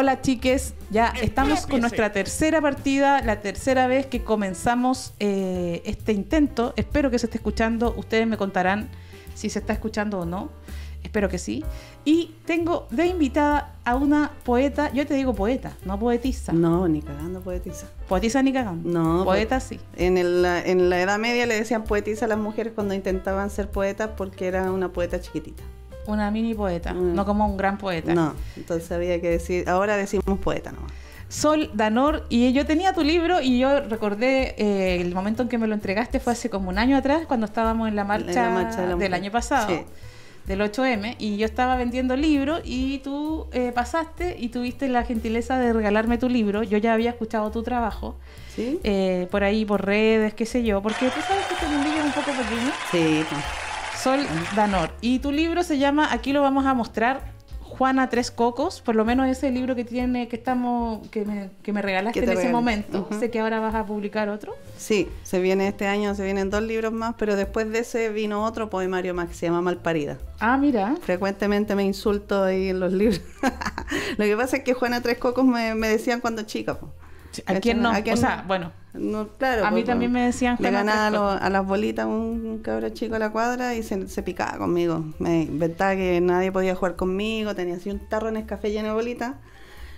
Hola chiques, ya estamos con nuestra tercera partida, la tercera vez que comenzamos eh, este intento. Espero que se esté escuchando, ustedes me contarán si se está escuchando o no. Espero que sí. Y tengo de invitada a una poeta, yo te digo poeta, no poetisa. No, ni cagando poetisa. Poetisa ni cagando. No. Poeta sí. En, el, en la Edad Media le decían poetisa a las mujeres cuando intentaban ser poetas porque era una poeta chiquitita una mini poeta, mm. no como un gran poeta. No, entonces había que decir, ahora decimos poeta nomás. Sol Danor, y yo tenía tu libro y yo recordé eh, el momento en que me lo entregaste fue hace como un año atrás, cuando estábamos en la marcha, del año pasado. del 8M y yo estaba vendiendo libros y tú eh, pasaste y tuviste la gentileza de regalarme tu libro. Yo ya había escuchado tu trabajo eh, por ahí, por redes, qué sé yo, porque tú sabes que este es un poco pequeño. Sí, pues. Sol Danor. Y tu libro se llama, aquí lo vamos a mostrar, Juana Tres Cocos, por lo menos ese libro que tiene, que estamos, que me, regalaste en ese momento. Sé que ahora vas a publicar otro. Sí, se viene este año, se vienen dos libros más, pero después de ese vino otro poemario más que se llama Malparida. Ah, mira. Frecuentemente me insulto ahí en los libros. lo que pasa es que Juana Tres Cocos me, decían cuando chica. ¿A quién no? o sea, bueno, a mí también me decían que. Le ganaba a, las bolitas un, cabro chico a la cuadra y se, picaba conmigo. Me inventaba que nadie podía jugar conmigo, tenía así un tarro en el café lleno de bolitas.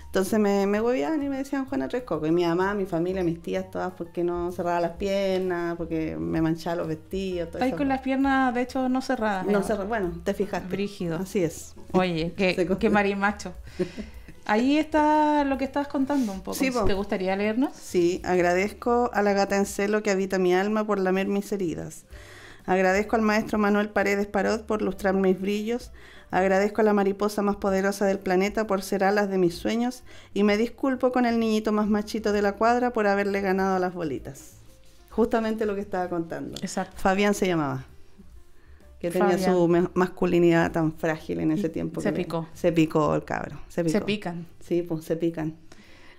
Entonces me, me huevían y me decían Juana Tres Y mi mamá, mi familia, mis tías, todas, porque no cerraba las piernas, porque me manchaba los vestidos. Todo con las piernas, de hecho, no cerradas. No, ¿eh? bueno, te fijas Brígido. Así es. Oye, qué marimacho. Ahí está lo que estabas contando un poco. ¿Te gustaría leernos? Sí, agradezco a la gata en celo que habita mi alma por lamer mis heridas. Agradezco al maestro Manuel Paredes Parod por lustrar mis brillos. Agradezco a la mariposa más poderosa del planeta por ser alas de mis sueños. Y me disculpo con el niñito más machito de la cuadra por haberle ganado a las bolitas. Justamente lo que estaba contando. Exacto. Fabián se llamaba que tenía su masculinidad tan frágil en ese tiempo. Se picó. se picó el cabro. Se, pican. Sí, pues se pican.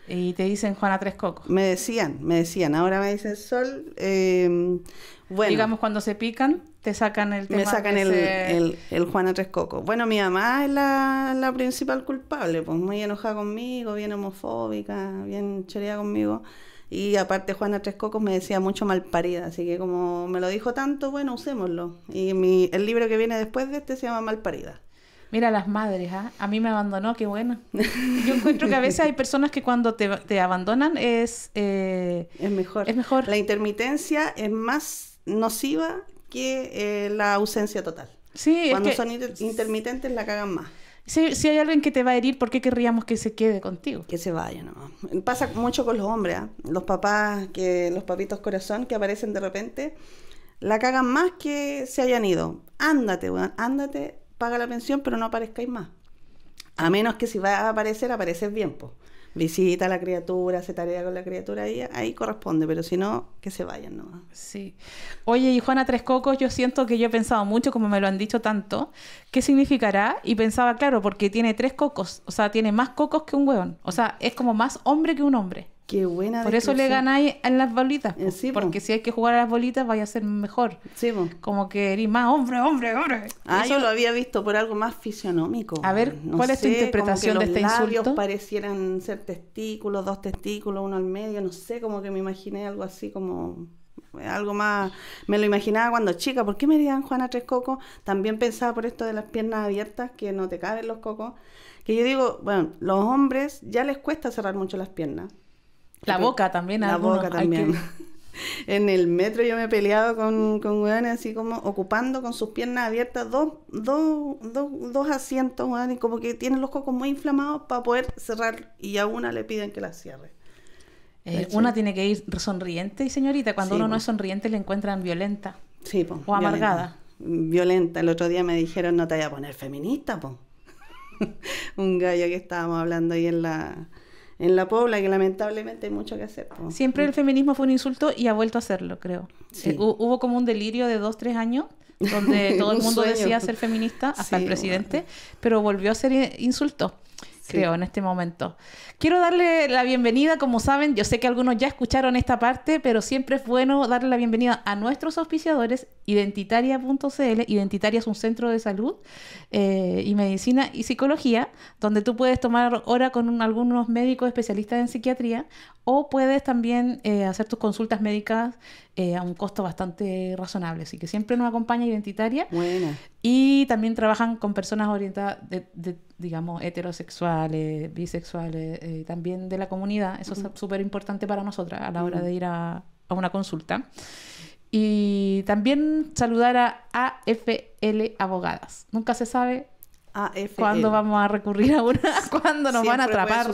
Y te dicen Juana Tres Cocos. Me decían, me decían. Ahora me dicen Sol. Em, bueno. Digamos, cuando se pican, te sacan el tema. Me sacan el, el, Juana Tres Cocos. Bueno, mi mamá es la, la, principal culpable, pues muy enojada conmigo, bien homofóbica, bien choreada conmigo. Y aparte Juana Tres me decía mucho mal parida, así que como me lo dijo tanto, bueno, usémoslo. Y mi, el libro que viene después de este se llama Mal parida. Mira las madres, ¿ah? a mí me abandonó, qué bueno. Yo encuentro que a veces hay personas que cuando te, abandonan es... Eh, es mejor. La intermitencia es más nociva que eh, la ausencia total. Sí, Cuando son intermitentes la cagan más. Si, hay alguien que te va a herir, ¿por qué querríamos que se quede contigo? Que se vaya nomás. Pasa mucho con los hombres, ¿ah? los papás, que los papitos corazón que aparecen de repente, la cagan más que se hayan ido. Ándate, ándate, paga la pensión, pero no aparezcáis más. A menos que si va a aparecer, apareces bien, pues visita a la criatura, se tarea con la criatura, ahí, ahí corresponde, pero si no, que se vayan nomás. Sí. Oye, y Juana Tres Cocos, yo siento que yo he pensado mucho, como me lo han dicho tanto, ¿qué significará? Y pensaba, claro, porque tiene tres cocos, o sea, tiene más cocos que un hueón, o sea, es como más hombre que un hombre. Qué buena Por eso le ganáis en las bolitas. Porque si hay que jugar a las bolitas, vaya a ser mejor. Sí, Como que eres más hombre, hombre, hombre. Ah, eso lo había visto por algo más fisionómico. A ver, ¿cuál es tu interpretación de este insulto? Los parecieran ser testículos, dos testículos, uno al medio, no sé, como que me imaginé algo así como algo más, me lo imaginaba cuando chica, ¿por qué me dirían Juana Tres Cocos? También pensaba por esto de las piernas abiertas, que no te caben los cocos, que yo digo, bueno, los hombres ya les cuesta cerrar mucho las piernas, la boca también. La boca también. En el metro yo me he con, con weones así como ocupando con sus piernas abiertas dos, dos, dos, asientos, y como que tienen los cocos muy inflamados para poder cerrar y a una le piden que la cierre. Eh, una tiene que ir sonriente y señorita, cuando uno no es sonriente le encuentran violenta sí, o amargada. Violenta. El otro día me dijeron no te voy a poner feminista, po. Un gallo que estábamos hablando ahí en la, en la pobla, que lamentablemente hay mucho que hacer. Siempre el feminismo fue un insulto y ha vuelto a hacerlo, creo. Eh, hubo como un delirio de dos, tres años donde todo el mundo decía ser feminista, hasta el presidente, pero volvió a ser eh, insulto creo, en este momento. Quiero darle la bienvenida, como saben, yo sé que algunos ya escucharon esta parte, pero siempre es bueno darle la bienvenida a nuestros auspiciadores, identitaria.cl. Identitaria es un centro de salud eh, y medicina y psicología, donde tú puedes tomar hora con algunos médicos especialistas en psiquiatría o puedes también eh, hacer tus consultas médicas eh, a un costo bastante razonable. Así que siempre nos acompaña identitaria. Y también trabajan con personas orientadas, de, digamos, heterosexuales, bisexuales, eh, también de la comunidad. Eso es súper importante para nosotras a la hora de ir a, a una consulta. Y también saludar a AFL Abogadas. Nunca se sabe cuando ¿Cuándo vamos a recurrir a una? ¿Cuándo nos van a atrapar?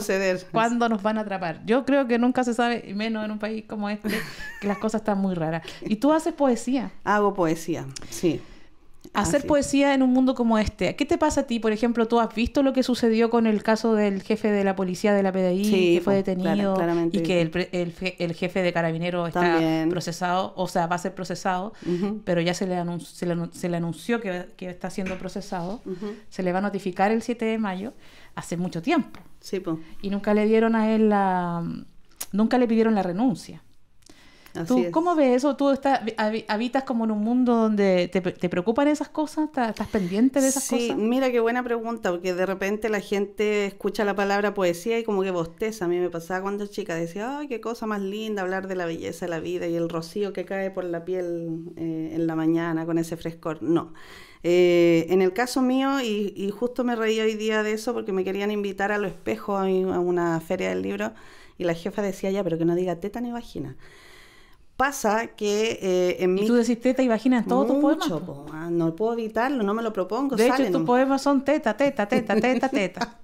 ¿Cuándo nos van a atrapar? Yo creo que nunca se sabe, y menos en un país como este, que las cosas están muy raras. Y tú haces poesía. Hago poesía, sí. Hacer poesía en un mundo como este. ¿Qué te pasa a ti? Por ejemplo, ¿tú has visto lo que sucedió con el caso del jefe de la policía de la PDI que fue detenido y que el, jefe de carabinero está procesado, o sea, va a ser procesado, pero ya se le, se le, anunció que, está siendo procesado, se le va a notificar el 7 de mayo, hace mucho tiempo. Y nunca le dieron a él la... Nunca le pidieron la renuncia cómo ves eso? ¿Tú habitas como en un mundo donde te, preocupan esas cosas? ¿Estás pendiente de esas cosas? Sí, mira qué buena pregunta, porque de repente la gente escucha la palabra poesía y como que bosteza. A mí me pasaba cuando chica, decía, ay, qué cosa más linda hablar de la belleza de la vida y el rocío que cae por la piel eh, en la mañana con ese frescor. No. Eh, en el caso mío, y, justo me reí hoy día de eso porque me querían invitar a Lo Espejo a, a una feria del libro y la jefa decía, ya, pero que no diga teta ni vagina pasa que eh, en mi... ¿Y tú decís teta y vagina en todos tus poemas? Ah, no puedo evitarlo, no me lo propongo. De hecho, tus poemas son teta, teta, teta, teta, teta.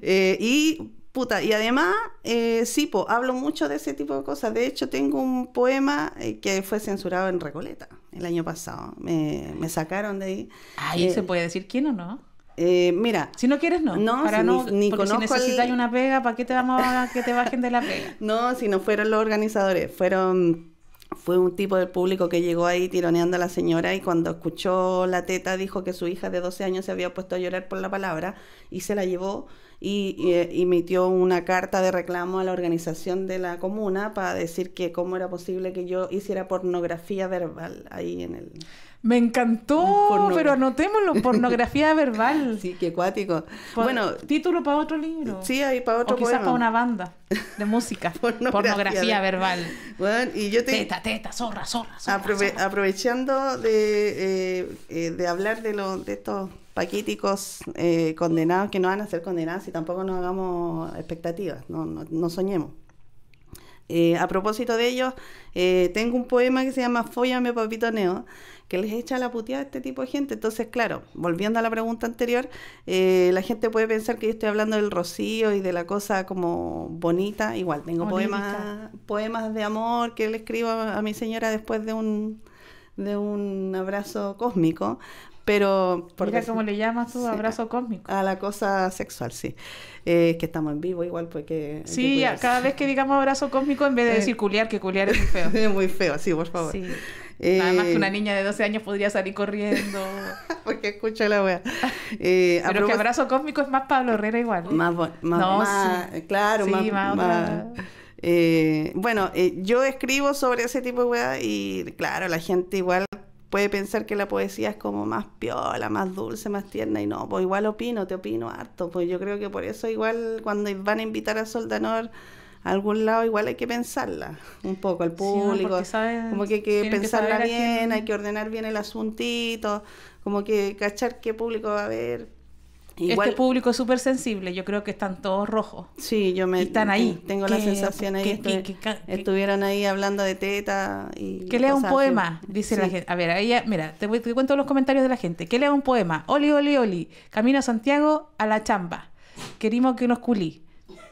Eh, y puta, y además, eh, sí, hablo mucho de ese tipo de cosas. De hecho, tengo un poema eh, que fue censurado en Recoleta el año pasado. Me, sacaron de ahí. ¿Ahí ¿se puede decir quién o no? mira. Si no quieres, no. No, para no ni, conozco. Si necesitas una pega, ¿para qué te vamos a que te bajen de la pega? no, si no fueron los organizadores, fueron fue un tipo del público que llegó ahí tironeando a la señora y cuando escuchó la teta dijo que su hija de 12 años se había puesto a llorar por la palabra y se la llevó y, eh, emitió una carta de reclamo a la organización de la comuna para decir que cómo era posible que yo hiciera pornografía verbal ahí en el... Me encantó, pero anotémoslo, pornografía verbal. Sí, qué cuático. bueno, título para otro libro. Sí, ahí para otro o quizás para una banda de música. pornografía, verbal. y yo te... Teta, teta, zorra, zorra, Aprovechando de, eh, eh, de hablar de, lo, de estos paquíticos eh, condenados que no van a ser condenados y tampoco nos hagamos expectativas, no, no, soñemos. a propósito de ellos, tengo un poema que se llama Follame Papito Neo, que les echa la puteada a este tipo de gente. Entonces, claro, volviendo a la pregunta anterior, eh, la gente puede pensar que yo estoy hablando del rocío y de la cosa como bonita. Igual, tengo poemas, poemas de amor que le escribo a, mi señora después de un, de un abrazo cósmico, pero... Porque, Mira cómo le llamas tú, abrazo cósmico. A la cosa sexual, sí. Eh, que estamos en vivo igual, porque... Pues sí, cada vez que digamos abrazo cósmico, en vez de eh. decir culiar, que culiar es muy feo. es muy feo, sí, por favor. Nada más que eh, una niña de 12 años podría salir corriendo. porque escucha la wea. Eh, Pero que abrazo cósmico es más Pablo Herrera igual. Más, más, claro, más, eh, bueno, yo escribo sobre ese tipo de weá y claro, la gente igual puede pensar que la poesía es como más piola, más dulce, más tierna, y no, pues igual opino, te opino harto, pues yo creo que por eso igual cuando van a invitar a Soldanor algún lado igual hay que pensarla un poco al público, como que hay que pensarla bien, hay que ordenar bien el asuntito, como que cachar qué público va a haber. Este público es súper sensible, yo creo que están todos rojos. Sí, yo me... están ahí. Tengo la sensación ahí. Que, estuvieron ahí hablando de teta y... Que lea un poema, dice la gente. A ver, ahí mira, te, cuento los comentarios de la gente. Que lea un poema. Oli, oli, oli. Camino a Santiago a la chamba. querimos que nos culí.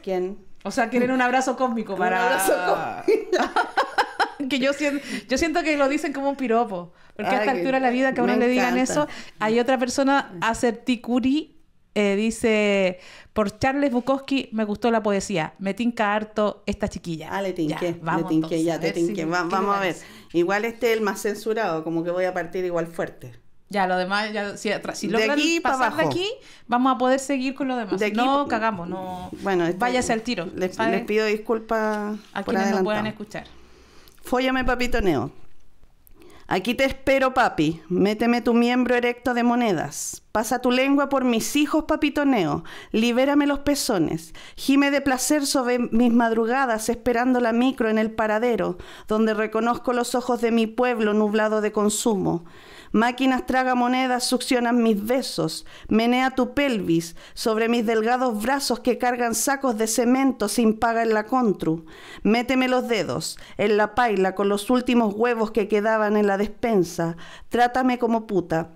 ¿Quién? O sea, quieren un abrazo cósmico para... Un abrazo cósmico. que yo siento, yo siento que lo dicen como un piropo. Porque a esta altura de la vida que a le digan eso, hay otra persona, Acerticuri, eh, dice, por Charles Bukowski me gustó la poesía, me tinca harto esta chiquilla. Ah, le tinqué, vamos te tinqué, vamos a ver. Igual este el más censurado, como que voy a partir igual fuerte. Ya, lo demás, ya, si, si de aquí pasar de aquí, vamos a poder seguir con lo demás. no cagamos, no. Bueno, este, váyase al tiro. Les, pido disculpas a quienes no puedan escuchar. Fóllame, papito Aquí te espero, papi. Méteme tu miembro erecto de monedas. Pasa tu lengua por mis hijos, papitoneo. Libérame los pezones. Gime de placer sobre mis madrugadas esperando la micro en el paradero, donde reconozco los ojos de mi pueblo nublado de consumo. Máquinas traga monedas succionan mis besos, menea tu pelvis sobre mis delgados brazos que cargan sacos de cemento sin paga en la contru. Méteme los dedos en la paila con los últimos huevos que quedaban en la despensa. Trátame como puta.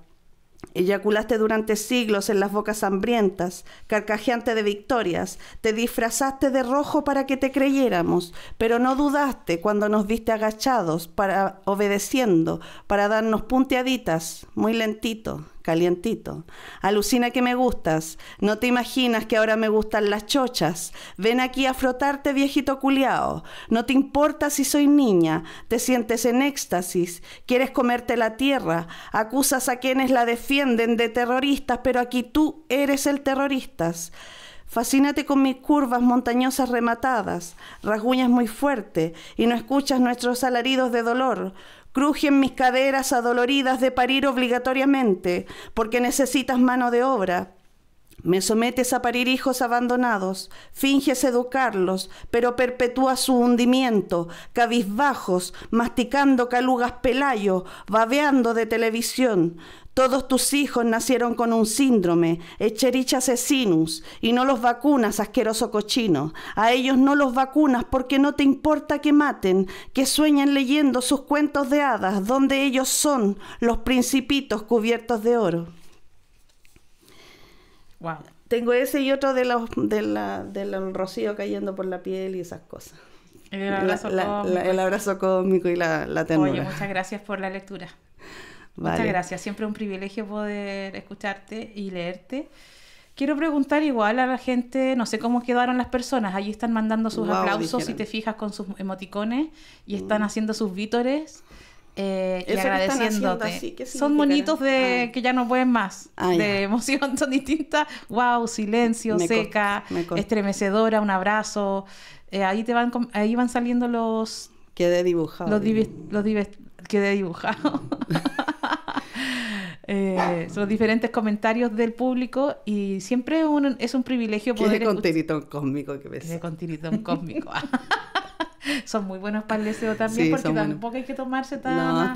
Eyaculaste durante siglos en las bocas hambrientas, carcajeante de victorias, te disfrazaste de rojo para que te creyéramos, pero no dudaste cuando nos viste agachados, para, obedeciendo, para darnos punteaditas, muy lentito, calientito. Alucina que me gustas, no te imaginas que ahora me gustan las chochas. Ven aquí a frotarte, viejito culiao. No te importa si soy niña, te sientes en éxtasis, quieres comerte la tierra, acusas a quienes la defienden de terroristas, pero aquí tú eres el terrorista. Fascínate con mis curvas montañosas rematadas, rasguñas muy fuerte y no escuchas nuestros alaridos de dolor. Crujen mis caderas adoloridas de parir obligatoriamente, porque necesitas mano de obra. Me sometes a parir hijos abandonados, finges educarlos, pero perpetúas su hundimiento, cabizbajos, masticando calugas pelayo, babeando de televisión, todos tus hijos nacieron con un síndrome, echerichas sinus. y no los vacunas, asqueroso cochino. A ellos no los vacunas porque no te importa que maten, que sueñen leyendo sus cuentos de hadas, donde ellos son los principitos cubiertos de oro. Wow. Tengo ese y otro de los la, del rocío cayendo por la piel y esas cosas. El abrazo, cómico y la, la ternura. Oye, muchas gracias por la lectura. Muchas gracias, siempre un privilegio poder escucharte y leerte. Quiero preguntar igual a la gente, no sé cómo quedaron las personas, allí están mandando sus aplausos, y si te fijas, con sus emoticones y mm. están haciendo sus vítores. Eh, y agradeciéndote. son monitos de que ya no pueden más, ah, de emoción, son distintas. Wow, silencio, seca, estremecedora, un abrazo. Eh, ahí te van, ahí van saliendo los. Quedé dibujado. Los, quedé dibujado. Eh, son los diferentes comentarios del público y siempre es un privilegio poder... con tiritón cósmico que ves. cósmico. son muy buenos para el deseo también porque tampoco hay que tomarse tan,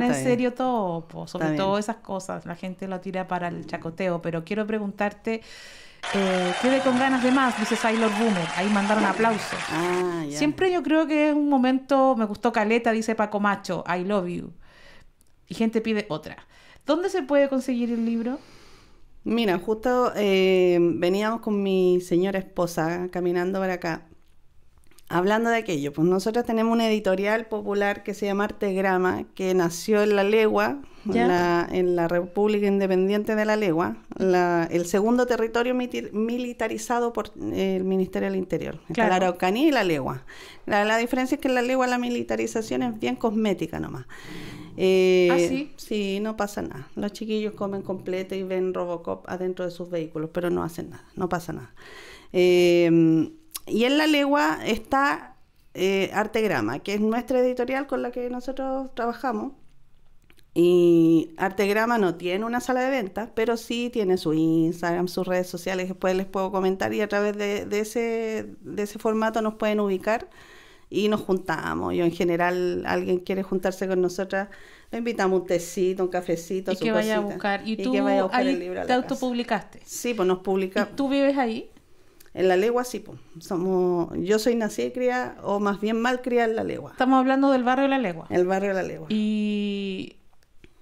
en serio todo, sobre todo esas cosas. La gente lo tira para el chacoteo, pero quiero preguntarte... Eh, quede con ganas de más, dice Sailor Boomer. Ahí mandaron aplausos. Ah, siempre yo creo que es un momento, me gustó Caleta, dice Paco Macho, I love you y gente pide otra. ¿Dónde se puede conseguir el libro? Mira, justo eh, veníamos con mi señora esposa caminando para acá, hablando de aquello. Pues nosotros tenemos una editorial popular que se llama Artegrama, que nació en La Legua, en la, República Independiente de La Legua, el segundo territorio militarizado por eh, el Ministerio del Interior, claro. la y La Legua. La, la diferencia es que en La Legua la militarización es bien cosmética nomás. Eh, ah, sí? sí? no pasa nada. Los chiquillos comen completo y ven Robocop adentro de sus vehículos, pero no hacen nada, no pasa nada. Em, y en la legua está eh, Artegrama, que es nuestra editorial con la que nosotros trabajamos. Y Artegrama no tiene una sala de ventas, pero sí tiene su Instagram, sus redes sociales, después les puedo comentar y a través de, de ese, de ese formato nos pueden ubicar y nos juntamos. Yo en general, alguien quiere juntarse con nosotras, le invitamos un tecito, un cafecito, y que vaya a buscar. Y, tú que vaya a buscar el libro autopublicaste. Sí, pues nos publicamos. ¿Tú vives ahí? En la legua sí, pues. Somos, yo soy nacida y criada, o más bien mal criada en la legua. Estamos hablando del barrio de la legua. El barrio de la legua. Y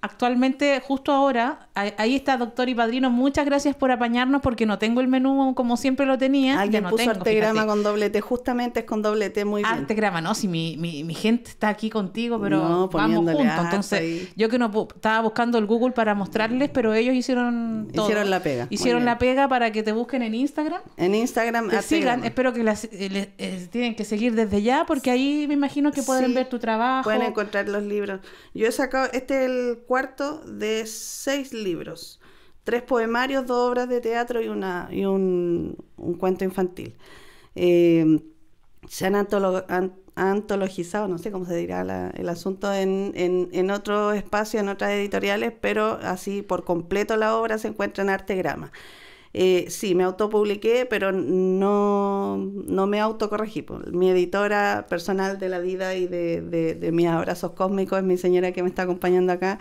actualmente, justo ahora, ahí está doctor y padrino, muchas gracias por apañarnos porque no tengo el menú como siempre lo tenía. Alguien no puso artegrama con doble T, justamente es con doble T muy bien. Artegrama, no, si mi, mi, mi gente está aquí contigo, pero vamos juntos. Entonces, yo que no estaba buscando el Google para mostrarles, pero ellos hicieron todo. Hicieron la pega. Hicieron la pega para que te busquen en Instagram. En Instagram, Que sigan. Espero que las eh, eh, tienen que seguir desde ya porque ahí me imagino que pueden ver tu trabajo. Pueden encontrar los libros. Yo he sacado, este es el cuarto de seis libros, tres poemarios, dos obras de teatro y, una, y un, cuento infantil. Em, se han antologizado, no sé cómo se dirá el asunto, en, en, en, otro espacio, en otras editoriales, pero así por completo la obra se encuentra en Artegrama. Eh, sí, me autopubliqué, pero no, no me autocorregí. Mi editora personal de la vida y de, mis abrazos cósmicos es mi señora que me está acompañando acá,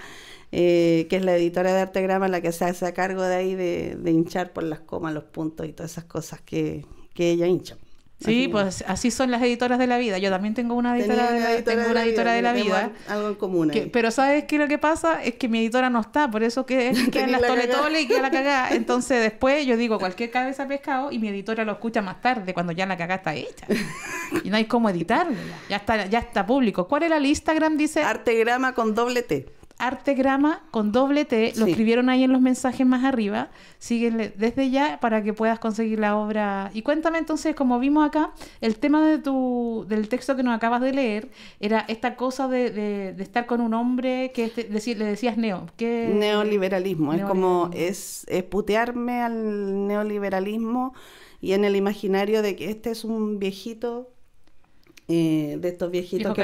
eh, que es la editora de Artegrama, la que se hace a cargo de ahí de, de hinchar por las comas, los puntos y todas esas cosas que, que ella hincha. Sí, pues así son las editoras de la vida. Yo también tengo una editora, de la, vida. algo en común. pero ¿sabes qué lo que pasa? Es que mi editora no está, por eso que en las toletoles y queda la cagada. Entonces después yo digo cualquier cabeza pescado y mi editora lo escucha más tarde cuando ya la cagada está hecha. Y no hay cómo editarla. Ya está, ya está público. ¿Cuál era el Instagram? Dice... Artegrama con doble T. Artegrama con doble T, lo escribieron ahí en los mensajes más arriba. Síguenle desde ya para que puedas conseguir la obra. Y cuéntame entonces, como vimos acá, el tema de tu, del texto que nos acabas de leer era esta cosa de, de, estar con un hombre que le decías neo. Neoliberalismo. es como es, es putearme al neoliberalismo y en el imaginario de que este es un viejito eh, de estos viejitos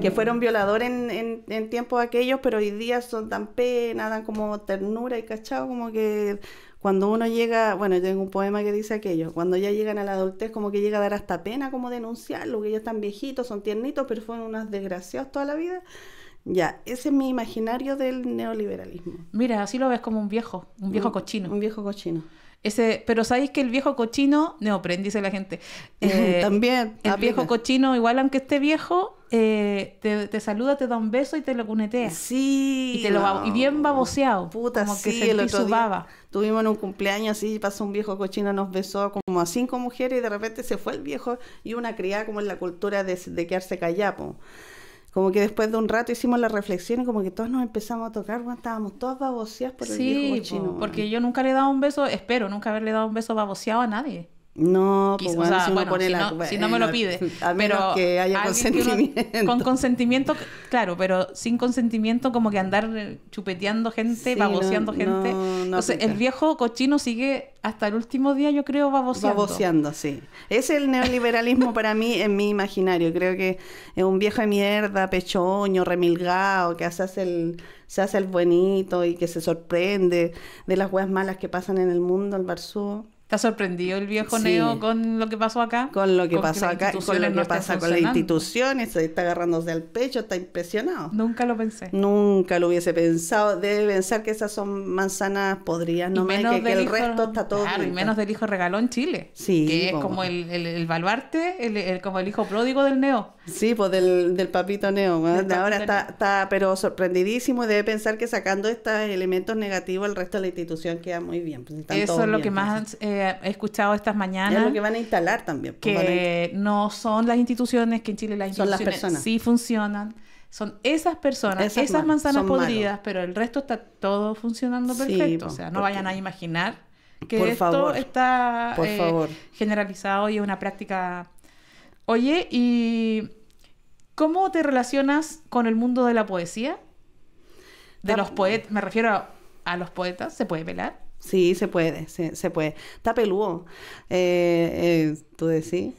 que, fueron violadores en, en, tiempos aquellos, pero hoy día son tan pena, dan como ternura y cachao, como que cuando uno llega, bueno, yo tengo un poema que dice aquello, cuando ya llegan a la adultez como que llega a dar hasta pena como denunciarlo, que ya están viejitos, son tiernitos, pero fueron unas desgraciados toda la vida. Ya, ese es mi imaginario del neoliberalismo. Mira, así lo ves como un viejo, un viejo cochino. Un viejo cochino. Ese, pero sabéis que el viejo cochino, neopren, dice la gente. Eh, también. El viejo cochino, igual aunque esté viejo, eh, te, saluda, te da un beso y te lo cunetea. Sí. Y, te lo, y bien baboseado. Puta, como que se Tuvimos en un cumpleaños así, pasó un viejo cochino, nos besó como a cinco mujeres y de repente se fue el viejo y una criada como en la cultura de, de quedarse callado como que después de un rato hicimos la reflexión y como que todos nos empezamos a tocar, estábamos todos baboseadas por el sí, viejo Sí, porque yo nunca le he dado un beso, espero nunca haberle dado un beso baboseado a nadie. No, si, no, me lo eh, pide. A menos pero que haya consentimiento. con consentimiento, claro, pero sin consentimiento como que andar chupeteando gente, baboseando gente. el viejo cochino sigue hasta el último día, yo creo, baboseando. Baboseando, sí. Es el neoliberalismo para mí en mi imaginario. Creo que es un viejo de mierda, pechoño, remilgado, que hace el se hace el buenito y que se sorprende de las weas malas que pasan en el mundo, el barzú ha sorprendido el viejo Neo con lo que pasó acá? Con lo que pasó acá, con lo que pasa con las instituciones, se está agarrándose al pecho, está impresionado. Nunca lo pensé. Nunca lo hubiese pensado. Debe pensar que esas son manzanas podrías, no menos que, el resto está todo. Claro, y menos del hijo regalón Chile. Sí. Que es como el, el, el como el hijo pródigo del Neo. Sí, pues del, papito Neo. Ahora está, está, pero sorprendidísimo debe pensar que sacando estos elementos negativos, el resto de la institución queda muy bien. Pues, Eso es lo que pues. más. Eh, he escuchado estas mañanas. Es lo que van a instalar también. Pues, que no son las instituciones, que en Chile las instituciones personas. sí funcionan. Son esas personas, esas, manzanas podridas, pero el resto está todo funcionando perfecto. Pues, o sea, no vayan a imaginar que esto está eh, generalizado y es una práctica. Oye, ¿y cómo te relacionas con el mundo de la poesía? De ah, los poetas, me refiero a, a los poetas, ¿se puede pelar? Sí, se puede, se, puede. Está peludo. Eh, eh tú decís.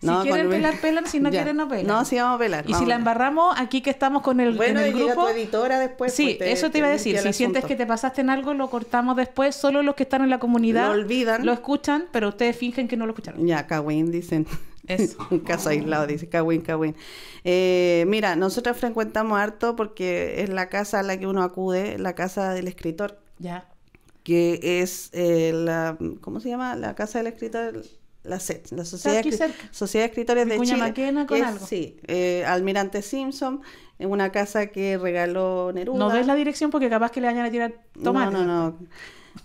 si quieren pelar, pelan. Si no quieren, no pelan. No, sí vamos a pelar. Y si la embarramos, aquí que estamos con el, bueno, el grupo... tu editora después. Sí, pues, eso te iba a decir. Si sientes que te pasaste en algo, lo cortamos después. Solo los que están en la comunidad... Lo olvidan. Lo escuchan, pero ustedes fingen que no lo escucharon. Ya, Kawin dicen. Eso. Un caso aislado, dice eh, mira, nosotros frecuentamos harto porque es la casa a la que uno acude, la casa del escritor. Ya que es eh, la, ¿cómo se llama? La Casa del Escritor, la SET, la Sociedad, de Escritores de Chile. Con Sí, eh, Almirante Simpson, en una casa que regaló Neruda. No des la dirección porque capaz que le vayan a tirar tomate. No, no, no.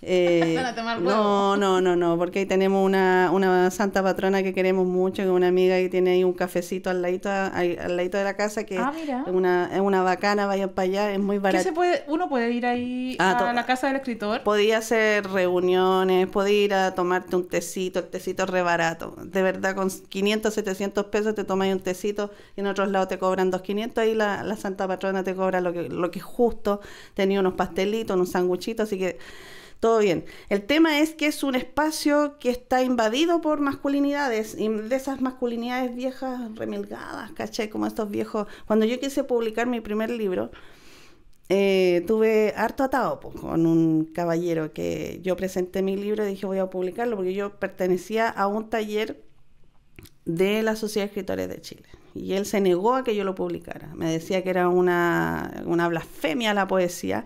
Eh, no, no, no, no, porque ahí tenemos una, una santa patrona que queremos mucho, que es una amiga que tiene ahí un cafecito al ladito, al, de la casa, que ah, es, una, es una bacana, vayan para allá, es muy barato. se puede, uno puede ir ahí ah, a, la casa del escritor? Podía hacer reuniones, podía ir a tomarte un tecito, el tecito rebarato De verdad, con 500, 700 pesos te tomas un tecito y en otros lados te cobran 2,500, ahí la, la santa patrona te cobra lo que, lo que es justo. Tenía unos pastelitos, unos sanguchitos, así que todo bien. El tema es que es un espacio que está invadido por masculinidades, y de esas masculinidades viejas remilgadas, ¿cachai? Como estos viejos. Cuando yo quise publicar mi primer libro, eh, tuve harto atado con un caballero que yo presenté mi libro y dije voy a publicarlo porque yo pertenecía a un taller de la Sociedad de Escritores de Chile. Y él se negó a que yo lo publicara. Me decía que era una, una blasfemia la poesía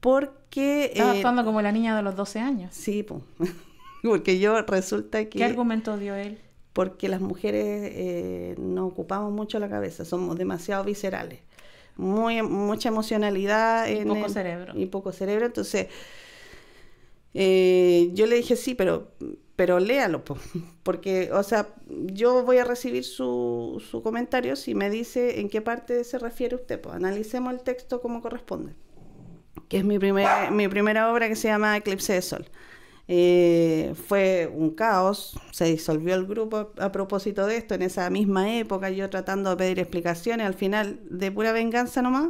porque estaba eh, actuando como la niña de los 12 años. Sí, pues porque yo resulta que... ¿Qué argumento dio él? Porque las mujeres eh, no ocupamos mucho la cabeza, somos demasiado viscerales. Muy, mucha emocionalidad. Y poco cerebro. Y poco cerebro. Entonces, eh, yo le dije, sí, pero, pero léalo, pues porque, o sea, yo voy a recibir su, su comentario si me dice en qué parte se refiere usted. pues Analicemos el texto como corresponde que es mi, mi primera obra que se llama Eclipse de Sol. Eh, fue un caos, se disolvió el grupo a propósito de esto, en esa misma época yo tratando de pedir explicaciones, al final de pura venganza nomás,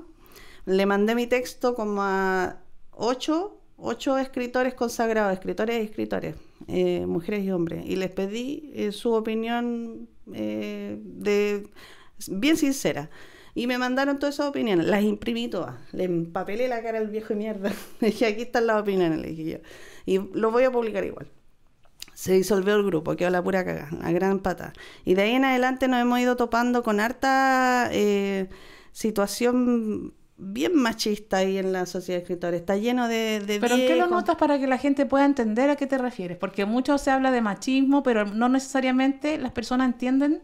le mandé mi texto como a ocho, escritores consagrados, escritores y escritores, eh, mujeres y hombres, y les pedí eh, su opinión de, bien sincera. Y me mandaron todas esas opiniones, las imprimí todas, le empapelé la cara al viejo y mierda. Le dije, aquí están las opiniones, le dije yo. Y lo voy a publicar igual. Se disolvió el grupo, quedó la pura cagada, A gran pata. Y de ahí en adelante nos hemos ido topando con harta eh, situación bien machista ahí en la sociedad de escritores. Está lleno de... pero ¿en qué lo notas para que la gente pueda entender a qué te refieres? Porque mucho se habla de machismo, pero no necesariamente las personas entienden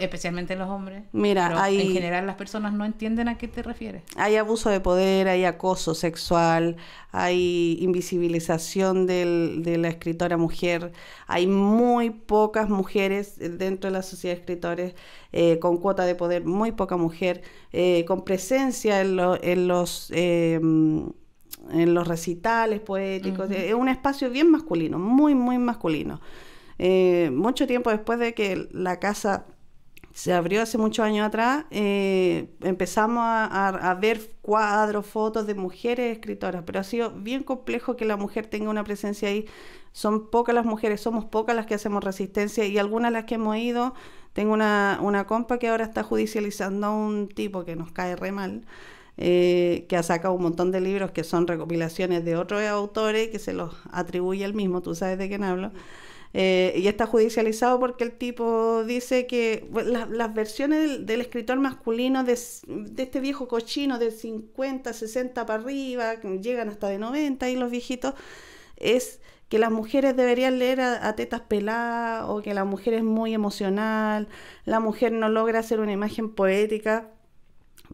especialmente los hombres. Mira, pero en general las personas no entienden a qué te refieres. Hay abuso de poder, hay acoso sexual, hay invisibilización de la escritora mujer, hay muy pocas mujeres dentro de la sociedad de escritores eh, con cuota de poder, muy poca mujer, eh, con presencia en, en los... Em, en los recitales poéticos, es un espacio bien masculino, muy, muy masculino. Eh, mucho tiempo después de que la casa se abrió hace muchos años atrás, eh, empezamos a, ver cuadros, fotos de mujeres escritoras, pero ha sido bien complejo que la mujer tenga una presencia ahí. Son pocas las mujeres, somos pocas las que hacemos resistencia y algunas las que hemos ido. Tengo una, una compa que ahora está judicializando a un tipo que nos cae re mal. Eh, que ha sacado un montón de libros que son recopilaciones de otros autores que se los atribuye él mismo, tú sabes de quién hablo. Eh, y está judicializado porque el tipo dice que las versiones del, escritor masculino de, este viejo cochino de 50, 60 para arriba, que llegan hasta de 90 y los viejitos, es que las mujeres deberían leer a, a, tetas peladas o que la mujer es muy emocional, la mujer no logra hacer una imagen poética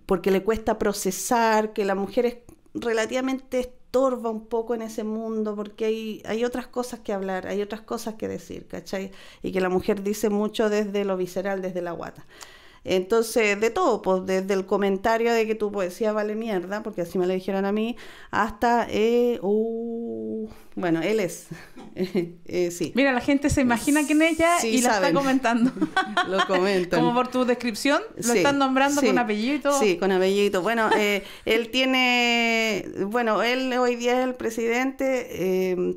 porque le cuesta procesar, que la mujer es relativamente estorba un poco en ese mundo porque hay, hay otras cosas que hablar, hay otras cosas que decir, ¿cachai? Y que la mujer dice mucho desde lo visceral, desde la guata. Entonces, de todo, pues desde el comentario de que tu poesía vale mierda, porque así me lo dijeron a mí, hasta, eh, uh, bueno, él es. Eh, Mira, la gente se imagina quién es ella y la está comentando. lo Como por tu descripción, lo están nombrando con apellido Sí, con apellido. Bueno, eh, él tiene, bueno, él hoy día es el presidente. Em,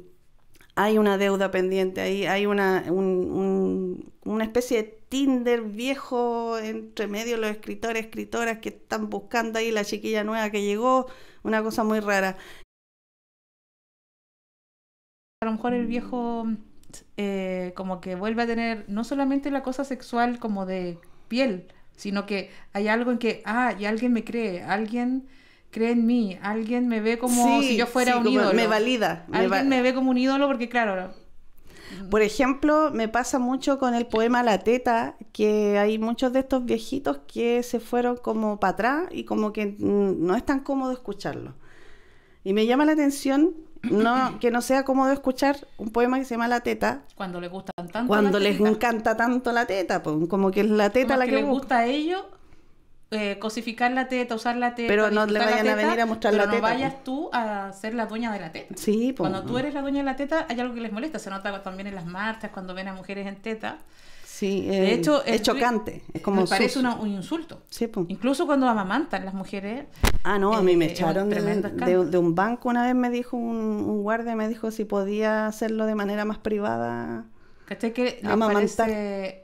hay una deuda pendiente ahí, hay una, una especie de Tinder viejo entre medio los escritores, escritoras que están buscando ahí la chiquilla nueva que llegó, una cosa muy rara a lo mejor el viejo eh, como que vuelve a tener no solamente la cosa sexual como de piel, sino que hay algo en que, ah, y alguien me cree, alguien cree en mí, alguien me ve como si yo fuera un ídolo. Me valida. Alguien me, me ve como un ídolo porque, claro, por ejemplo, me pasa mucho con el poema La Teta, que hay muchos de estos viejitos que se fueron como para atrás y como que no es tan cómodo escucharlo. Y me llama la atención no, que no sea cómodo escuchar un poema que se llama La Teta. Cuando les gusta tanto. Cuando les encanta tanto la teta, pues, como que es la teta la que, les gusta a ellos. Eh, cosificar la teta, usar la teta. Pero no le vayan a venir a mostrar la teta. Pero no vayas tú a ser la dueña de la teta. Sí, pues, Cuando tú eres la dueña de la teta, hay algo que les molesta. Se nota también en las marchas, cuando ven a mujeres en teta. Sí, de eh, hecho, es chocante. Es como me parece un insulto. Incluso cuando amamantan las mujeres. Ah, no, a mí eh, me echaron de, de, un banco. Una vez me dijo un, guardia, me dijo si podía hacerlo de manera más privada. ¿Cachai que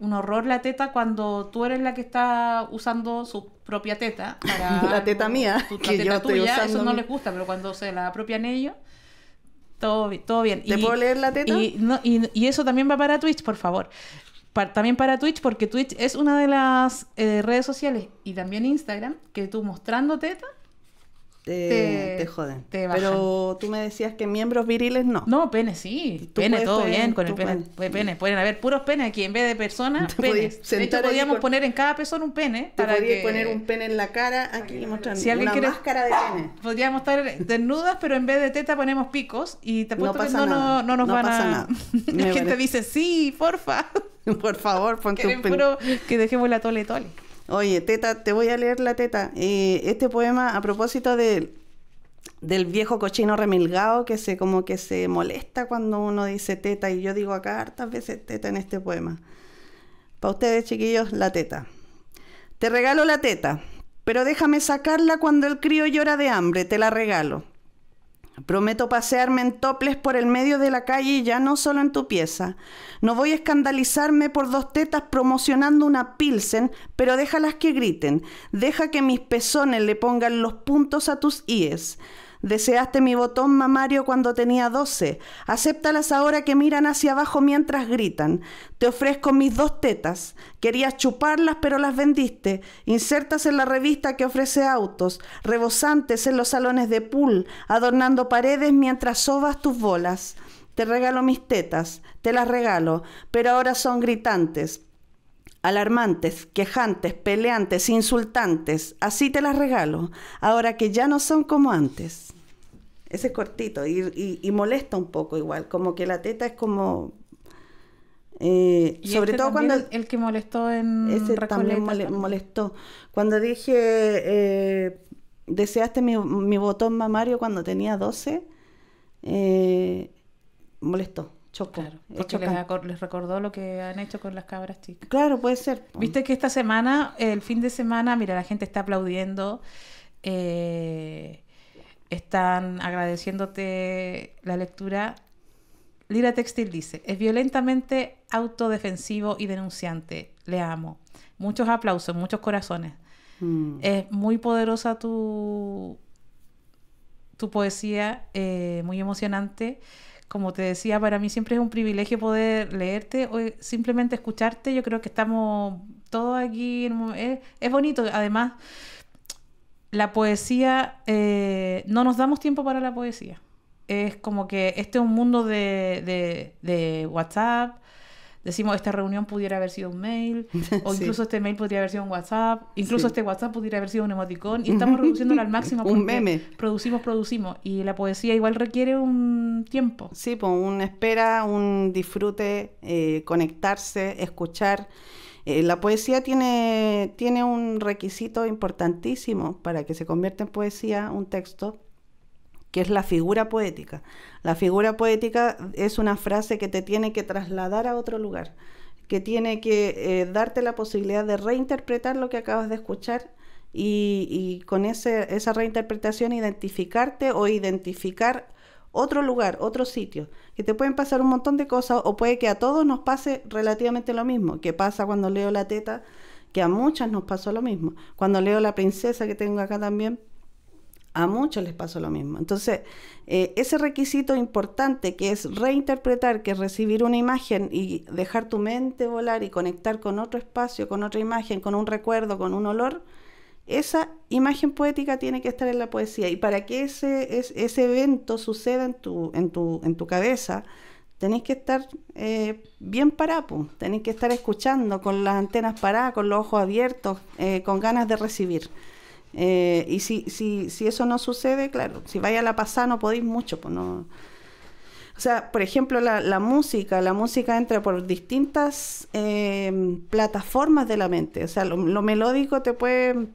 un horror la teta cuando tú eres la que está usando su propia teta? la teta mía, que la tuya, Eso no les gusta, pero cuando se la apropian ellos... Todo, todo, bien. ¿Te puedo leer la teta? Y, y, eso también va para Twitch, por favor también para Twitch, porque Twitch es una de las eh, redes sociales y también Instagram que tú mostrando teta. Te, te, joden. Pero tú me decías que miembros viriles no. No, pene sí. Pene todo bien con el pene. Pueden haber puros penes aquí en vez de personas. Penes. De hecho, poner en cada persona un pene. para poner un pene en la cara aquí mostrando una máscara de pene. Podríamos estar desnudas, pero en vez de teta ponemos picos y te apuesto no no, nos van a. Nada. la gente dice, sí, porfa. Por favor, pon que dejemos la tole tole. Oye, Teta, te voy a leer la Teta. Eh, este poema a propósito del viejo cochino remilgado que se como que se molesta cuando uno dice Teta y yo digo acá hartas veces Teta en este poema. Para ustedes, chiquillos, la Teta. Te regalo la Teta, pero déjame sacarla cuando el crío llora de hambre, te la regalo. Prometo pasearme en toples por el medio de la calle y ya no solo en tu pieza. No voy a escandalizarme por dos tetas promocionando una pilsen, pero déjalas que griten. Deja que mis pezones le pongan los puntos a tus ies. Deseaste mi botón mamario cuando tenía doce. Acéptalas ahora que miran hacia abajo mientras gritan. Te ofrezco mis dos tetas. Querías chuparlas, pero las vendiste. Insertas en la revista que ofrece autos, rebosantes en los salones de pool, adornando paredes mientras sobas tus bolas. Te regalo mis tetas, te las regalo, pero ahora son gritantes Alarmantes, quejantes, peleantes, insultantes, así te las regalo, ahora que ya no son como antes. Ese es cortito y, molesta un poco igual, como que la teta es como... Eh, sobre este todo cuando... El, que molestó en... Ese también molestó. Cuando dije, eh, deseaste mi, botón mamario cuando tenía 12, eh, molestó. Claro, les, les, recordó lo que han hecho con las cabras chicas. Claro, puede ser. Viste que esta semana, el fin de semana, mira, la gente está aplaudiendo, eh, están agradeciéndote la lectura. Lira Textil dice, es violentamente autodefensivo y denunciante. Le amo. Muchos aplausos, muchos corazones. Mm. Es muy poderosa tu, tu poesía, eh, muy emocionante como te decía, para mí siempre es un privilegio poder leerte o eh, simplemente escucharte. Yo creo que estamos todos aquí. Es, es, bonito. Además, la poesía, eh, no nos damos tiempo para la poesía. Es como que este es un mundo de, de WhatsApp, decimos, esta reunión pudiera haber sido un mail, o incluso este mail podría haber sido un WhatsApp, incluso este WhatsApp pudiera haber sido un emoticón, y estamos reduciéndolo al máximo. un meme. Producimos, producimos, y la poesía igual requiere un tiempo. Sí, pues una espera, un disfrute, eh, conectarse, escuchar. Eh, la poesía tiene, tiene un requisito importantísimo para que se convierta en poesía un texto, que es la figura poética. La figura poética es una frase que te tiene que trasladar a otro lugar, que tiene que eh, darte la posibilidad de reinterpretar lo que acabas de escuchar y, con esa reinterpretación identificarte o identificar otro lugar, otro sitio, que te pueden pasar un montón de cosas o puede que a todos nos pase relativamente lo mismo, que pasa cuando leo la teta, que a muchas nos pasó lo mismo, cuando leo la princesa que tengo acá también, a muchos les pasó lo mismo. Entonces, eh, ese requisito importante que es reinterpretar, que es recibir una imagen y dejar tu mente volar y conectar con otro espacio, con otra imagen, con un recuerdo, con un olor, esa imagen poética tiene que estar en la poesía. Y para que ese, ese evento suceda en tu, en tu, en tu cabeza, tenéis que estar eh, bien parapo, tenéis que estar escuchando, con las antenas paradas, con los ojos abiertos, eh, con ganas de recibir. Eh, y si, si, eso no sucede, claro, si vaya a la pasada no podéis mucho, pues no... O sea, por ejemplo, la, música, la música entra por distintas eh, plataformas de la mente. O sea, lo, melódico te puede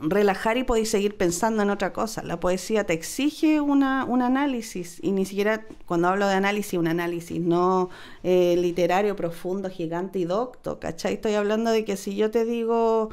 relajar y podéis seguir pensando en otra cosa. La poesía te exige una, un análisis, y ni siquiera cuando hablo de análisis, un análisis no eh, literario profundo, gigante y docto, ¿cachai? Estoy hablando de que si yo te digo...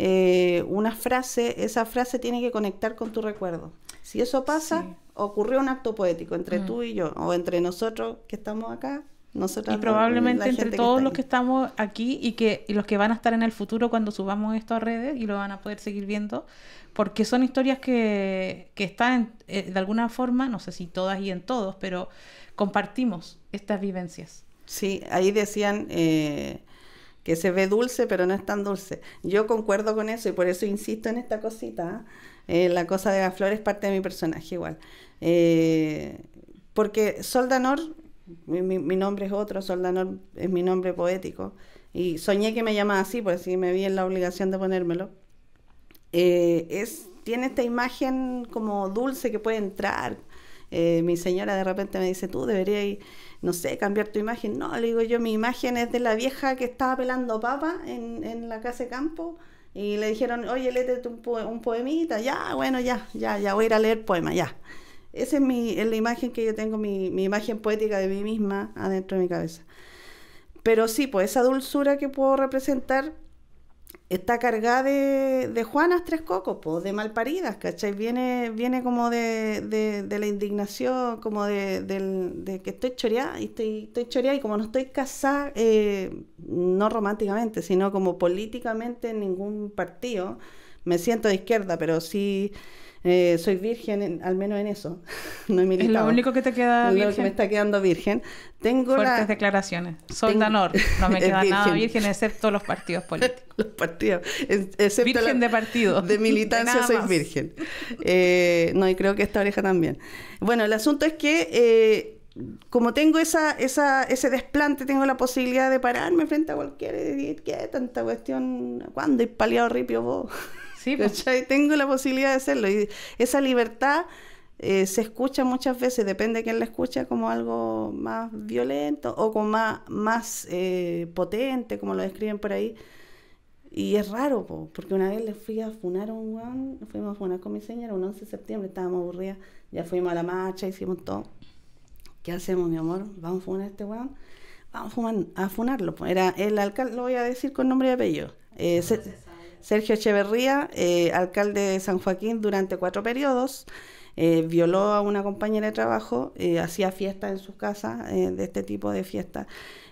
Eh, una frase, esa frase tiene que conectar con tu recuerdo. Si eso pasa, ocurrió un acto poético entre mm. tú y yo, o entre nosotros que estamos acá, nosotros, y probablemente entre todos los que estamos aquí y que los que van a estar en el futuro cuando subamos esto a redes y lo van a poder seguir viendo, porque son historias que, están eh, de alguna forma, no sé si todas y en todos, pero compartimos estas vivencias. Sí, ahí decían eh, que se ve dulce, pero no es tan dulce. Yo concuerdo con eso y por eso insisto en esta cosita. ¿eh? Eh, la cosa de la flor es parte de mi personaje igual. Eh, porque Soldanor, mi, nombre es otro, Soldanor es mi nombre poético. Y soñé que me llamaba así, por pues, así me vi en la obligación de ponérmelo. es, tiene esta imagen como dulce que puede entrar, eh, mi señora de repente me dice, tú deberías, no sé, cambiar tu imagen. No, le digo yo, mi imagen es de la vieja que estaba pelando papa en, en la casa de campo. Y le dijeron, oye, léete un, poemita. Ya, bueno, ya, ya, ya voy a ir a leer poema, ya. Esa es, mi, la imagen que yo tengo, mi, mi imagen poética de mí misma adentro de mi cabeza. Pero sí, pues esa dulzura que puedo representar está cargada de, Juanas Tres Cocos, de malparidas, ¿cachai? Viene, viene como de, la indignación, como de, de, que estoy choreada y estoy, estoy choreada y como no estoy casada, eh, no románticamente, sino como políticamente en ningún partido, me siento de izquierda, pero sí... Eh, soy virgen, al menos en eso. no he Es lo único que te queda virgen. me está quedando virgen. Tengo Fuertes declaraciones. Soy Danor. No me queda nada virgen excepto los partidos políticos. los partidos. virgen de partido. De militancia soy virgen. Eh, no, y creo que esta oreja también. Bueno, el asunto es que... Eh, como tengo esa, ese desplante, tengo la posibilidad de pararme frente a cualquiera y decir, ¿qué tanta cuestión? ¿Cuándo y paliado ripio vos? Sí, Tengo la posibilidad de hacerlo. Y esa libertad eh, se escucha muchas veces, depende de quién la escucha, como algo más violento o como más, eh, potente, como lo describen por ahí. Y es raro, porque una vez le fui a funar a un guan, fuimos a funar con mi señora, un 11 de septiembre, estábamos aburridas, ya fuimos a la marcha, hicimos todo. ¿Qué hacemos, mi amor? ¿Vamos a funar a este guan? Vamos a, fumar, a funarlo. Era el alcalde, lo voy a decir con nombre y apellido. Eh, Sergio Echeverría, eh, alcalde de San Joaquín durante cuatro periodos, eh, violó a una compañera de trabajo, eh, hacía fiestas en sus casas, de este tipo de fiestas,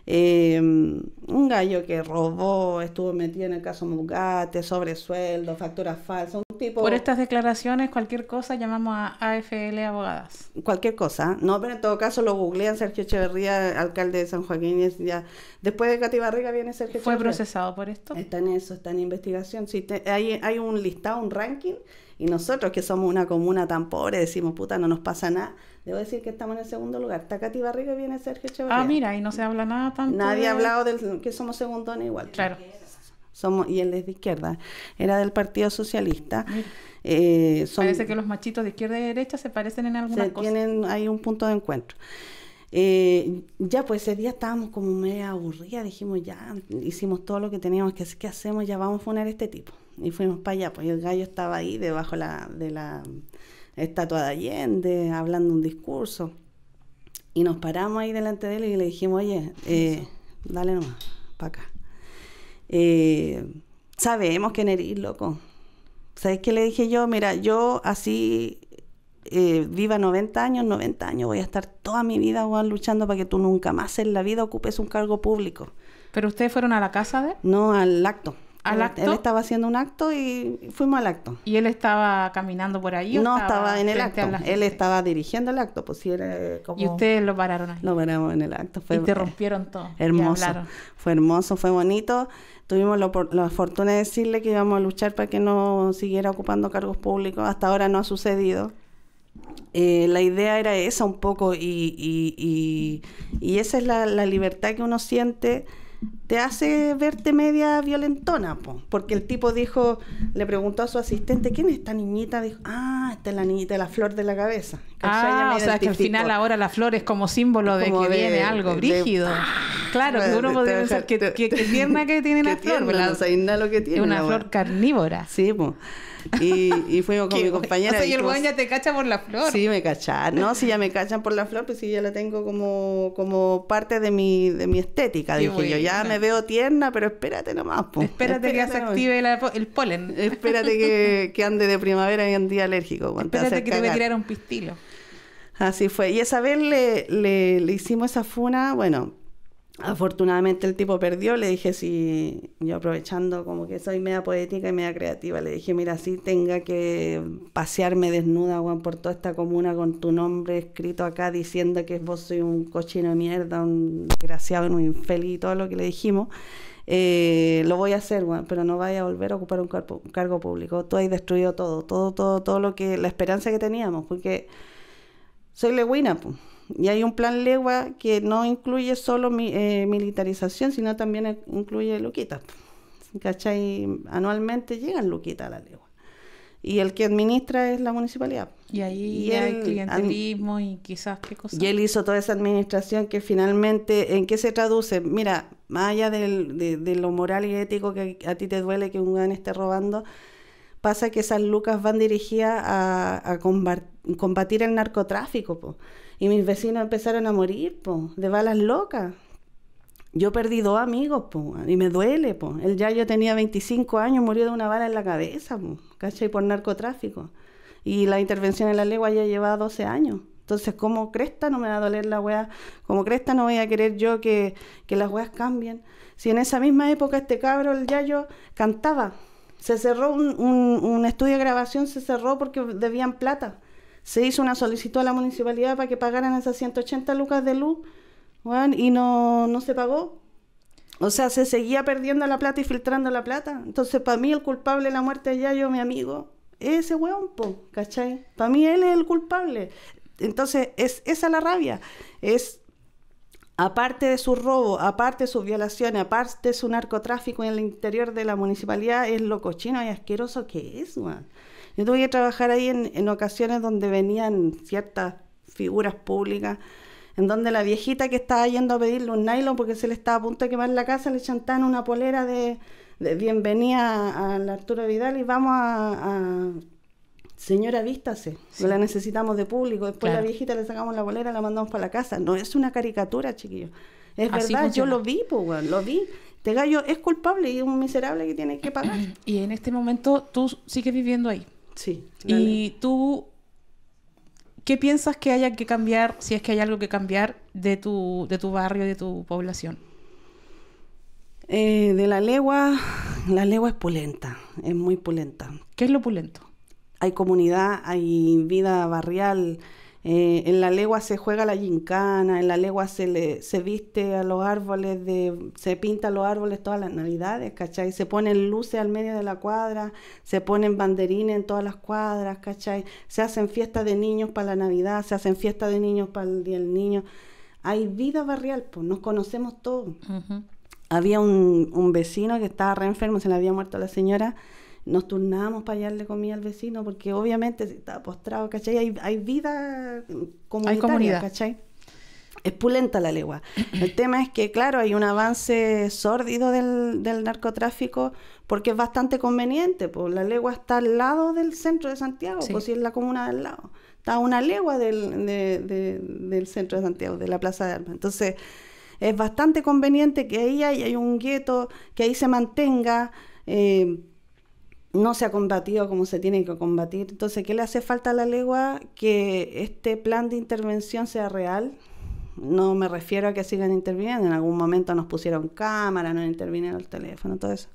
eh, un gallo que robó, estuvo metido en el caso Mugate, sobresueldo, facturas falsas, un tipo... Por estas declaraciones, cualquier cosa llamamos a AFL Abogadas. Cualquier cosa, no, pero en todo caso lo googlean Sergio Echeverría, alcalde de San Joaquín, ya... después de Cati Barriga viene Sergio Echeverría. ¿Fue procesado por esto? Está en eso, está en investigación, sí, hay, hay un listado, un ranking y nosotros que somos una comuna tan pobre, decimos, puta, no nos pasa nada. Debo decir que estamos en el segundo lugar. Está Katy Barriga y viene Sergio Echeverría. Ah, mira, y no se habla nada tanto. Nadie ha hablado del que somos segundones igual. Claro. Somos, y el es de izquierda, era del Partido Socialista. Eh, Parece que los machitos de izquierda y derecha se parecen en algunas cosa Tienen, hay un punto de encuentro. Eh, ya, pues ese día estábamos como medio aburridas, dijimos, ya, hicimos todo lo que teníamos que hacer, ¿qué hacemos? Ya vamos a poner a este tipo. Y fuimos para allá, pues el gallo estaba ahí debajo de la estatua de Allende, hablando un discurso. Y nos paramos ahí delante de él y le dijimos, oye, eh, dale nomás, para acá. Eh, sabemos que eres, loco. ¿Sabes qué le dije yo? Mira, yo así eh, viva 90 años, 90 años, voy a estar toda mi vida luchando para que tú nunca más en la vida ocupes un cargo público. ¿Pero ustedes fueron a la casa de? No, al acto. él, acto? estaba haciendo un acto y fuimos al acto. ¿Y él estaba caminando por ahí? No, estaba, en el acto. Él estaba dirigiendo el acto, pues era ¿Y ustedes lo pararon ahí? Lo paramos en el acto. y te eh, rompieron todo. Hermoso. Fue hermoso, fue bonito. Tuvimos la fortuna de decirle que íbamos a luchar para que no siguiera ocupando cargos públicos. Hasta ahora no ha sucedido. Eh, la idea era esa un poco y, y, y, esa es la, libertad que uno siente te hace verte media violentona, porque el tipo dijo, le preguntó a su asistente, ¿quién es esta niñita? Dijo, ah, esta es la niñita de la flor de la cabeza. Ah, o sea, que al final ahora la flor es como símbolo de que viene algo brígido. Ah, claro, que uno podría pensar que, que tiene la flor, que tiene. Una, una flor carnívora. Sí, pues. Y, y fuimos con mi compañera. y el buen ya te cacha por la flor. Sí, me cachan. No, si ya me cachan por la flor, pues sí, ya la tengo como, como parte de mi, de mi estética. dije yo, ya me veo tierna, pero espérate nomás. Espérate, que se active el polen. Espérate que, ande de primavera y día alérgico. Espérate que te voy a tirar un pistilo. Así fue. Y a vez le, le hicimos esa funa, bueno, Afortunadamente el tipo perdió, le dije si yo aprovechando como que soy media poética y media creativa, le dije, mira, si tenga que pasearme desnuda por toda esta comuna con tu nombre escrito acá diciendo que vos soy un cochino de mierda, un desgraciado, un infeliz y todo lo que le dijimos, eh, lo voy a hacer, pero no vaya a volver a ocupar un, cargo público. Tú has destruido todo, todo, todo, todo lo que, la esperanza que teníamos, porque soy leguina, pues y hay un plan legua que no incluye solo eh, militarización, sino también e, incluye Luquita ¿Cachai? Anualmente llegan Luquita a la legua. Y el que administra es la municipalidad. Y ahí hay clientelismo y quizás qué Y él hizo toda esa administración que finalmente, ¿en qué se traduce? Mira, más allá de, lo moral y ético que a ti te duele que un gan esté robando, pasa que esas lucas van dirigidas a, combatir el narcotráfico. pues y mis vecinos empezaron a morir, po, de balas locas. Yo perdí dos amigos, po, y me duele, po. El Yayo tenía 25 años, murió de una bala en la cabeza, po, ¿cachai? Por narcotráfico. Y la intervención en la legua ya llevaba 12 años. Entonces, como cresta no me va a doler la weá, como cresta no voy a querer yo que, las weas cambien. Si en esa misma época este cabro, el Yayo, cantaba. Se cerró un, un estudio de grabación, se cerró porque debían plata se hizo una solicitud a la municipalidad para que pagaran esas 180 lucas de luz, y no, no se pagó. O sea, se seguía perdiendo la plata y filtrando la plata. Entonces, para mí, el culpable de la muerte de Yayo, mi amigo, ese hueón, po, ¿cachai? Para mí, él es el culpable. Entonces, es esa la rabia. Es, aparte de su robo, aparte de sus violaciones, aparte de su narcotráfico en el interior de la municipalidad, es lo cochino y asqueroso que es, weón. Yo tuve que trabajar ahí en, ocasiones donde venían ciertas figuras públicas en donde la viejita que estaba yendo a pedirle un nylon porque se le estaba a punto de quemar la casa, le chantaban una polera de, bienvenida bienvenida la Arturo Vidal y vamos a, señora, vístase, la necesitamos de público, después la viejita le sacamos la polera, la mandamos para la casa. No es una caricatura, chiquillos. Es verdad, yo lo vi, pues, lo vi. Te este gallo es culpable y es un miserable que tiene que pagar. Y en este momento tú sigues viviendo ahí. Sí. Y tú, ¿qué piensas que haya que cambiar, si es que hay algo que cambiar, de tu, de tu barrio, de tu población? Eh, de la legua, la legua es pulenta, es muy pulenta. ¿Qué es lo pulento? Hay comunidad, hay vida barrial, eh, en la legua se juega la gincana, en la legua se, se viste a los árboles, de, se pinta los árboles todas las navidades, ¿cachai? Se ponen luces al medio de la cuadra, se ponen banderines en todas las cuadras, ¿cachai? Se hacen fiestas de niños para la Navidad, se hacen fiestas de niños para el Día del Niño. Hay vida barrial, pues nos conocemos todos. Había un, un vecino que estaba re enfermo, se le había muerto la señora nos turnábamos para hallarle comida al vecino, porque obviamente si está postrado, ¿cachai? Hay, vida comunitaria, hay comunidad. ¿cachai? Es pulenta la legua. El tema es que, claro, hay un avance sórdido del, narcotráfico porque es bastante conveniente. Pues la legua está al lado del centro de Santiago, pues si es la comuna del lado. Está a una legua del, centro de Santiago, de la Plaza de Armas. Entonces, es bastante conveniente que ahí hay, hay un gueto, que ahí se mantenga. Eh, no se ha combatido como se tiene que combatir. Entonces, ¿qué le hace falta a la legua? Que este plan de intervención sea real. No me refiero a que sigan interviniendo. En algún momento nos pusieron cámara, no intervinieron el teléfono, todo eso.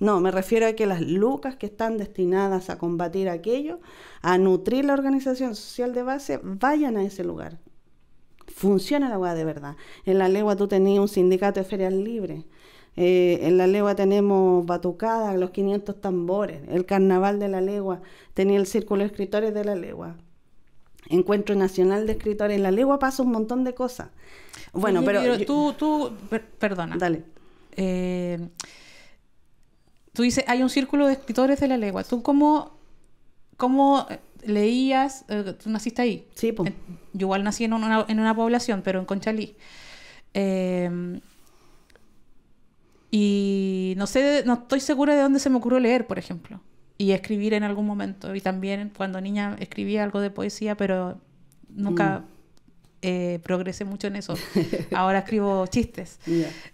No, me refiero a que las lucas que están destinadas a combatir aquello, a nutrir la organización social de base, vayan a ese lugar. Funciona la Legua de verdad. En la legua tú tenías un sindicato de ferias libres eh, en la legua tenemos batucada, los 500 tambores, el carnaval de la legua, tenía el círculo de escritores de la legua. Encuentro Nacional de Escritores, en la legua pasa un montón de cosas. Bueno, pero, tú, tú, perdona. Dale. Eh, tú dices, hay un círculo de escritores de la legua. ¿Tú cómo, cómo eh, leías? tú naciste ahí. Sí, pues. Yo igual nací en una, en una población, pero en Conchalí. Y no sé, no estoy segura de dónde se me ocurrió leer, por ejemplo, y escribir en algún momento. Y también cuando niña escribía algo de poesía, pero nunca mm. eh, progresé mucho en eso. Ahora escribo chistes.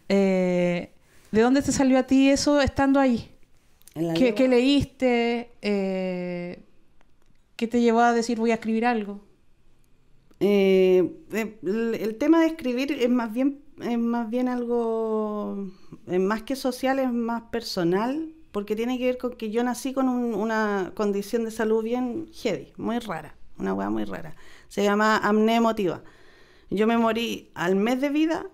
Eh, ¿De dónde te salió a ti eso estando ahí? ¿Qué, leíste? Eh, ¿Qué te llevó a decir voy a escribir algo? el, tema de escribir es más bien es más bien algo, más que social, es más personal, porque tiene que ver con que yo nací con una condición de salud bien heavy, muy rara, una hueá muy rara. Se llama amnemotiva. Yo me morí al mes de vida,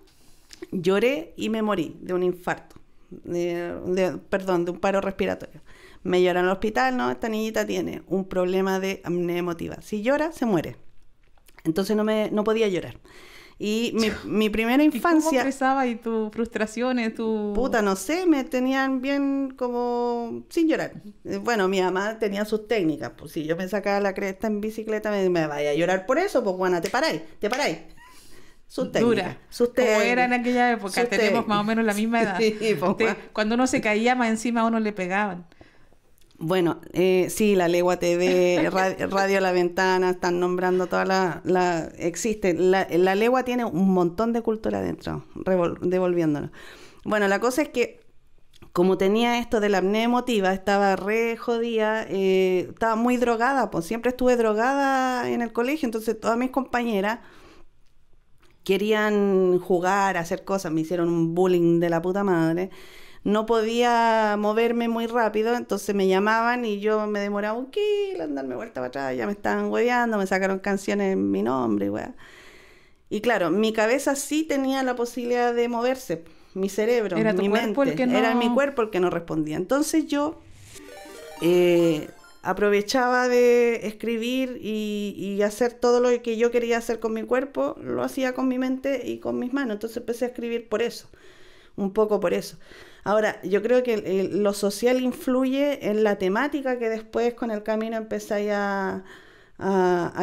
lloré y me morí de un infarto, de, perdón, de un paro respiratorio. Me llora en el hospital, no, esta niñita tiene un problema de amnemotiva. Si llora, se muere. Entonces no, me, no podía llorar. Y mi, mi primera infancia... ¿Y ¿Cómo y tus frustraciones, tu...? Puta, no sé, me tenían bien como... sin llorar. Eh, bueno, mi mamá tenía sus técnicas, pues si yo me sacaba la cresta en bicicleta me, me vaya a llorar por eso, pues Juana, te paráis, te paráis. Sus técnicas. Sus técnicas. Como era en aquella época, tenemos más o menos la misma edad. Pues, cuando uno se caía, más encima a uno le pegaban. Bueno, eh, sí, la Legua TV, radio, La Ventana, están nombrando todas las... la existe, la, Legua tiene un montón de cultura adentro, devolviéndolo. Bueno, la cosa es que como tenía esto de la apnea emotiva, estaba re jodida, eh, estaba muy drogada, pues siempre estuve drogada en el colegio, entonces todas mis compañeras querían jugar, hacer cosas, me hicieron un bullying de la puta madre no podía moverme muy rápido, entonces me llamaban y yo me demoraba un kilo en darme vuelta para atrás, ya me estaban hueveando, me sacaron canciones en mi nombre, weá. Y claro, mi cabeza sí tenía la posibilidad de moverse, mi cerebro, era mi mente, era mi cuerpo el que no respondía. Entonces yo eh, aprovechaba de escribir y, y, hacer todo lo que yo quería hacer con mi cuerpo, lo hacía con mi mente y con mis manos. Entonces empecé a escribir por eso, un poco por eso. Ahora, yo creo que eh, lo social influye en la temática que después con el camino empezáis a,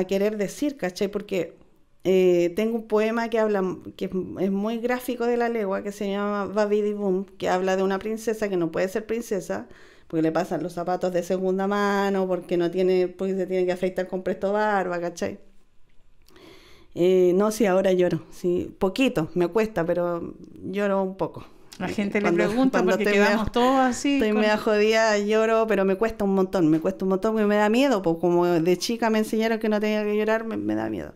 querer decir, ¿cachai? Porque eh, tengo un poema que habla, que es muy gráfico de la legua, que se llama Babidi Boom, que habla de una princesa que no puede ser princesa, porque le pasan los zapatos de segunda mano, porque no tiene, se tiene que afeitar con presto barba, ¿cachai? Eh, no, sí, ahora lloro, sí, poquito, me cuesta, pero lloro un poco. La eh, gente le pregunta porque quedamos todos así. Estoy me da jodida, lloro, pero me cuesta un montón, me cuesta un montón y me da miedo, pues como de chica me enseñaron que no tenía que llorar, me, da miedo.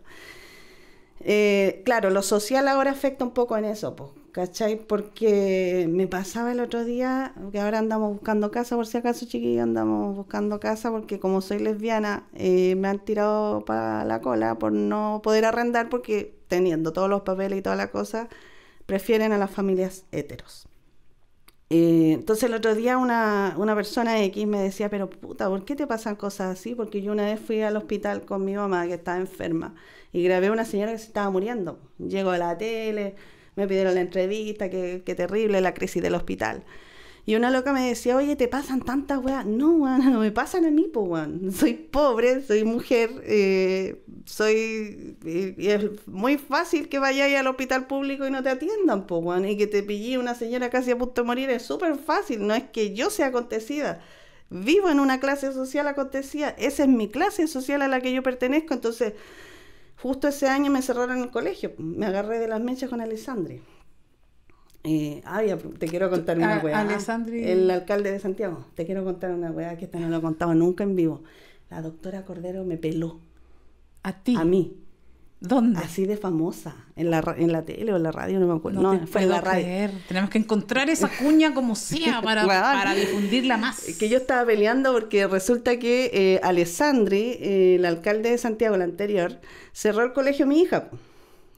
Eh, claro, lo social ahora afecta un poco en eso, pues, ¿cachai? Porque me pasaba el otro día, que ahora andamos buscando casa, por si acaso, chiquillos, andamos buscando casa, porque como soy lesbiana, eh, me han tirado para la cola por no poder arrendar, porque teniendo todos los papeles y toda la cosa, prefieren a las familias heteros. Eh, entonces el otro día una, una, persona X me decía, pero puta, ¿por qué te pasan cosas así? Porque yo una vez fui al hospital con mi mamá que estaba enferma y grabé a una señora que se estaba muriendo. ...llegó a la tele, me pidieron la entrevista, ...que qué terrible la crisis del hospital. Y una loca me decía, oye, te pasan tantas weas. No, no me pasan a mí, po Soy pobre, soy mujer, eh, soy... Y es muy fácil que vayáis al hospital público y no te atiendan, pues, Y que te pillé una señora casi a punto de morir es súper fácil. No es que yo sea acontecida vivo en una clase social acontecida, esa es mi clase social a la que yo pertenezco, entonces justo ese año me cerraron el colegio, me agarré de las mechas con Alessandri. Ah, te quiero contar una weá. Alessandri... El alcalde de Santiago, te quiero contar una weá que esta no lo he contado nunca en vivo. La doctora Cordero me peló. ¿A ti? A mí. ¿Dónde? Así de famosa, en la, tele o en la radio, no me acuerdo. No, fue en la radio. Tenemos que encontrar esa cuña como sea para, para difundirla más. Que yo estaba peleando porque resulta que eh, Alessandri, eh, el alcalde de Santiago, el anterior, cerró el colegio mi hija,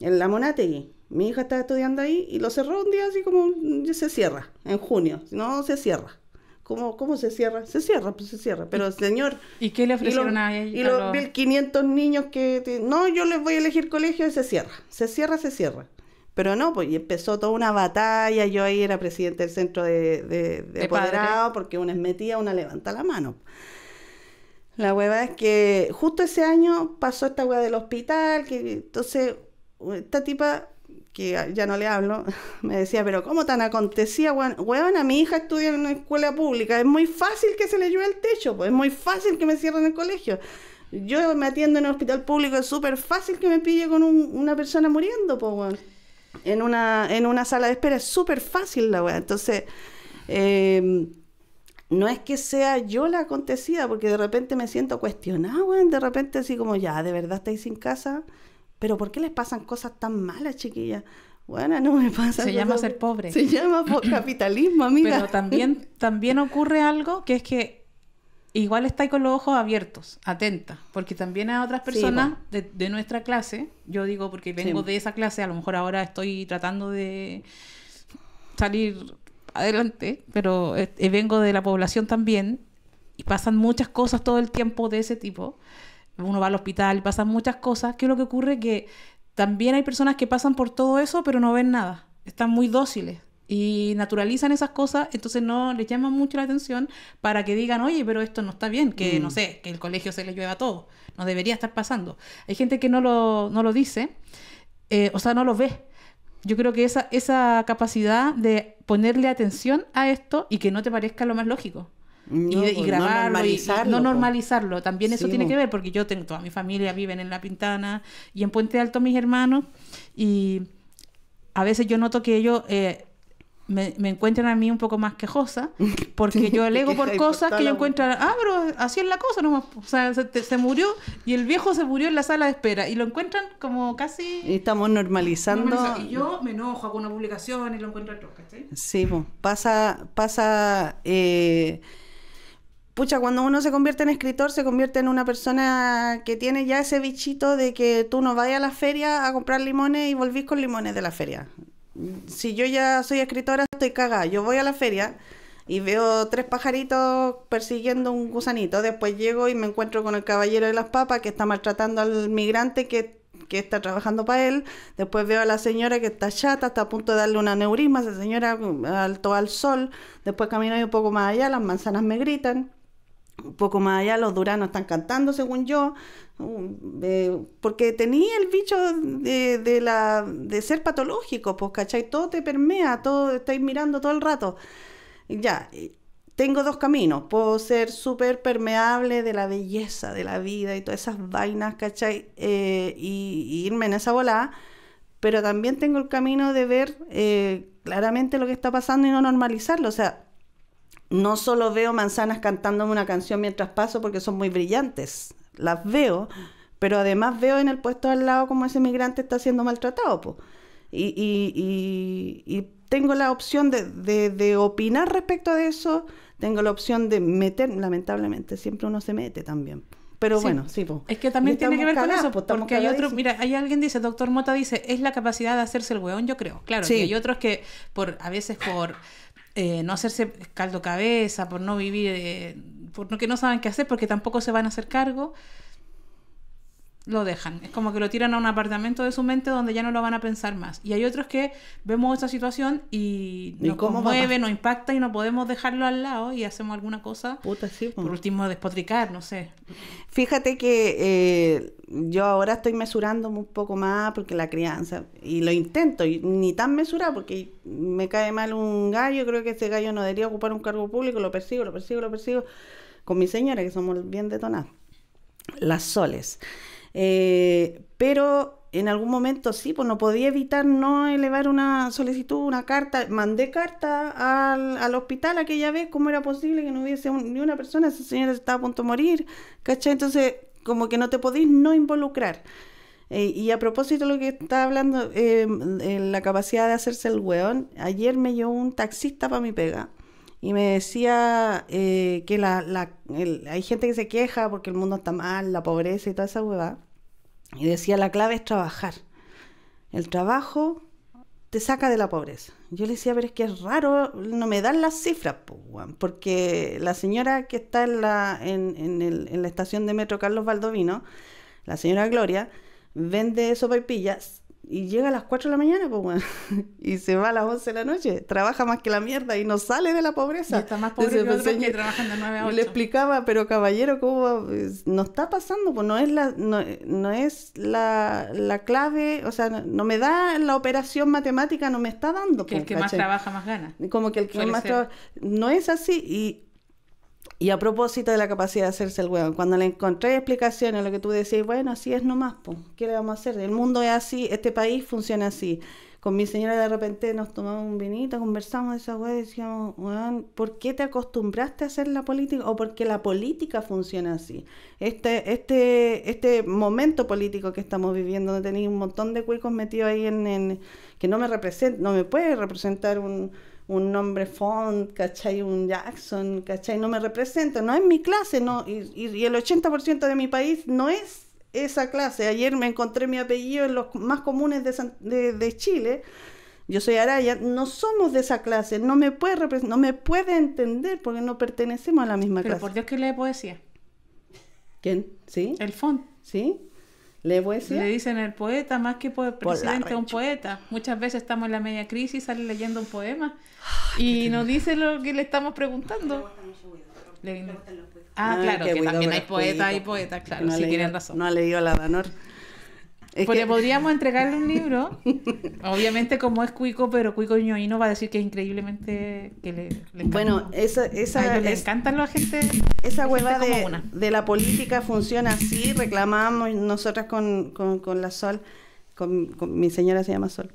en la Monategui. Mi hija estaba estudiando ahí y lo cerró un día así como mm, se cierra, en junio. No, se cierra. ¿Cómo, ¿Cómo se cierra? Se cierra, pues se cierra. Pero, señor... ¿Y qué le ofrecieron a ella? Y los 1.500 niños que... no, yo les voy a elegir colegio y se cierra. Se cierra, se cierra. Pero no, pues empezó toda una batalla. Yo ahí era presidente del centro de, de, porque una es metida, una levanta la mano. La hueva es que justo ese año pasó esta hueá del hospital, que entonces esta tipa ya no le hablo, me decía, pero ¿cómo tan acontecía, weón? a mi hija estudia en una escuela pública, es muy fácil que se le llueva el techo, pues es muy fácil que me cierren el colegio. Yo me atiendo en un hospital público, es súper fácil que me pille con una persona muriendo, pues, weón. En una, en una sala de espera es súper fácil la weá. Entonces, em, no es que sea yo la acontecida, porque de repente me siento cuestionada, weón. De repente así como, ya, ¿de verdad estáis sin casa? Pero ¿por qué les pasan cosas tan malas, chiquillas? Bueno, no me pasa. Se llama ser pobre. Se llama capitalismo, amiga. Pero también, también ocurre algo que es que igual estáis con los ojos abiertos, atenta, porque también a otras personas de, nuestra clase, yo digo porque vengo de esa clase, a lo mejor ahora estoy tratando de salir adelante, pero eh, vengo de la población también y pasan muchas cosas todo el tiempo de ese tipo uno va al hospital, pasan muchas cosas, ¿qué es lo que ocurre? Que también hay personas que pasan por todo eso, pero no ven nada, están muy dóciles y naturalizan esas cosas, entonces no les llama mucho la atención para que digan, oye, pero esto no está bien, que no mm. sé, que el colegio se le llueva todo, no debería estar pasando. Hay gente que no lo, no lo dice, eh, o sea, no lo ve. Yo creo que esa, esa capacidad de ponerle atención a esto y que no te parezca lo más lógico y, pues, grabarlo. No pues. normalizarlo. También eso tiene pues. que ver, porque yo tengo toda mi familia, viven en La Pintana y en Puente Alto mis hermanos. Y a veces yo noto que ellos eh, me, encuentran a mí un poco más quejosa, porque yo alego por cosas que yo encuentro, ah, pero así es la cosa más O sea, se, murió y el viejo se murió en la sala de espera y lo encuentran como casi. estamos normalizando. Y yo me enojo, con una publicación y lo encuentro a ¿sí? Sí, pasa. pasa eh, pucha, cuando uno se convierte en escritor, se convierte en una persona que tiene ya ese bichito de que tú no vas a la feria a comprar limones y volvís con limones de la feria. Si yo ya soy escritora, estoy cagada. Yo voy a la feria y veo tres pajaritos persiguiendo un gusanito. Después llego y me encuentro con el caballero de las papas que está maltratando al migrante que que está trabajando para él. Después veo a la señora que está chata, está a punto de darle una neurisma, Esa señora mm, alto al sol. Después camino un poco más allá, las manzanas me gritan. Un poco más allá los duranos están cantando, según yo, um, eh, porque tenía el bicho de, la, de ser patológico, pues, ¿cachai? Todo te permea, todo estáis mirando todo el rato. Ya, eh, tengo dos caminos, puedo ser súper permeable de la belleza, de la vida y todas esas vainas, ¿cachai? Eh, y, irme en esa volada, pero también tengo el camino de ver claramente lo que está pasando y no normalizarlo, o sea no solo veo manzanas cantándome una canción mientras paso porque son muy brillantes, las veo, pero además veo en el puesto al lado como ese migrante está siendo maltratado. Y, y, y, tengo la opción de, opinar respecto a eso, tengo la opción de meter, lamentablemente, siempre uno se mete también. Pero bueno, sí, Es que también tiene que ver con eso, porque hay otros, mira, hay alguien dice, doctor Mota dice, es la capacidad de hacerse el hueón, yo creo. Claro, sí. y hay otros que por a veces por eh, no hacerse caldo cabeza, por no vivir, eh, por no que no saben qué hacer porque tampoco se van a hacer cargo lo dejan. Es como que lo tiran a un apartamento de su mente donde ya no lo van a pensar más. Y hay otros que vemos esta situación y nos mueve, nos impacta y no podemos dejarlo al lado y hacemos alguna cosa. Puta, sí, por último, despotricar, no sé. Fíjate que eh, yo ahora estoy mesurando un poco más porque la crianza, y lo intento, y ni tan mesurado porque me cae mal un gallo, creo que ese gallo no debería ocupar un cargo público, lo persigo, lo persigo, lo persigo, con mi señora que somos bien detonados. Las soles. Eh, pero en algún momento sí, pues no podía evitar no elevar una solicitud, una carta. Mandé carta al, al hospital aquella vez, cómo era posible que no hubiese ni una persona, esa señora estaba a punto de morir, ¿cachai? Entonces, como que no te podéis no involucrar. Eh, y a propósito de lo que está hablando, eh, la capacidad de hacerse el hueón, ayer me llevó un taxista para mi pega y me decía eh, que la, hay gente que se queja porque el mundo está mal, la pobreza y toda esa hueá. Y decía, la clave es trabajar. El trabajo te saca de la pobreza. Yo le decía, pero es que es raro, no me dan las cifras, porque la señora que está en la, en, la estación de metro Carlos Baldovino, la señora Gloria, vende pillas y llega a las 4 de la mañana, pues, y se va a las 11 de la noche. Trabaja más que la mierda y no sale de la pobreza. Y está más pobre que pues, Le explicaba, pero caballero, ¿cómo no está pasando? Pues no es la, no, es la, clave, o sea, no, me da la operación matemática, no me está dando. Que el pues, que más trabaja más gana. Como que el que más trabaja. No es así. Y y a propósito de la capacidad de hacerse el hueón, cuando le encontré explicaciones, lo que tú decías, bueno, así es nomás, pues, ¿qué le vamos a hacer? El mundo es así, este país funciona así. Con mi señora de repente nos tomamos un vinito, conversamos de esa hueá y decíamos, ¿por qué te acostumbraste a hacer la política? ¿O por qué la política funciona así? Este, este, este momento político que estamos viviendo, donde tenéis un montón de cuicos metidos ahí en, en que no me representa, no me puede representar un un nombre font, ¿cachai? Un Jackson, ¿cachai? No me represento, no es mi clase, no, y, el 80% de mi país no es esa clase. Ayer me encontré mi apellido en los más comunes de, de, Chile. Yo soy Araya, no somos de esa clase, no me puede no me puede entender porque no pertenecemos a la misma clase. Pero por Dios que lee poesía. ¿Quién? ¿Sí? El font. ¿Sí? ¿Le dicen el poeta, más que po presidente, un poeta. Muchas veces estamos en la media crisis, sale leyendo un poema y nos dice lo que le estamos preguntando. Ah, claro, que también hay poetas y poetas, claro, si tienen razón. No ha leído la Danor. Porque podríamos entregarle un libro, obviamente como es cuico, pero cuico no va a decir que es increíblemente que le, le Bueno, esa, esa a encantan la gente. Esa hueva de, la política funciona así, reclamamos nosotras con, la Sol, con, mi señora se llama Sol.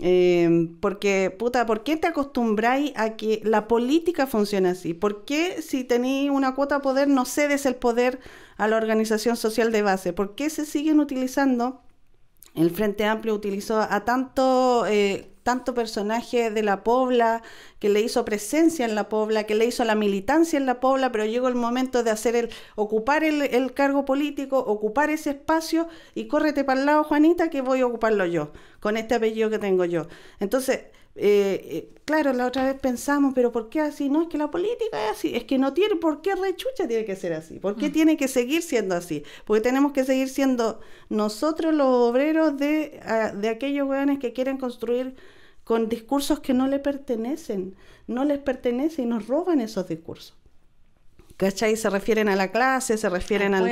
Eh, porque, puta, ¿por qué te acostumbráis a que la política funcione así? ¿Por qué si tenéis una cuota de poder no cedes el poder a la organización social de base? ¿Por qué se siguen utilizando el Frente Amplio utilizó a tanto, eh, tanto personaje de la Pobla, que le hizo presencia en la Pobla, que le hizo la militancia en la Pobla, pero llegó el momento de hacer el, ocupar el, el cargo político, ocupar ese espacio y córrete para el lado, Juanita, que voy a ocuparlo yo, con este apellido que tengo yo. Entonces, eh, eh, claro, la otra vez pensamos, pero ¿por qué así? No, es que la política es así, es que no tiene, ¿por qué rechucha tiene que ser así? ¿Por qué mm. tiene que seguir siendo así? Porque tenemos que seguir siendo nosotros los obreros de, ah, de aquellos hueones que quieren construir con discursos que no le pertenecen, no les pertenecen y nos roban esos discursos. ¿Cachai? Se refieren a la clase, se refieren al,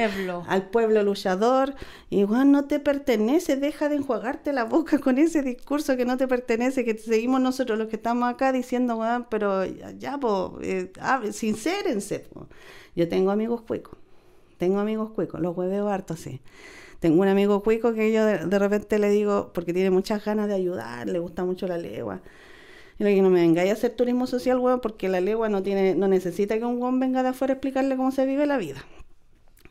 pueblo, luchador. Y no te pertenece, deja de enjuagarte la boca con ese discurso que no te pertenece, que seguimos nosotros los que estamos acá diciendo, pero ya, po, eh, Yo tengo amigos cuicos, tengo amigos cuicos, los hueveo harto sí. Tengo un amigo cuico que yo de, repente le digo, porque tiene muchas ganas de ayudar, le gusta mucho la legua y no me vengáis a hacer turismo social, weón, porque la legua no tiene, no necesita que un weón venga de afuera a explicarle cómo se vive la vida.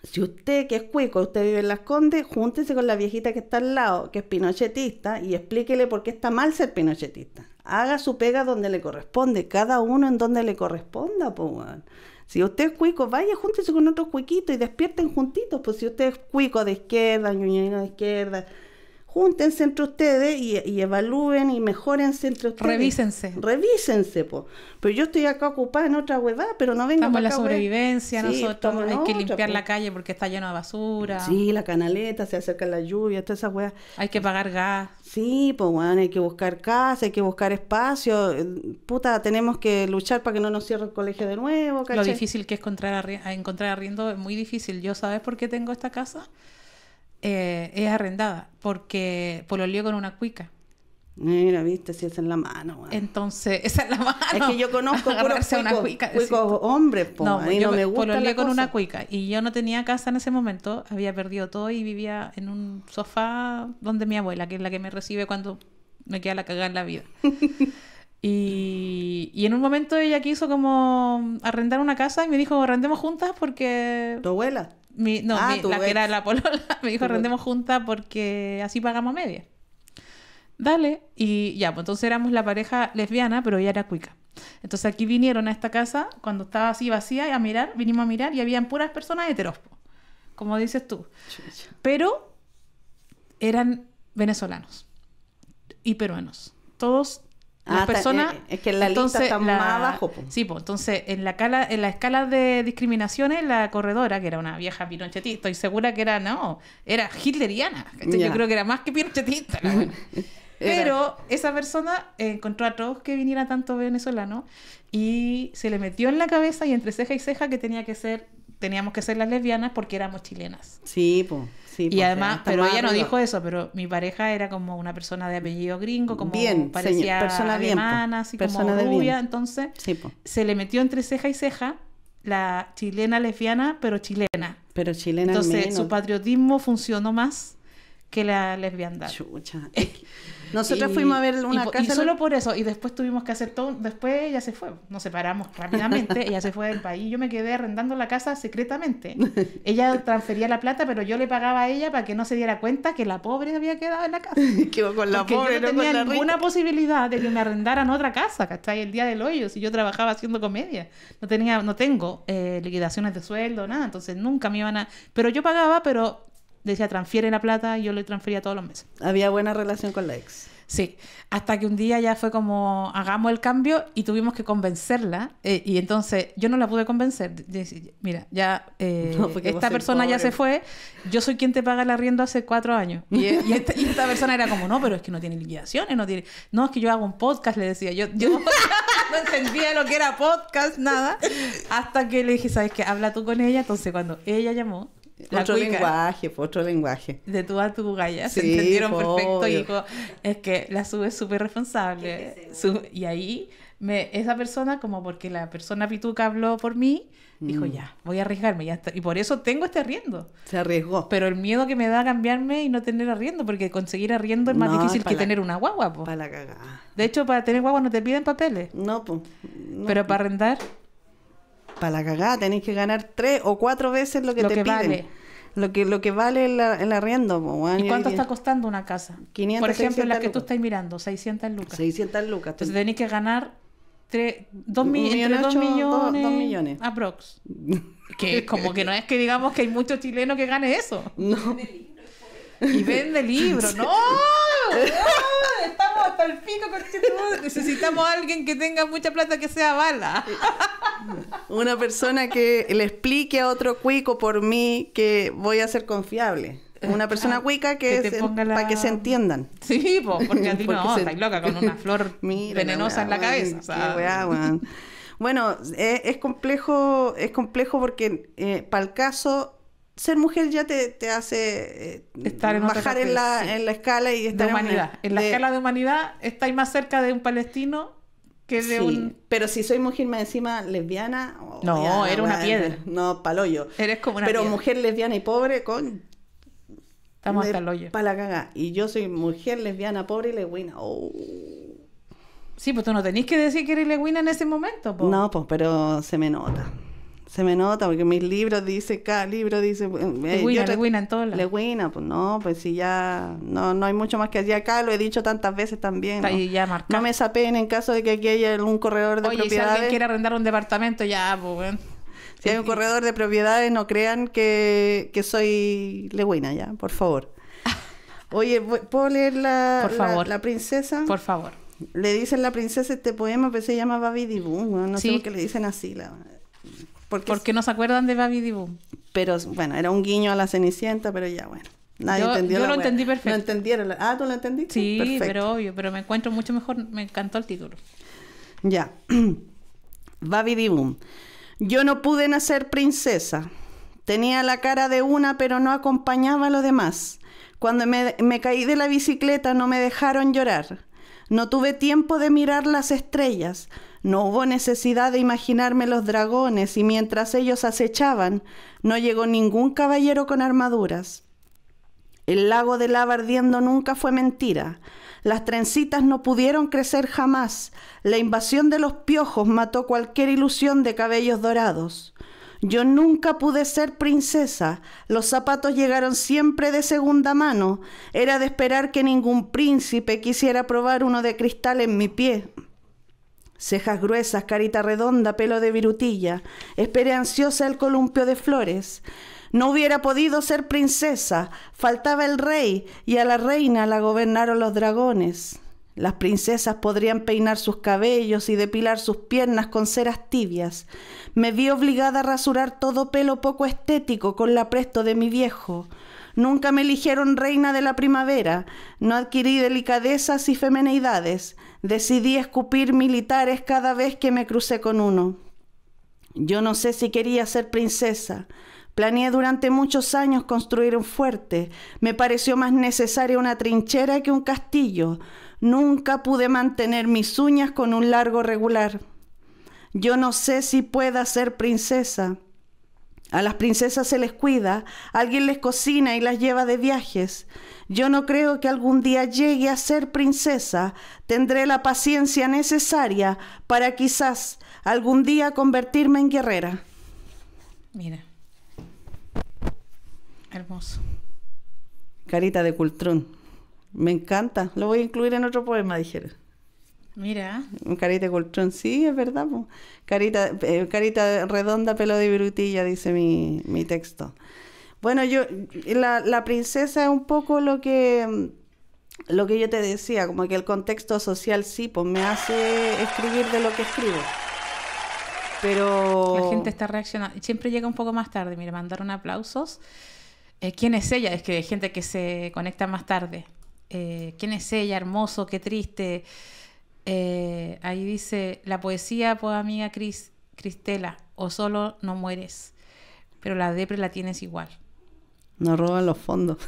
Si usted, que es cuico, usted vive en Las Condes, júntese con la viejita que está al lado, que es pinochetista, y explíquele por qué está mal ser pinochetista. Haga su pega donde le corresponde, cada uno en donde le corresponda, pues, weón. Si usted es cuico, vaya, júntese con otro cuiquitos y despierten juntitos. Pues si usted es cuico de izquierda, ñuñino de izquierda, júntense entre ustedes y, evalúen y mejorense entre ustedes. Revísense. Revísense, pues. Pero yo estoy acá ocupada en otra huevada, pero no vengo Estamos en la sobrevivencia, nosotros hay que limpiar la calle porque está lleno de basura. Sí, la canaleta, se acerca la lluvia, todas esas huevas. Hay que pagar gas. Sí, pues bueno, hay que buscar casa, hay que buscar espacio. Puta, tenemos que luchar para que no nos cierre el colegio de nuevo, ¿caché? Lo difícil que es encontrar encontrar arriendo es muy difícil. ¿Yo sabes por qué tengo esta casa? Eh, es arrendada porque lío con una cuica. Mira, viste, si es la mano. Entonces, esa es la mano. Es que yo conozco puro cuico, una cuica, hombres, po, no, a mí pues no me gusta con una cuica. Y yo no tenía casa en ese momento, había perdido todo y vivía en un sofá donde mi abuela, que es la que me recibe cuando me queda la cagada en la vida. Y, y, en un momento ella quiso como arrendar una casa y me dijo, arrendemos juntas porque... ¿Tu abuela? no, ah, la que era la polola me dijo, arrendemos juntas porque así pagamos media. Dale. Y ya, pues entonces éramos la pareja lesbiana, pero ella era cuica. Entonces aquí vinieron a esta casa, cuando estaba así vacía, a mirar, vinimos a mirar y habían puras personas heterospo, como dices tú. Pero eran venezolanos y peruanos. Todos Ah, eh, eh, es que en la entonces, lista está más abajo. Sí, pues entonces en la, en la escala de discriminaciones, la corredora, que era una vieja pinochetista, estoy segura que era, no, era hitleriana. yo creo que era más que pinochetista. Pero esa persona eh, encontró a todos que viniera tanto venezolano y se le metió en la cabeza y entre ceja y ceja que tenía que ser, teníamos que ser las lesbianas porque éramos chilenas. Sí, pues y además, pero ella no dijo eso, pero mi pareja era como una persona de apellido gringo, como bien, parecía persona pues, alemana, así como rubia, entonces pues. se le metió entre ceja y ceja la chilena lesbiana, pero chilena. Pero chilena Entonces, su patriotismo funcionó más que la lesbiandad. Chucha. Nosotros fuimos a ver una casa. Y solo por eso, y después tuvimos que hacer todo. Después ella se fue, nos separamos rápidamente, ella se fue del país. Yo me quedé arrendando la casa secretamente. Ella transfería la plata, pero yo le pagaba a ella para que no se diera cuenta que la pobre había quedado en la casa. con la pobre, yo no tenía ninguna posibilidad de que me arrendaran otra casa, ¿cachai? El día del hoyo, si yo trabajaba haciendo comedia. No tenía, no tengo eh, liquidaciones de sueldo, nada, entonces nunca me iban a. Pero yo pagaba, pero decía transfiere la plata y yo le transfería todos los meses. Había buena relación con la ex. Sí, hasta que un día ya fue como hagamos el cambio y tuvimos que convencerla eh, y entonces yo no la pude convencer. mira, ya eh, esta persona ya se fue, yo soy quien te paga el arriendo hace cuatro años este, y, esta, persona era como no, pero es que no tiene liquidaciones, no tiene, no es que yo hago un podcast le decía, yo, yo no entendía lo que era podcast nada hasta que le dije sabes qué? habla tú con ella, entonces cuando ella llamó otro lenguaje, fue otro lenguaje. De tú a tu Gaya, sí, se entendieron perfecto y dijo, es que la sube súper responsable. y ahí me, esa persona, como porque la persona pituca habló por mí, dijo, mm. ya, voy a arriesgarme. Ya Y por eso tengo este arriendo. Se arriesgó. Pero el miedo que me da cambiarme y no tener arriendo, porque conseguir arriendo es más difícil que tener una guagua. Para la cagada. De hecho, para tener guagua no te piden papeles. No, pues. Pero para arrendar para la cagada, tenéis que ganar tres o cuatro veces lo que te piden. Lo que, lo que vale el, arriendo. ¿Y cuánto está costando una casa? 500, Por ejemplo, la que tú estás mirando, 600 lucas. 600 lucas. Entonces tenéis que ganar dos 2, millones. a millones. Aprox. que como que no es que digamos que hay muchos chilenos que gane eso. No. y vende libros. ¡No! Estamos hasta el pico con este Necesitamos a alguien que tenga mucha plata que sea bala. Una persona que le explique a otro cuico por mí que voy a ser confiable. Una ah, persona cuica que, que para que se entiendan. Sí, porque a ti no, estás loca con una flor venenosa en la cabeza. bueno, es, complejo, es complejo porque eh, para el caso ser mujer ya te, te hace eh, estar bajar en la, en la, escala y estar humanidad. En, la escala de humanidad estáis más cerca de un palestino que de un... Pero si soy mujer más encima lesbiana... no, era una piedra. No, paloyo Eres como una Pero mujer lesbiana y pobre con... Estamos hasta el hoyo. Para la caga. Y yo soy mujer lesbiana, pobre y leguina oh. Sí, pues tú no tenéis que decir que eres leguina en ese momento. No, pues pero se me nota se me nota porque mis libros dice, cada libro dice... Eh, Leguina, pues no, pues si ya no, no hay mucho más que decir Acá lo he dicho tantas veces también. ¿no? No me sapeen en caso de que aquí haya algún corredor de Oye, propiedades. si alguien quiere arrendar un departamento, ya, pues Si hay un corredor de propiedades, no crean que, que soy Leguina ya, por favor. Oye, ¿puedo leer la, la, princesa? Por favor. Le dicen la princesa este poema, pero se llama Baby no, sé por qué le dicen así. La... Porque, qué no se acuerdan de Baby Boom. Pero bueno, era un guiño a la Cenicienta, pero ya bueno. Nadie yo, yo lo entendí perfecto. Lo entendieron. Ah, ¿tú lo entendiste? Sí, pero obvio, pero me encuentro mucho mejor. Me encantó el título. Ya. Baby Boom. Yo no pude nacer princesa. Tenía la cara de una, pero no acompañaba a lo demás. Cuando me caí de la bicicleta no me dejaron llorar. No tuve tiempo de mirar las estrellas. No hubo necesidad de imaginarme los dragones y mientras ellos acechaban, no llegó ningún caballero con armaduras. El lago de lava ardiendo nunca fue mentira. Las trencitas no pudieron crecer jamás. La invasión de los piojos mató cualquier ilusión de cabellos dorados. Yo nunca pude ser princesa. Los zapatos llegaron siempre de segunda mano. Era de esperar que ningún príncipe quisiera probar uno de cristal en mi pie cejas gruesas, carita redonda, pelo de virutilla. Esperé ansiosa el columpio de flores. No hubiera podido ser princesa, faltaba el rey y a la reina la gobernaron los dragones. Las princesas podrían peinar sus cabellos y depilar sus piernas con ceras tibias. Me vi obligada a rasurar todo pelo poco estético con la presto de mi viejo. Nunca me eligieron reina de la primavera, no adquirí delicadezas y femeneidades, Decidí escupir militares cada vez que me crucé con uno. Yo no sé si quería ser princesa. Planeé durante muchos años construir un fuerte. Me pareció más necesaria una trinchera que un castillo. Nunca pude mantener mis uñas con un largo regular. Yo no sé si pueda ser princesa. A las princesas se les cuida, alguien les cocina y las lleva de viajes. Yo no creo que algún día llegue a ser princesa. Tendré la paciencia necesaria para quizás algún día convertirme en guerrera. Mira. Hermoso. Carita de cultrón. Me encanta. Lo voy a incluir en otro poema, dijera. Mira. Carita colchón, sí, es verdad. Carita, eh, carita redonda, pelo de brutilla, dice mi, mi texto. Bueno, yo, la, la, princesa es un poco lo que, lo que yo te decía, como que el contexto social sí, pues me hace escribir de lo que escribo. Pero... La gente está reaccionando. Siempre llega un poco más tarde, mira, mandaron aplausos. Eh, ¿Quién es ella? Es que hay gente que se conecta más tarde. Eh, ¿Quién es ella? Hermoso, qué triste. Eh, ahí dice, la poesía, pues amiga Cris, Cristela, o solo no mueres, pero la depre la tienes igual. Nos roban los fondos.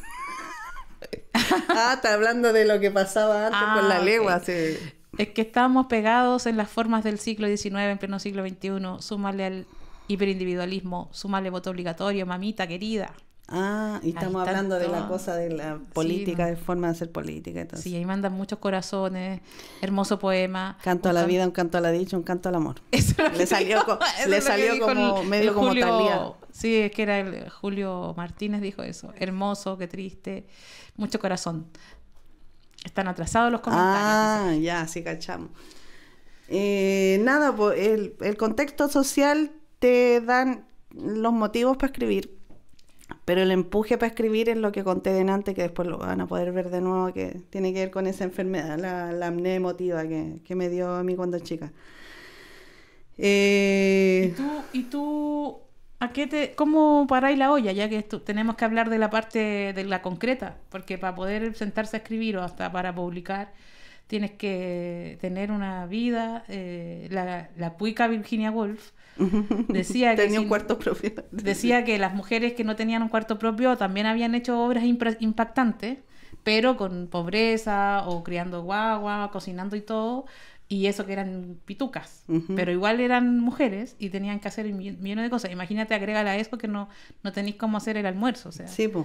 ah, está hablando de lo que pasaba antes con la ah, lengua Es que estamos pegados en las formas del siglo XIX, en pleno siglo XXI. Súmale al hiperindividualismo, súmale voto obligatorio, mamita querida. Ah, y estamos hablando de la cosa de la política, de forma de hacer política. Entonces. Sí, ahí mandan muchos corazones, hermoso poema. Canto a la vida, un canto a la dicha, un canto al amor. le salió, como medio como Sí, es que era el Julio Martínez dijo eso. Hermoso, qué triste, mucho corazón. Están atrasados los comentarios. Ah, ya, sí, cachamos. Eh, nada, el, el contexto social te dan los motivos para escribir pero el empuje para escribir es lo que conté antes, que después lo van a poder ver de nuevo, que tiene que ver con esa enfermedad, la, la emotiva que, me dio a mí cuando chica. Eh, ¿Y, tú, a qué te, cómo paráis la olla? Ya que tenemos que hablar de la parte de la concreta, porque para poder sentarse a escribir o hasta para publicar tienes que tener una vida. Eh, la, puica Virginia Woolf decía que... Tenía un cuarto decía que las mujeres que no tenían un cuarto propio también habían hecho obras impactantes, pero con pobreza o criando guagua, cocinando y todo y eso que eran pitucas, pero igual eran mujeres y tenían que hacer millones de cosas. Imagínate, agrega la eso que no, no tenéis cómo hacer el almuerzo. sea. Sí, pues.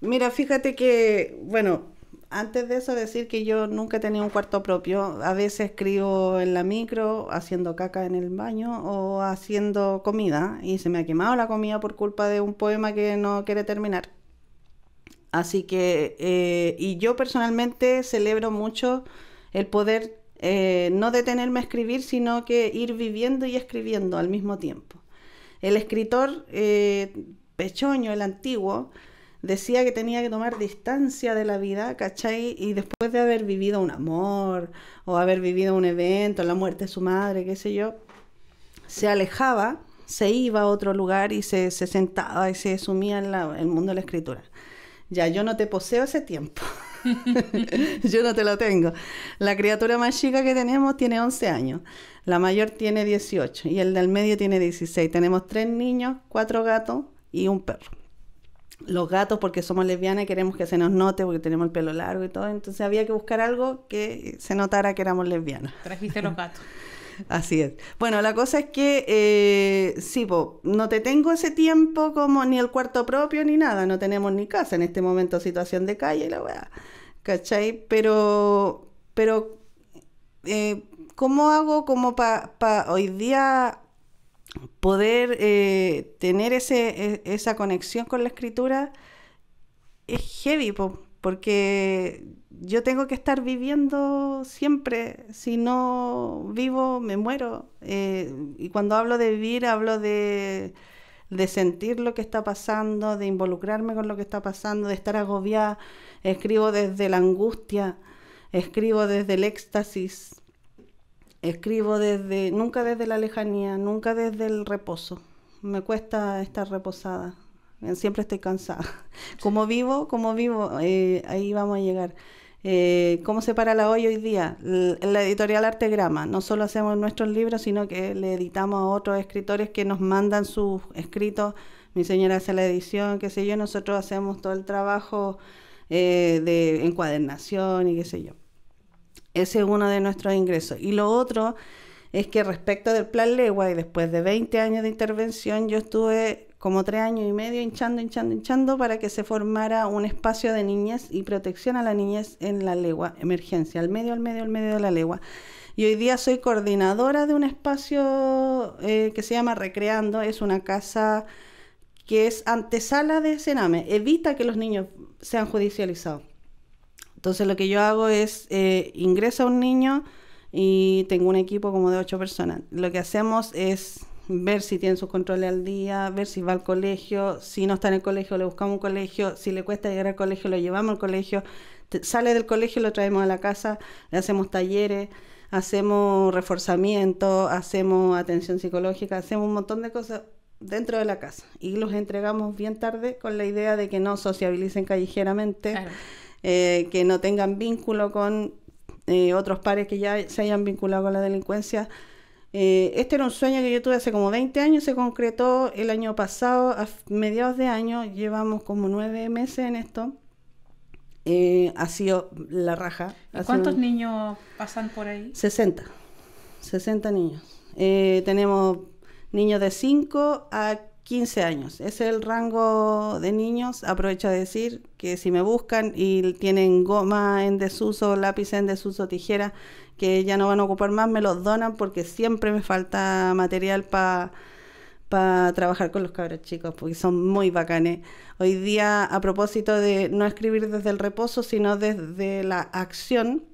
Mira, fíjate que, bueno, antes de eso decir que yo nunca he tenido un cuarto propio. A veces escribo en la micro, haciendo caca en el baño o haciendo comida y se me ha quemado la comida por culpa de un poema que no quiere terminar. Así que, eh, y yo personalmente celebro mucho el poder eh, no detenerme a escribir, sino que ir viviendo y escribiendo al mismo tiempo. El escritor eh, Pechoño, el antiguo, decía que tenía que tomar distancia de la vida, ¿cachai? Y después de haber vivido un amor o haber vivido un evento, la muerte de su madre, qué sé yo, se alejaba, se iba a otro lugar y se, sentaba y se sumía en, el mundo de la escritura. Ya, yo no te poseo ese tiempo. yo no te lo tengo. La criatura más chica que tenemos tiene 11 años. La mayor tiene 18 y el del medio tiene 16. Tenemos tres niños, cuatro gatos y un perro los gatos porque somos lesbianas y queremos que se nos note porque tenemos el pelo largo y todo. Entonces había que buscar algo que se notara que éramos lesbianas. Trajiste los gatos. Así es. Bueno, la cosa es que, eh, sí, no te tengo ese tiempo como ni el cuarto propio ni nada. No tenemos ni casa en este momento, situación de calle la weá. ¿Cachai? Pero, pero, eh, ¿cómo hago como para pa hoy día poder eh, tener ese, e, esa conexión con la escritura es heavy, porque yo tengo que estar viviendo siempre, si no vivo me muero. Eh, y cuando hablo de vivir, hablo de sentir lo que está pasando, de involucrarme con lo que está pasando, de estar agobiada, escribo desde la angustia, escribo desde el éxtasis, escribo desde, nunca desde la lejanía, nunca desde el reposo. Me cuesta estar reposada. Eh, siempre estoy cansada. Como vivo, como vivo, eh, ahí vamos a llegar. Eh, ¿Cómo se para la hoy hoy día? La editorial Artegrama. No solo hacemos nuestros libros, sino que le editamos a otros escritores que nos mandan sus escritos. Mi señora hace la edición, qué sé yo. Nosotros hacemos todo el trabajo de encuadernación y qué sé yo. Ese es uno de nuestros ingresos. Y lo otro es que respecto del plan Legua y después de 20 años de intervención, yo estuve como tres años y medio hinchando, hinchando, hinchando para que se formara un espacio de niñez y protección a la niñez en la legua, emergencia, al medio, al medio, al medio de la legua. Y hoy día soy coordinadora de un espacio eh, que se llama Recreando, es una casa que es antesala de cename, evita que los niños sean judicializados. Entonces lo que yo hago es eh, ingreso a un niño y tengo un equipo como de ocho personas. Lo que hacemos es ver si tienen sus controles al día, ver si va al colegio, si no está en el colegio le buscamos un colegio, si le cuesta llegar al colegio lo llevamos al colegio, sale del colegio lo traemos a la casa, le hacemos talleres, hacemos reforzamiento, hacemos atención psicológica, hacemos un montón de cosas dentro de la casa y los entregamos bien tarde con la idea de que no sociabilicen callejeramente. Eh, que no tengan vínculo con eh, otros pares que ya se hayan vinculado con la delincuencia. Eh, este era un sueño que yo tuve hace como 20 años, se concretó el año pasado, a mediados de año, llevamos como nueve meses en esto. ha sido la raja. ¿Cuántos niños pasan por ahí? 60, 60 niños. tenemos niños de 5 a 15 años. es el rango de niños. Aprovecho a decir que si me buscan y tienen goma en desuso, lápiz en desuso, tijera, que ya no van a ocupar más, me los donan porque siempre me falta material para trabajar con los cabros chicos, porque son muy bacanes. Hoy día, a propósito de no escribir desde el reposo, sino desde la acción,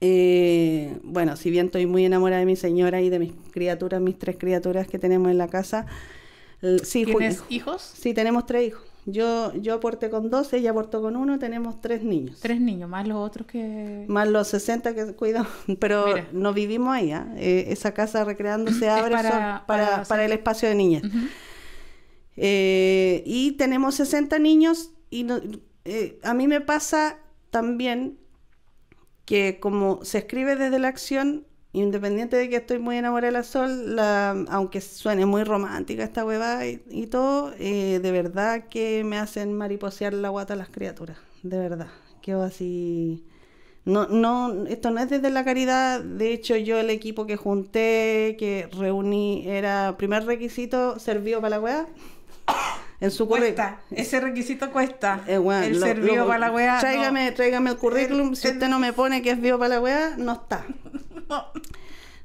eh, bueno, si bien estoy muy enamorada de mi señora y de mis criaturas, mis tres criaturas que tenemos en la casa, eh, ¿Tienes hijos? Sí, tenemos tres hijos. Yo, yo aporté con dos, ella aportó con uno, tenemos tres niños. Tres niños, más los otros que... Más los 60 que cuidamos, pero no vivimos ahí. ¿ah? ¿eh? esa casa recreándose abre para, el espacio de niñas. Eh, y tenemos 60 niños y eh, a mí me pasa también que como se escribe desde la acción, Independiente de que estoy muy enamorada de la Sol, aunque suene muy romántica esta huevada y, todo, eh, de verdad que me hacen mariposear la guata las criaturas. De verdad. Quedo así. No, no, esto no es desde la caridad. De hecho, yo el equipo que junté, que reuní, era primer requisito, servido para la hueá. En su cuesta, ese requisito cuesta. Eh, el ser vivo para la weá. Tráigame, el currículum. si usted no me pone que es vivo para la weá, no está.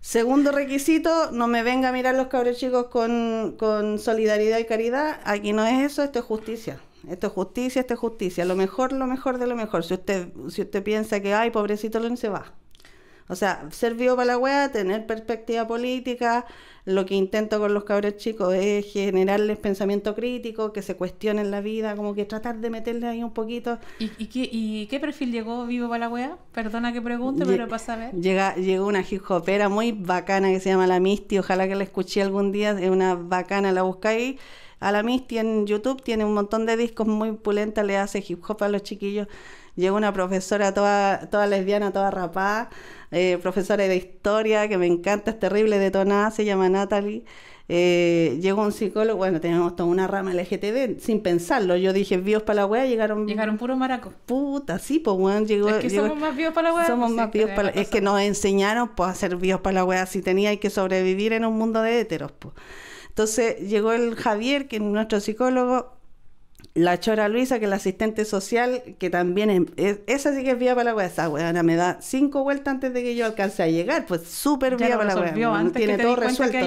Segundo requisito, no me venga a mirar los cabros chicos con, con solidaridad y caridad. Aquí no es eso, esto es justicia. Esto es justicia, esto es justicia. Lo mejor, lo mejor de lo mejor. Si usted, si usted piensa que, ay, pobrecito, se va. O sea, ser vivo para la wea, tener perspectiva política. Lo que intento con los cabros chicos es generarles pensamiento crítico, que se cuestionen la vida, como que tratar de meterles ahí un poquito. ¿Y, qué, perfil llegó vivo para la wea? Perdona que pregunte, pero pasa a ver. Llega, llegó una hip hopera muy bacana que se llama La Misty. Ojalá que la escuché algún día. Es una bacana, la buscáis a la Misty en YouTube, tiene un montón de discos muy pulenta. le hace hip hop a los chiquillos. Llegó una profesora toda, toda lesbiana, toda rapada, eh, profesora de historia, que me encanta, es terrible, detonada, se llama Natalie. Eh, llegó un psicólogo, bueno, tenemos toda una rama LGTB, sin pensarlo. Yo dije, vivos para la wea, llegaron. Llegaron puros maracos. Puta, sí, pues, weón, llegó. Es que somos más vivos para la wea. Somos pues, más vivos para la Es que nos enseñaron, pues, a ser vivos para la wea. Si tenía que sobrevivir en un mundo de heteros, pues. Entonces llegó el Javier, que es nuestro psicólogo, la Chora Luisa, que es la asistente social, que también es, esa sí que es vía para la hueá. Esa me da cinco vueltas antes de que yo alcance a llegar. Pues súper vía para la hueá. Tiene todo resuelto.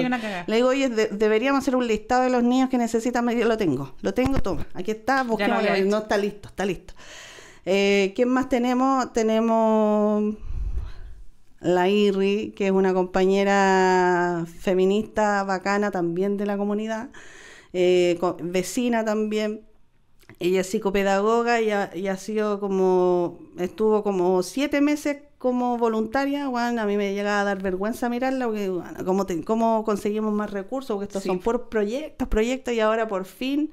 Le digo, oye, deberíamos hacer un listado de los niños que necesitan. Yo lo tengo, lo tengo, toma. Aquí está, busquemos. No está listo, está listo. Eh, ¿Quién más tenemos? Tenemos la Iri, que es una compañera feminista bacana también de la comunidad, eh, vecina también. Ella es psicopedagoga y ha, sido como, estuvo como siete meses como voluntaria, bueno, a mí me llega a dar vergüenza mirarla, porque ¿cómo, conseguimos más recursos? Porque estos son por proyectos, proyectos, y ahora por fin,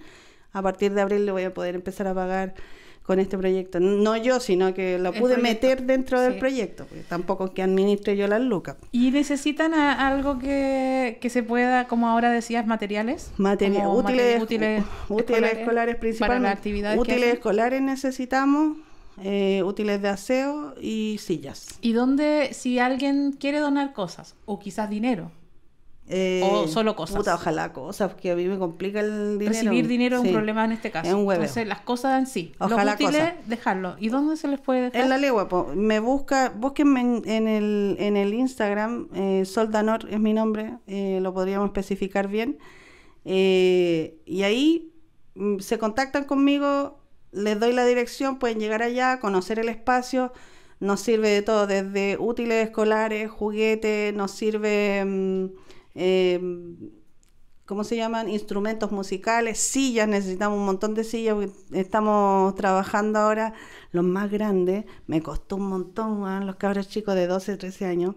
a partir de abril le voy a poder empezar a pagar con este proyecto. No yo, sino que lo pude meter dentro del proyecto, tampoco que administre yo las lucas. ¿Y necesitan algo que, que, se pueda, como ahora decías, materiales? Materiales, útiles, útiles, útiles, escolares, principalmente. Para útiles escolares necesitamos. Eh, útiles de aseo y sillas. ¿Y dónde, si alguien quiere donar cosas o quizás dinero, eh, o solo cosas. Puta, ojalá cosas, que a mí me complica el dinero. Recibir dinero es un problema en este caso. Es un Entonces, las cosas en sí. Ojalá Los útiles, dejarlo. ¿Y dónde se les puede dejar? En la legua, pues. Me busca, búsquenme en, el, en el Instagram, eh, Soldanor es mi nombre, eh, lo podríamos especificar bien. y ahí mm, se contactan conmigo, les doy la dirección, pueden llegar allá, conocer el espacio nos sirve de todo, desde útiles escolares, juguetes, nos sirve mm, eh, ¿cómo se llaman? Instrumentos musicales, sillas, necesitamos un montón de sillas, estamos trabajando ahora los más grandes, me costó un montón, a los cabros chicos de 12, 13 años,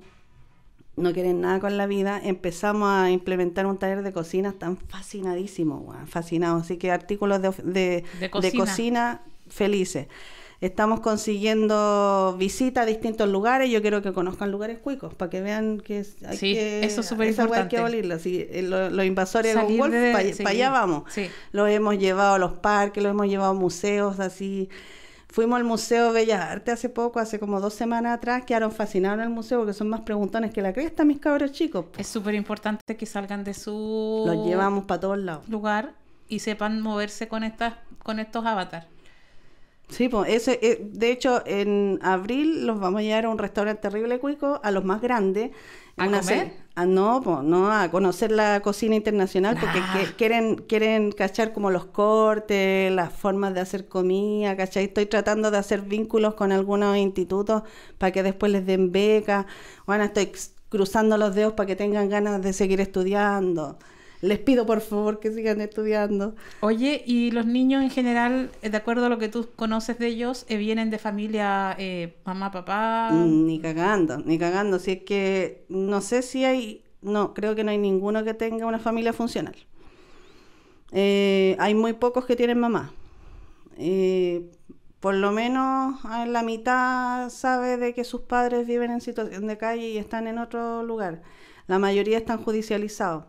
no quieren nada con la vida, empezamos a implementar un taller de cocina, están fascinadísimos, fascinados, así que artículos de, de cocina felices. Estamos consiguiendo visitas a distintos lugares. Yo quiero que conozcan lugares cuicos para que vean que es, hay eso es súper importante. Hay que abolirlo. Eh, los invasores de golf, para allá vamos. Sí. Los hemos llevado a los parques, los hemos llevado a museos, así. Fuimos al Museo Bellas Artes hace poco, hace como dos semanas atrás, quedaron fascinados en el museo porque son más preguntones que la cresta, mis cabros chicos. Es súper importante que salgan de su... Los llevamos para todos lados. Lugar y sepan moverse con, estas, con estos avatars. Sí, pues de hecho en abril los vamos a llevar a un restaurante terrible cuico, a los más grandes. ¿A comer? no, pues, no, a conocer la cocina internacional porque ah. quieren, quieren cachar como los cortes, las formas de hacer comida, ¿cachai? Estoy tratando de hacer vínculos con algunos institutos para que después les den becas. Bueno, estoy cruzando los dedos para que tengan ganas de seguir estudiando les pido por favor que sigan estudiando. Oye, ¿y los niños en general, eh, de acuerdo a lo que tú conoces de ellos, eh, vienen de familia eh, mamá, papá? Mm, ni cagando, ni cagando. Si es que no sé si hay, no, creo que no hay ninguno que tenga una familia funcional. hay muy pocos que tienen mamá. por lo menos la mitad sabe de que sus padres viven en situación de calle y están en otro lugar. La mayoría están judicializados.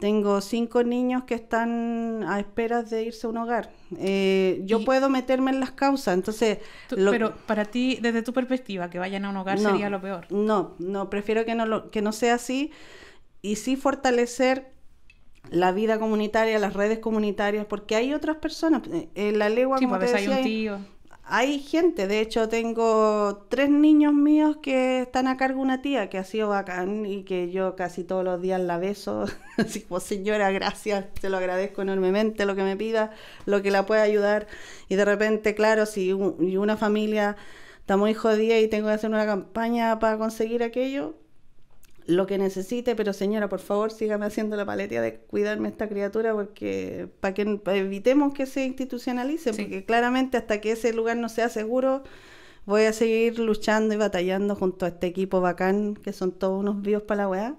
Tengo cinco niños que están a esperas de irse a un hogar. Eh, yo puedo meterme en las causas, entonces... Pero para ti, desde tu perspectiva, que vayan a un hogar sería lo peor. No, no, prefiero que no, lo, que no sea así y sí fortalecer la vida comunitaria, las redes comunitarias, porque hay otras personas. En eh, eh, la lengua, sí, como pues, te decía, pues, hay un tío hay gente, de hecho tengo tres niños míos que están a cargo de una tía que ha sido bacán y que yo casi todos los días la beso, así señora, gracias, te lo agradezco enormemente lo que me pida, lo que la pueda ayudar y de repente, claro, si una familia está muy jodida y tengo que hacer una campaña para conseguir aquello, lo que necesite, pero señora, por favor, sígame haciendo la paletia de cuidarme esta criatura porque para que evitemos que se institucionalice, porque claramente hasta que ese lugar no sea seguro, voy a seguir luchando y batallando junto a este equipo bacán, que son todos unos vivos para la weá.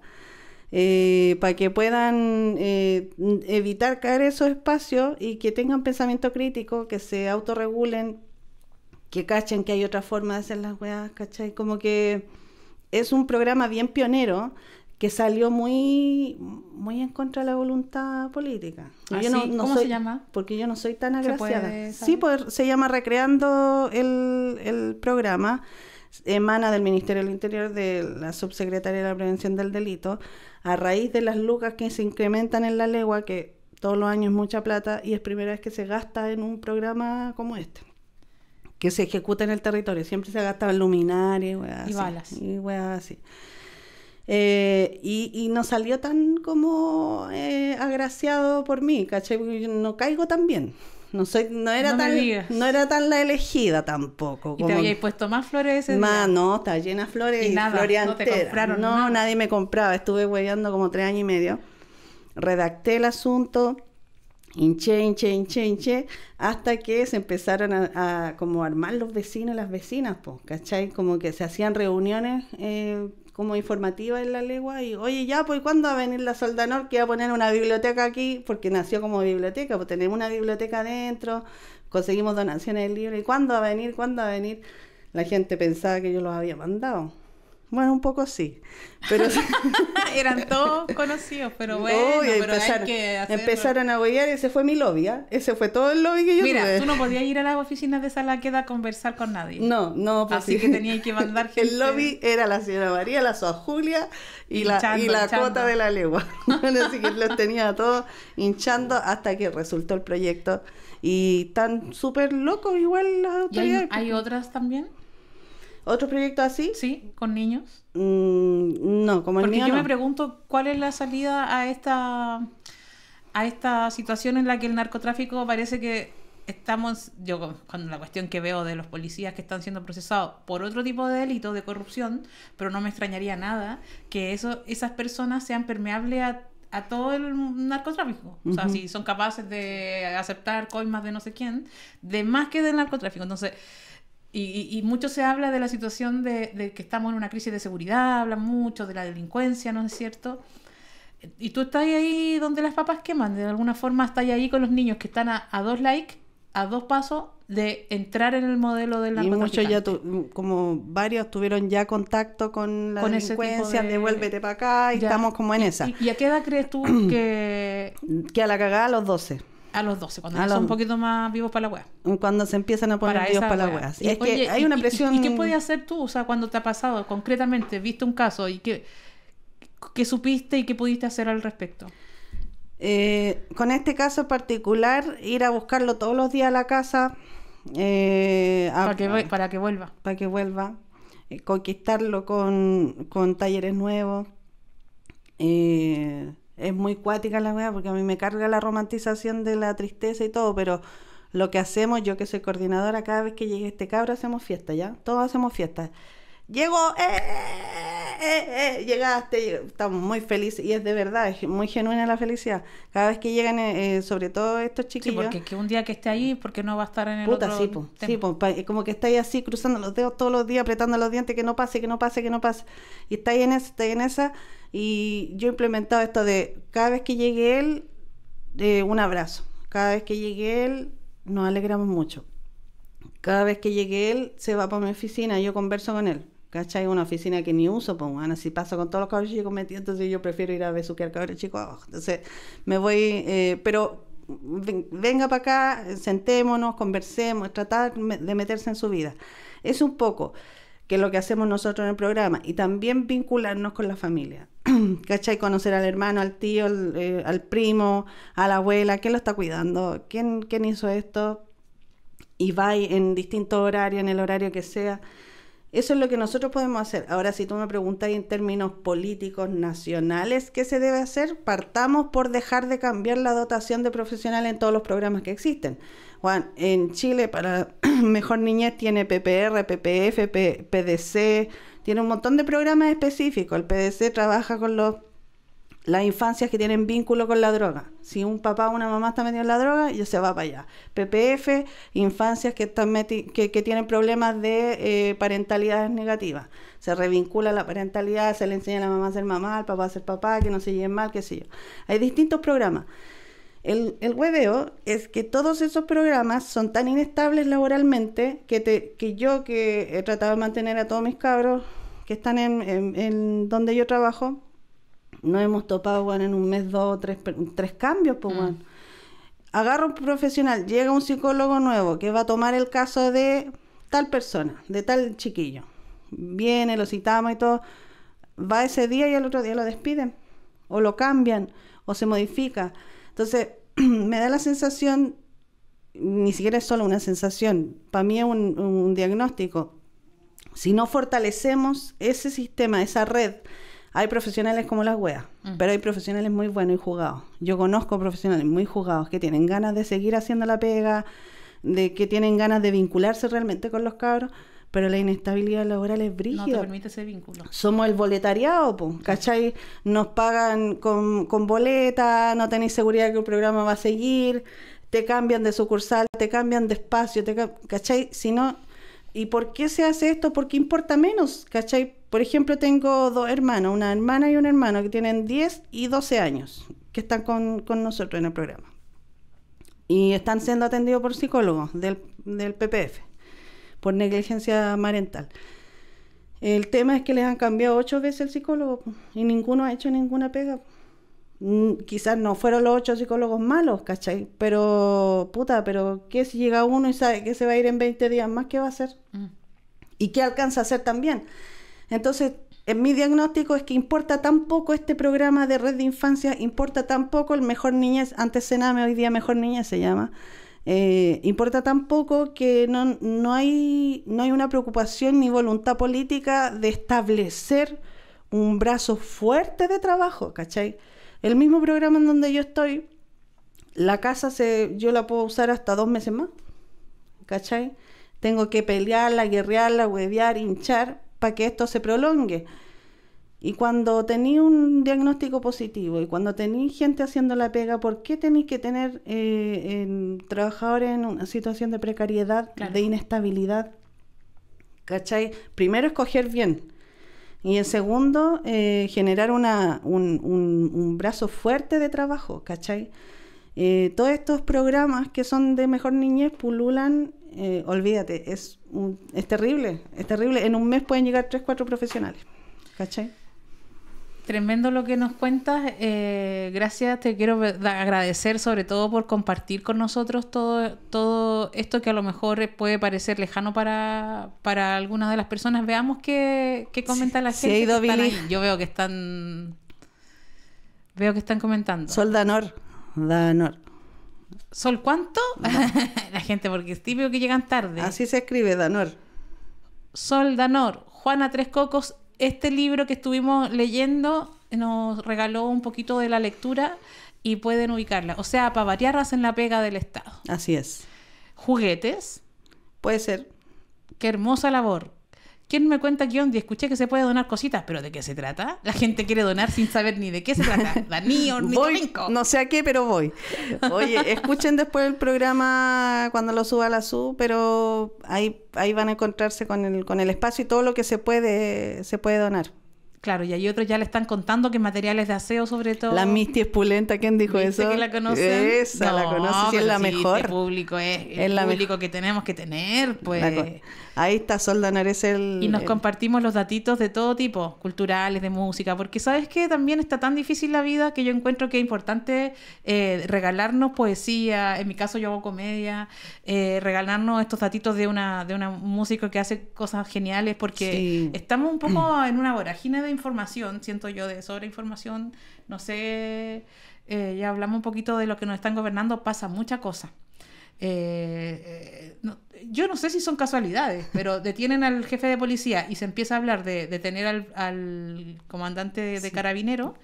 Eh, para que puedan eh, evitar caer esos espacios y que tengan pensamiento crítico, que se autorregulen, que cachen que hay otra forma de hacer las weas, ¿cachai? Como que es un programa bien pionero que salió muy, muy en contra de la voluntad política. ¿Ah, ¿Cómo se llama? Porque yo no soy tan agraciada. sí, pues, se llama Recreando el, el programa emana del Ministerio del Interior, de la Subsecretaría de la Prevención del Delito, a raíz de las lucas que se incrementan en la legua, que todos los años es mucha plata, y es primera vez que se gasta en un programa como este que se ejecuta en el territorio. Siempre se gastaban luminares, weá, y balas. Y weá, así. Eh, y, no salió tan como eh, agraciado por mí, ¿cachai? No caigo tan bien. No, soy, no, era tan, era tan la elegida tampoco. ¿Y te habías puesto más flores ese más, No, está llena de flores y, nada, no, nadie me compraba. Estuve hueveando como tres años y medio. Redacté el asunto hinché, hinché, hinché, hinché, hasta que se empezaron a, como armar los vecinos y las vecinas, po, ¿cachai? Como que se hacían reuniones eh, como informativas en la legua y, oye, ya, pues, ¿cuándo va a venir la Soldanor que va a poner una biblioteca aquí? Porque nació como biblioteca, pues tenemos una biblioteca adentro, conseguimos donaciones de libro, ¿y cuándo va a venir? ¿Cuándo va a venir? La gente pensaba que yo los había mandado. Bueno, un poco sí, pero... eran todos conocidos, pero bueno, empezaron, a huear y ese fue mi lobby, ¿ah? Ese fue todo el lobby que yo Mira, tú no podías ir a las oficinas de sala queda a conversar con nadie. No, no, pues Así que tenías que mandar gente. El lobby era la señora María, la Soa Julia y, la, y la cota de la legua. Así que los tenía a todos hinchando hasta que resultó el proyecto. Y tan súper locos igual las autoridades. ¿Hay pues. otras también? ¿Otro proyecto así? Sí, con niños. Mm, no, como el Porque yo me pregunto cuál es la salida a esta a esta situación en la que el narcotráfico parece que estamos, yo con la cuestión que veo de los policías que están siendo procesados por otro tipo de delito de corrupción, pero no me extrañaría nada que eso, esas personas sean permeables a, todo el narcotráfico. O sea, si son capaces de aceptar coimas de no sé quién, de más que del narcotráfico. Entonces, y, mucho se habla de la situación de, que estamos en una crisis de seguridad, hablan mucho de la delincuencia, ¿no es cierto? Y tú estás ahí donde las papas queman, de alguna forma estás ahí con los niños que están a, dos likes, a dos pasos de entrar en el modelo del narcotráfico. Y muchos ya, mm, como varios, tuvieron ya contacto con la delincuencia, devuélvete para acá, y estamos como en esa. Y, y, a qué edad crees tú que...? que a la cagada a los 12. A los 12, cuando son un poquito más vivos para la wea. Cuando se empiezan a poner vivos para la wea. Y, es que hay una presión. Y, qué podías hacer tú? O sea, cuando te ha pasado concretamente, viste un caso y qué, supiste y qué pudiste hacer al respecto. Eh, con este caso particular, ir a buscarlo todos los días a la casa. Eh, para, que, vuelva. Para que vuelva. Eh, conquistarlo con, con talleres nuevos. Eh, es muy cuática la weá, porque a mí me carga la romantización de la tristeza y todo, pero lo que hacemos, yo que soy coordinadora, cada vez que llegue este cabro hacemos fiesta, ¿ya? Todos hacemos fiestas llegó, eh, eh, eh, llegaste, estamos muy felices y es de verdad, es muy genuina la felicidad. Cada vez que llegan, sobre todo estos chiquillos. Sí, porque un día que esté ahí, porque no va a estar en el puta, otro sí, como que estáis así cruzando los dedos todos los días, apretando los dientes, que no pase, que no pase, que no pase. Y estáis en esa, estáis en esa. Y yo he implementado esto de cada vez que llegue él, un abrazo. Cada vez que llegue él, nos alegramos mucho. Cada vez que llegue él, se va para mi oficina, y yo converso con él. ¿Cachai? Una oficina que ni uso, pues, bueno, si paso con todos los caballos chicos metidos, entonces yo prefiero ir a besuquear caballos chicos. entonces, me voy, eh, pero venga para acá, sentémonos, conversemos, tratar de meterse en su vida. Es un poco que es lo que hacemos nosotros en el programa y también vincularnos con la familia. ¿Cachai? Conocer al hermano, al tío, eh, al, primo, a la abuela, quién lo está cuidando, quién, quién hizo esto y va en distinto horario en el horario que sea. Eso es lo que nosotros podemos hacer. Ahora, si tú me preguntas en términos políticos nacionales qué se debe hacer, partamos por dejar de cambiar la dotación de profesional en todos los programas que existen. Juan, en Chile para Mejor Niñez tiene PPR, PPF, PDC, tiene un montón de programas específicos. El PDC trabaja con los las infancias que tienen vínculo con la droga. Si un papá o una mamá está metido en la droga, ya se va para allá. PPF, infancias que, están que, tienen problemas de eh, parentalidad negativa. negativas. Se revincula la parentalidad, se le enseña a la mamá a ser mamá, al papá a ser papá, que no se lleven mal, qué sé yo. Hay distintos programas. El, el hueveo es que todos esos programas son tan inestables laboralmente que, te, que yo que he tratado de mantener a todos mis cabros que están en, en, en donde yo trabajo, no hemos topado, en un mes, dos, tres, tres cambios, pues, bueno. Mm. un profesional, llega un psicólogo nuevo que va a tomar el caso de tal persona, de tal chiquillo. Viene, lo citamos y todo. Va ese día y al otro día lo despiden. O lo cambian, o se modifica. Entonces, me da la sensación, ni siquiera es solo una sensación, para mí es un diagnóstico. Si no fortalecemos ese sistema, esa red, hay profesionales como las weas, mm. pero hay profesionales muy buenos y jugados. Yo conozco profesionales muy jugados que tienen ganas de seguir haciendo la pega, de que tienen ganas de vincularse realmente con los cabros, pero la inestabilidad laboral es brígida. No te permite ese vínculo. Somos el boletariado, po, ¿cachai? Nos pagan con, boleta, no tenéis seguridad que el programa va a seguir, te cambian de sucursal, te cambian de espacio, te, ¿cachai? Si no, ¿y por qué se hace esto? Porque importa menos, ¿cachai? Por ejemplo, tengo dos hermanos, una hermana y un hermano que tienen 10 y 12 años, que están con, nosotros en el programa. Y están siendo atendidos por psicólogos del, del PPF, por negligencia parental. El tema es que les han cambiado ocho veces el psicólogo y ninguno ha hecho ninguna pega. Mm, quizás no fueron los ocho psicólogos malos, ¿cachai? Pero, puta, pero ¿qué si llega uno y sabe que se va a ir en 20 días más? ¿Qué va a hacer? Mm. ¿Y qué alcanza a hacer también? Entonces, en mi diagnóstico es que importa tan poco este programa de red de infancia, importa tan poco el Mejor Niñez, antes Sename, hoy día Mejor Niñez se llama, eh, importa tan poco que no, no, hay, no hay una preocupación ni voluntad política de establecer un brazo fuerte de trabajo, ¿cachai? El mismo programa en donde yo estoy, la casa se, yo la puedo usar hasta dos meses más, ¿cachai? Tengo que pelearla, guerrearla, huevear, hinchar, para que esto se prolongue. Y cuando tenéis un diagnóstico positivo y cuando tenéis gente haciendo la pega, ¿por qué tenéis que tener eh, trabajadores en una situación de precariedad, de inestabilidad? ¿Cachai? Primero, escoger bien. Y en segundo, eh, generar un, brazo fuerte de trabajo, ¿cachai? Eh, todos estos programas que son de mejor niñez pululan eh, olvídate, es, es terrible, es terrible. En un mes pueden llegar tres, cuatro profesionales, ¿cachai? Tremendo lo que nos cuentas. Eh, gracias, te quiero agradecer sobre todo por compartir con nosotros todo, todo esto que a lo mejor puede parecer lejano para, algunas de las personas. Veamos qué, qué comenta la gente. Yo veo que están. Veo que están comentando. Soldanor. Danor. ¿Sol cuánto? la gente, porque es típico que llegan tarde. Así se escribe, Danor. Sol Danor, Juana Tres Cocos, este libro que estuvimos leyendo nos regaló un poquito de la lectura y pueden ubicarla. O sea, para variarlas en la pega del Estado. Así es. Juguetes. Puede ser. Qué hermosa labor. ¿Quién me cuenta qué Escuché que se puede donar cositas, pero ¿de qué se trata? La gente quiere donar sin saber ni de qué se trata. ni brinco. No sé a qué, pero voy. Oye, escuchen después el programa cuando lo suba a la SU, pero ahí, ahí van a encontrarse con el, con el espacio y todo lo que se puede, se puede donar. Claro, y hay otros ya le están contando que materiales de aseo sobre todo. La Misty Espulenta, ¿quién dijo eso? que la conoce? Esa, la conoce, es la este mejor. público es, el la público que tenemos que tener, pues. Ahí está Solda el... Y nos compartimos los datitos de todo tipo, culturales, de música, porque sabes que también está tan difícil la vida que yo encuentro que es importante eh, regalarnos poesía, en mi caso yo hago comedia, eh, regalarnos estos datitos de una, de una músico que hace cosas geniales, porque estamos un poco en una vorágine de información, siento yo, de sobreinformación, no sé... Eh, ya hablamos un poquito de lo que nos están gobernando, pasa mucha cosa. Eh, yo no sé si son casualidades, pero detienen al jefe de policía y se empieza a hablar de detener al, comandante de, carabinero,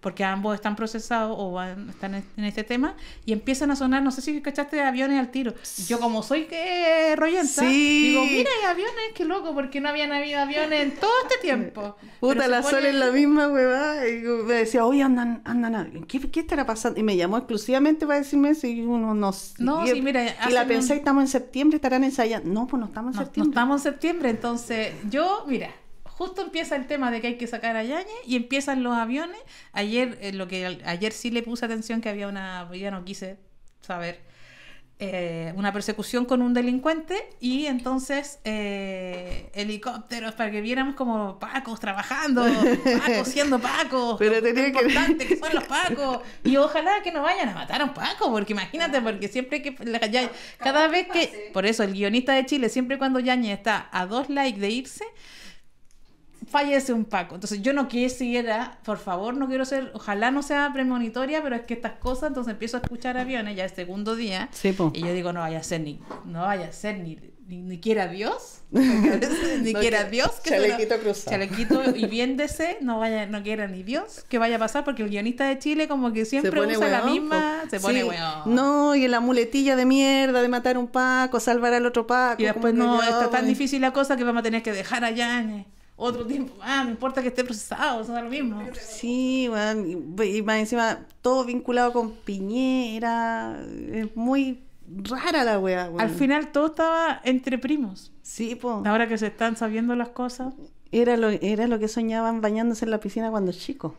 porque ambos están procesados o van, están en, este tema, y empiezan a sonar, no sé si cachaste aviones al tiro. Yo como soy que digo, mira, hay aviones, qué loco, porque no habían habido aviones en todo este tiempo. Puta, la sola es la misma huevada, y me decía, oye, andan, andan, ¿qué, ¿qué estará pasando? Y me llamó exclusivamente para decirme si uno nos... No, sí, mira... Y la pensé, estamos en septiembre, estarán no, pues no estamos en septiembre. estamos en septiembre, entonces yo, mira, justo empieza el tema de que hay que sacar a Yañez y empiezan los aviones. Ayer, eh, lo que ayer sí le puse atención que había una, ya no quise saber eh, una persecución con un delincuente y entonces eh, helicópteros para que viéramos como pacos trabajando, pacos siendo pacos, pero que... son los pacos y ojalá que no vayan a matar a un paco porque imagínate porque siempre que cada vez que por eso el guionista de Chile siempre cuando Yañez está a dos likes de irse fallece un Paco. Entonces yo no quisiera, por favor, no quiero ser, ojalá no sea premonitoria, pero es que estas cosas, entonces empiezo a escuchar aviones ya el segundo día. Y yo digo, no vaya a ser ni, no vaya a ser ni, ni, quiera Dios, ni quiera Dios. Que chalequito cruzado. Chalequito y viéndese, no vaya, no quiera ni Dios, que vaya a pasar, porque el guionista de Chile como que siempre usa la misma, se pone No, y en la muletilla de mierda de matar un Paco, salvar al otro Paco. Y después no, está tan difícil la cosa que vamos a tener que dejar a allá otro tiempo, ah, no importa que esté procesado, eso es lo mismo. Sí, pues, y, más encima todo vinculado con Piñera, es muy rara la wea Al final todo estaba entre primos. Sí, po. Ahora que se están sabiendo las cosas. Era lo, era lo que soñaban bañándose en la piscina cuando chicos.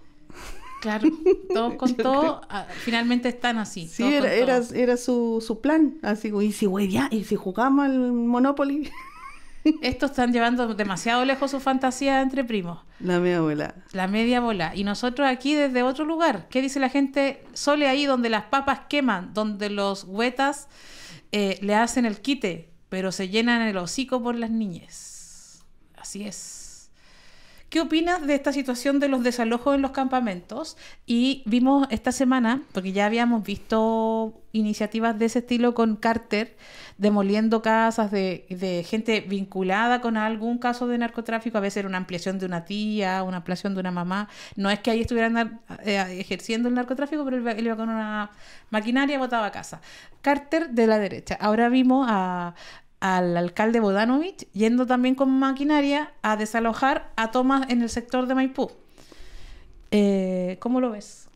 Claro, todos con todo, ah, finalmente están así. Sí, era, era, su, plan. Así, y si, wey, y si jugamos al Monopoly. Estos están llevando demasiado lejos su fantasía entre primos. La media bola. La media bola. Y nosotros aquí desde otro lugar. ¿Qué dice la gente? Sole ahí donde las papas queman, donde los huetas eh, le hacen el quite, pero se llenan el hocico por las niñas. Así es. ¿Qué opinas de esta situación de los desalojos en los campamentos? Y vimos esta semana, porque ya habíamos visto iniciativas de ese estilo con Carter, demoliendo casas de, gente vinculada con algún caso de narcotráfico, a veces era una ampliación de una tía, una ampliación de una mamá. No es que ahí estuvieran eh, ejerciendo el narcotráfico, pero él, iba con una maquinaria y botaba casa. Carter de la derecha. Ahora vimos a, al alcalde Bodanovich yendo también con maquinaria a desalojar a tomas en el sector de Maipú. Eh, ¿Cómo lo ves?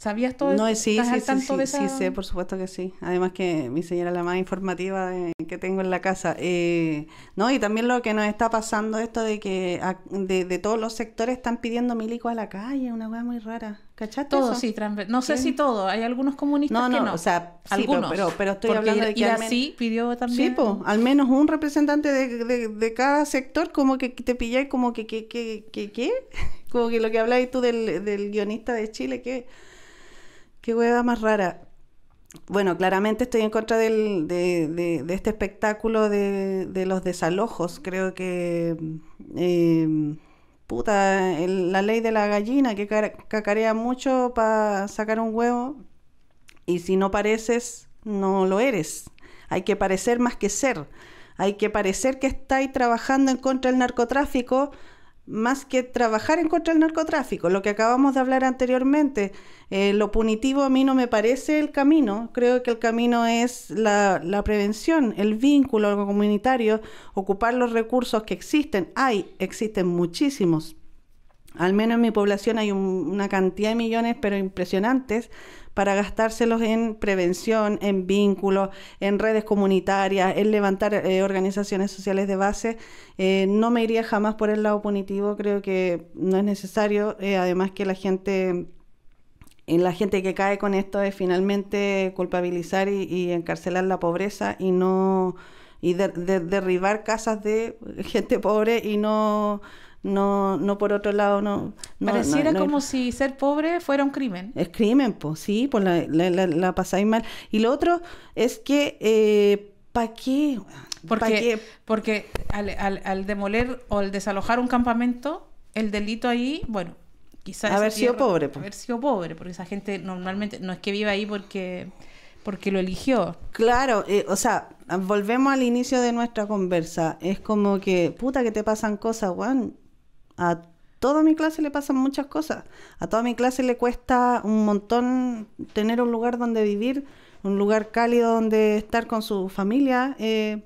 ¿Sabías todo no, sí, sí, sí, sí, por supuesto que sí. Además que mi señora es la más informativa que tengo en la casa. Eh, no, y también lo que nos está pasando esto de que de, de, todos los sectores están pidiendo milico a la calle, una hueá muy rara. ¿Cachaste Todo, eso? sí. No sé si todo. Hay algunos comunistas no, no, no. o sea, algunos. Pero, pero, estoy hablando que... Y así pidió también... Sí, pues, al menos un representante de, de, de cada sector como que te pilláis como que, que, que, que, como que lo que habláis tú del, del guionista de Chile, que... Qué hueva más rara. Bueno, claramente estoy en contra de, este espectáculo de, los desalojos. Creo que. Em, puta, la ley de la gallina que cacarea mucho para sacar un huevo. Y si no pareces, no lo eres. Hay que parecer más que ser. Hay que parecer que estáis trabajando en contra del narcotráfico más que trabajar en contra del narcotráfico, lo que acabamos de hablar anteriormente, eh, lo punitivo a mí no me parece el camino, creo que el camino es la, prevención, el vínculo comunitario, ocupar los recursos que existen, hay, existen muchísimos, al menos en mi población hay una cantidad de millones, pero impresionantes, para gastárselos en prevención, en vínculos, en redes comunitarias, en levantar eh, organizaciones sociales de base. Eh, no me iría jamás por el lado punitivo, creo que no es necesario. Eh, además que la gente, la gente que cae con esto es finalmente culpabilizar y, encarcelar la pobreza y no y derribar casas de gente pobre y no no, no por otro lado, no. Pareciera como si ser pobre fuera un crimen. Es crimen, pues sí, pues la, pasáis mal. Y lo otro es que, eh, ¿para qué? Porque, porque al, al, demoler o al desalojar un campamento, el delito ahí, bueno, quizás. Haber sido pobre, pues. Haber sido pobre, porque esa gente normalmente no es que viva ahí porque porque lo eligió. Claro, eh, o sea, volvemos al inicio de nuestra conversa. Es como que, puta, que te pasan cosas, Juan a toda mi clase le pasan muchas cosas. A toda mi clase le cuesta un montón tener un lugar donde vivir, un lugar cálido donde estar con su familia. Eh,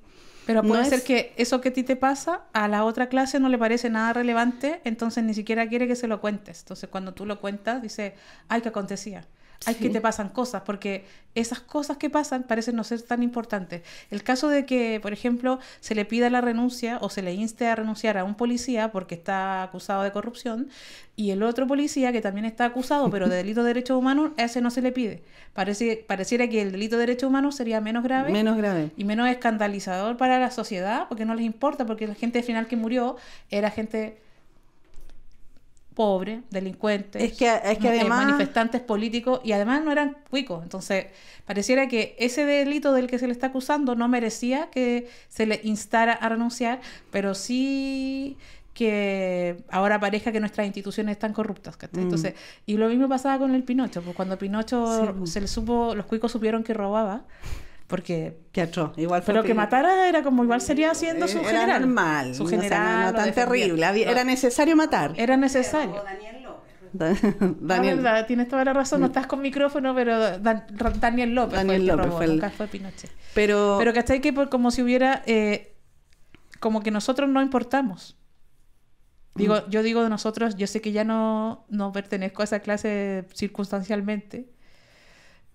pero puede ser que eso que a ti te pasa a la otra clase no le parece nada relevante, entonces ni siquiera quiere que se lo cuentes. Entonces cuando tú lo cuentas, dice, ay, qué acontecía hay que te pasan cosas, porque esas cosas que pasan parecen no ser tan importantes. El caso de que, por ejemplo, se le pida la renuncia o se le inste a renunciar a un policía porque está acusado de corrupción y el otro policía que también está acusado pero de delito de derechos humanos, ese no se le pide. Parece, pareciera que el delito de derechos humanos sería menos grave, menos grave y menos escandalizador para la sociedad porque no les importa, porque la gente final que murió era gente pobre delincuente es que, es que eh, además... manifestantes políticos y además no eran cuicos. Entonces, pareciera que ese delito del que se le está acusando no merecía que se le instara a renunciar, pero sí que ahora parezca que nuestras instituciones están corruptas. Mm. Entonces, y lo mismo pasaba con el Pinocho, pues cuando Pinocho se le supo, los cuicos supieron que robaba, porque Piatro, igual pero que, matara era como igual sería haciendo su eh, era general mal su general tan terrible era necesario matar era necesario Daniel López Daniel. tienes toda la razón, no estás con micrófono, pero Daniel López Daniel López el... nunca fue Pinochet. Pero, pero ¿cachai? Que como si hubiera, eh, como que nosotros no importamos. Digo, mm. Yo digo de nosotros, yo sé que ya no, no pertenezco a esa clase circunstancialmente,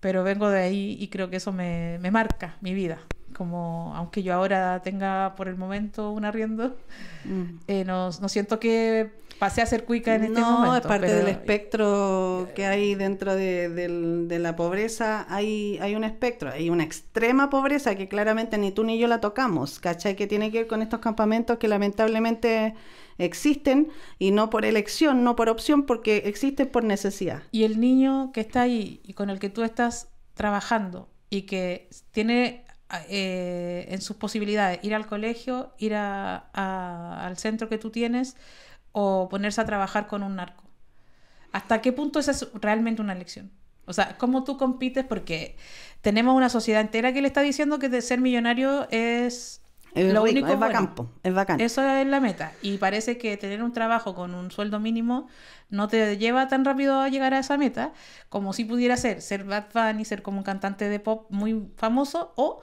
pero vengo de ahí y creo que eso me, marca mi vida. Como, aunque yo ahora tenga por el momento un arriendo, mm. eh, no, siento que pasé a ser cuica en este momento. No, es parte del espectro que hay dentro de, la pobreza. Hay, hay un espectro, hay una extrema pobreza que claramente ni tú ni yo la tocamos, ¿cachai? Que tiene que ver con estos campamentos que lamentablemente Existen y no por elección, no por opción, porque existen por necesidad. Y el niño que está ahí y con el que tú estás trabajando y que tiene eh, en sus posibilidades ir al colegio, ir al centro que tú tienes o ponerse a trabajar con un narco. ¿Hasta qué punto esa es realmente una elección? O sea, ¿cómo tú compites? Porque tenemos una sociedad entera que le está diciendo que de ser millonario es es lo único es es Eso es la meta. Y parece que tener un trabajo con un sueldo mínimo no te lleva tan rápido a llegar a esa meta como si pudiera ser ser Bad Bunny, ser como un cantante de pop muy famoso o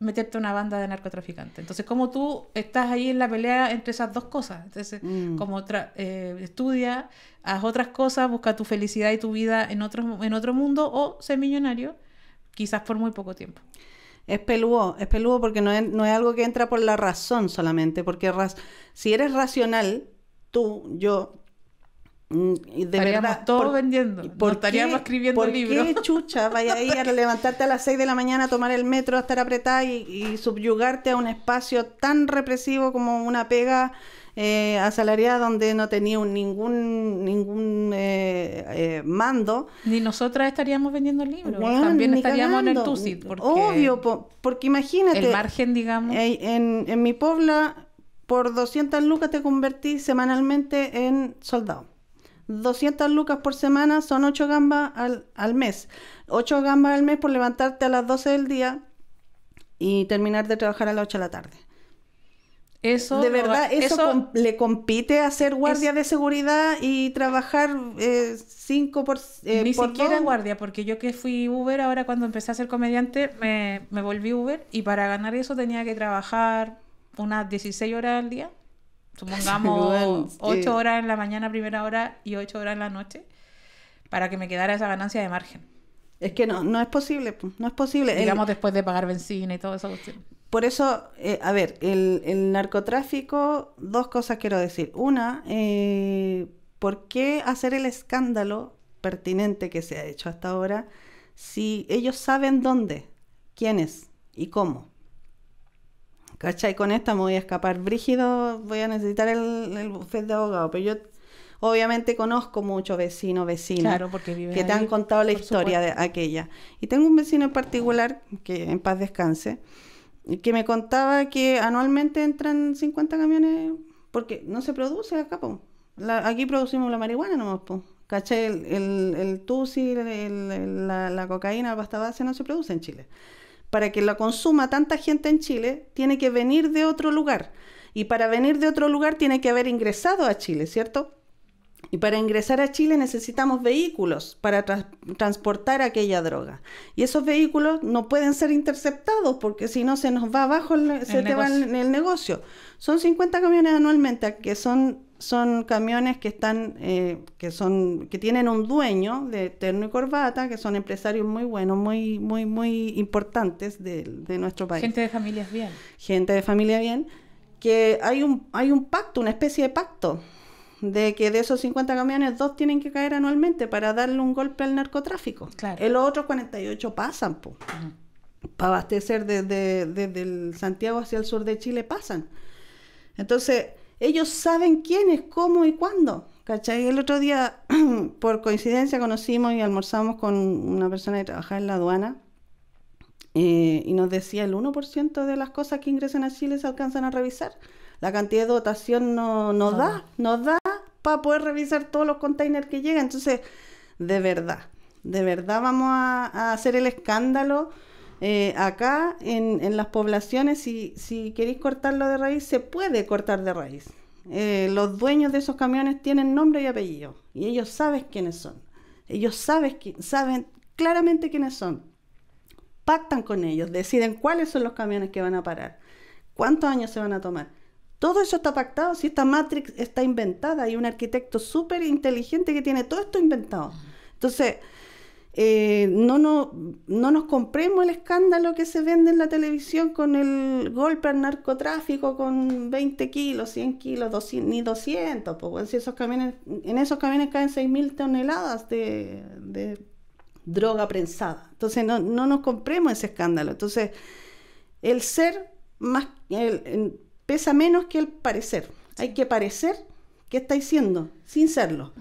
meterte una banda de narcotraficantes. Entonces, como tú estás ahí en la pelea entre esas dos cosas. Entonces, mm. como eh, estudia, haz otras cosas, busca tu felicidad y tu vida en otro, en otro mundo o ser millonario, quizás por muy poco tiempo. Es peludo, es peludo porque no es, no es algo que entra por la razón solamente, porque si eres racional, tú, yo, mm, de estaríamos vendiendo. ¿por estaríamos escribiendo ¿por libros. qué chucha vaya a a levantarte a las 6 de la mañana a tomar el metro, a estar apretada y, y, subyugarte a un espacio tan represivo como una pega eh, asalariada donde no tenía ningún ningún eh, eh, mando. Ni nosotras estaríamos vendiendo libros, también estaríamos en el TUSIT. Obvio, porque imagínate. El margen, digamos. Eh, en, en mi pobla, por 200 lucas te convertís semanalmente en soldado. 200 lucas por semana son 8 gambas al, al, mes. 8 gambas al mes por levantarte a las 12 del día y terminar de trabajar a las 8 de la tarde de verdad, eso, le compite a ser guardia de seguridad y trabajar 5 eh, por eh, Ni siquiera guardia, porque yo que fui Uber, ahora cuando empecé a ser comediante me, volví Uber y para ganar eso tenía que trabajar unas 16 horas al día. Supongamos 8 horas en la mañana, primera hora, y 8 horas en la noche, para que me quedara esa ganancia de margen. Es que no, no es posible, no es posible. Digamos, después de pagar benzina y todo eso por eso, eh, a ver, el, narcotráfico, dos cosas quiero decir. Una, eh, ¿por qué hacer el escándalo pertinente que se ha hecho hasta ahora si ellos saben dónde, quién es y cómo? ¿Cachai? Con esta me voy a escapar brígido, voy a necesitar el, bufete de abogado, pero yo obviamente conozco muchos vecinos, vecinas porque que te han contado la historia de aquella. Y tengo un vecino en particular, que en paz descanse, que me contaba que anualmente entran 50 camiones porque no se produce acá, po. aquí producimos la marihuana nomás, po. ¿Caché? El, el, el la, la, cocaína, la pasta base no se produce en Chile. Para que la consuma tanta gente en Chile, tiene que venir de otro lugar. Y para venir de otro lugar, tiene que haber ingresado a Chile, ¿cierto? Y para ingresar a Chile necesitamos vehículos para transportar aquella droga. Y esos vehículos no pueden ser interceptados porque si no se nos va abajo, el, se te va el, negocio. Son 50 camiones anualmente que son, son camiones que están, eh, que son, que tienen un dueño de terno y corbata, que son empresarios muy buenos, muy, muy, muy importantes de, de nuestro país. Gente de familias bien. Gente de familia bien, que hay un, hay un pacto, una especie de pacto de que de esos 50 camiones, dos tienen que caer anualmente para darle un golpe al narcotráfico. El los otros 48 pasan, pues Para abastecer desde, desde el Santiago hacia el sur de Chile pasan. Entonces, ellos saben quiénes, cómo y cuándo. ¿Cachai? El otro día, por coincidencia, conocimos y almorzamos con una persona que trabaja en la aduana eh, y nos decía el 1% de las cosas que ingresan a Chile se alcanzan a revisar. La cantidad de dotación no, nos da, nos da para poder revisar todos los containers que llegan. Entonces, de verdad, de verdad vamos a, hacer el escándalo. Eh, acá en, las poblaciones, si, queréis cortarlo de raíz, se puede cortar de raíz. Eh, los dueños de esos camiones tienen nombre y apellido y ellos saben quiénes son. Ellos saben, saben claramente quiénes son. Pactan con ellos, deciden cuáles son los camiones que van a parar, cuántos años se van a tomar. Todo eso está pactado, si esta Matrix está inventada, hay un arquitecto súper inteligente que tiene todo esto inventado. Entonces, eh, no, no, nos compremos el escándalo que se vende en la televisión con el golpe al narcotráfico con 20 kilos, 100 kilos, 200, ni 200. Pues, si esos camiones, en esos camiones caen 6.000 toneladas de, droga prensada. Entonces, no, no nos compremos ese escándalo. Entonces, el ser más pesa menos que el parecer. Hay que parecer que está siendo, sin serlo.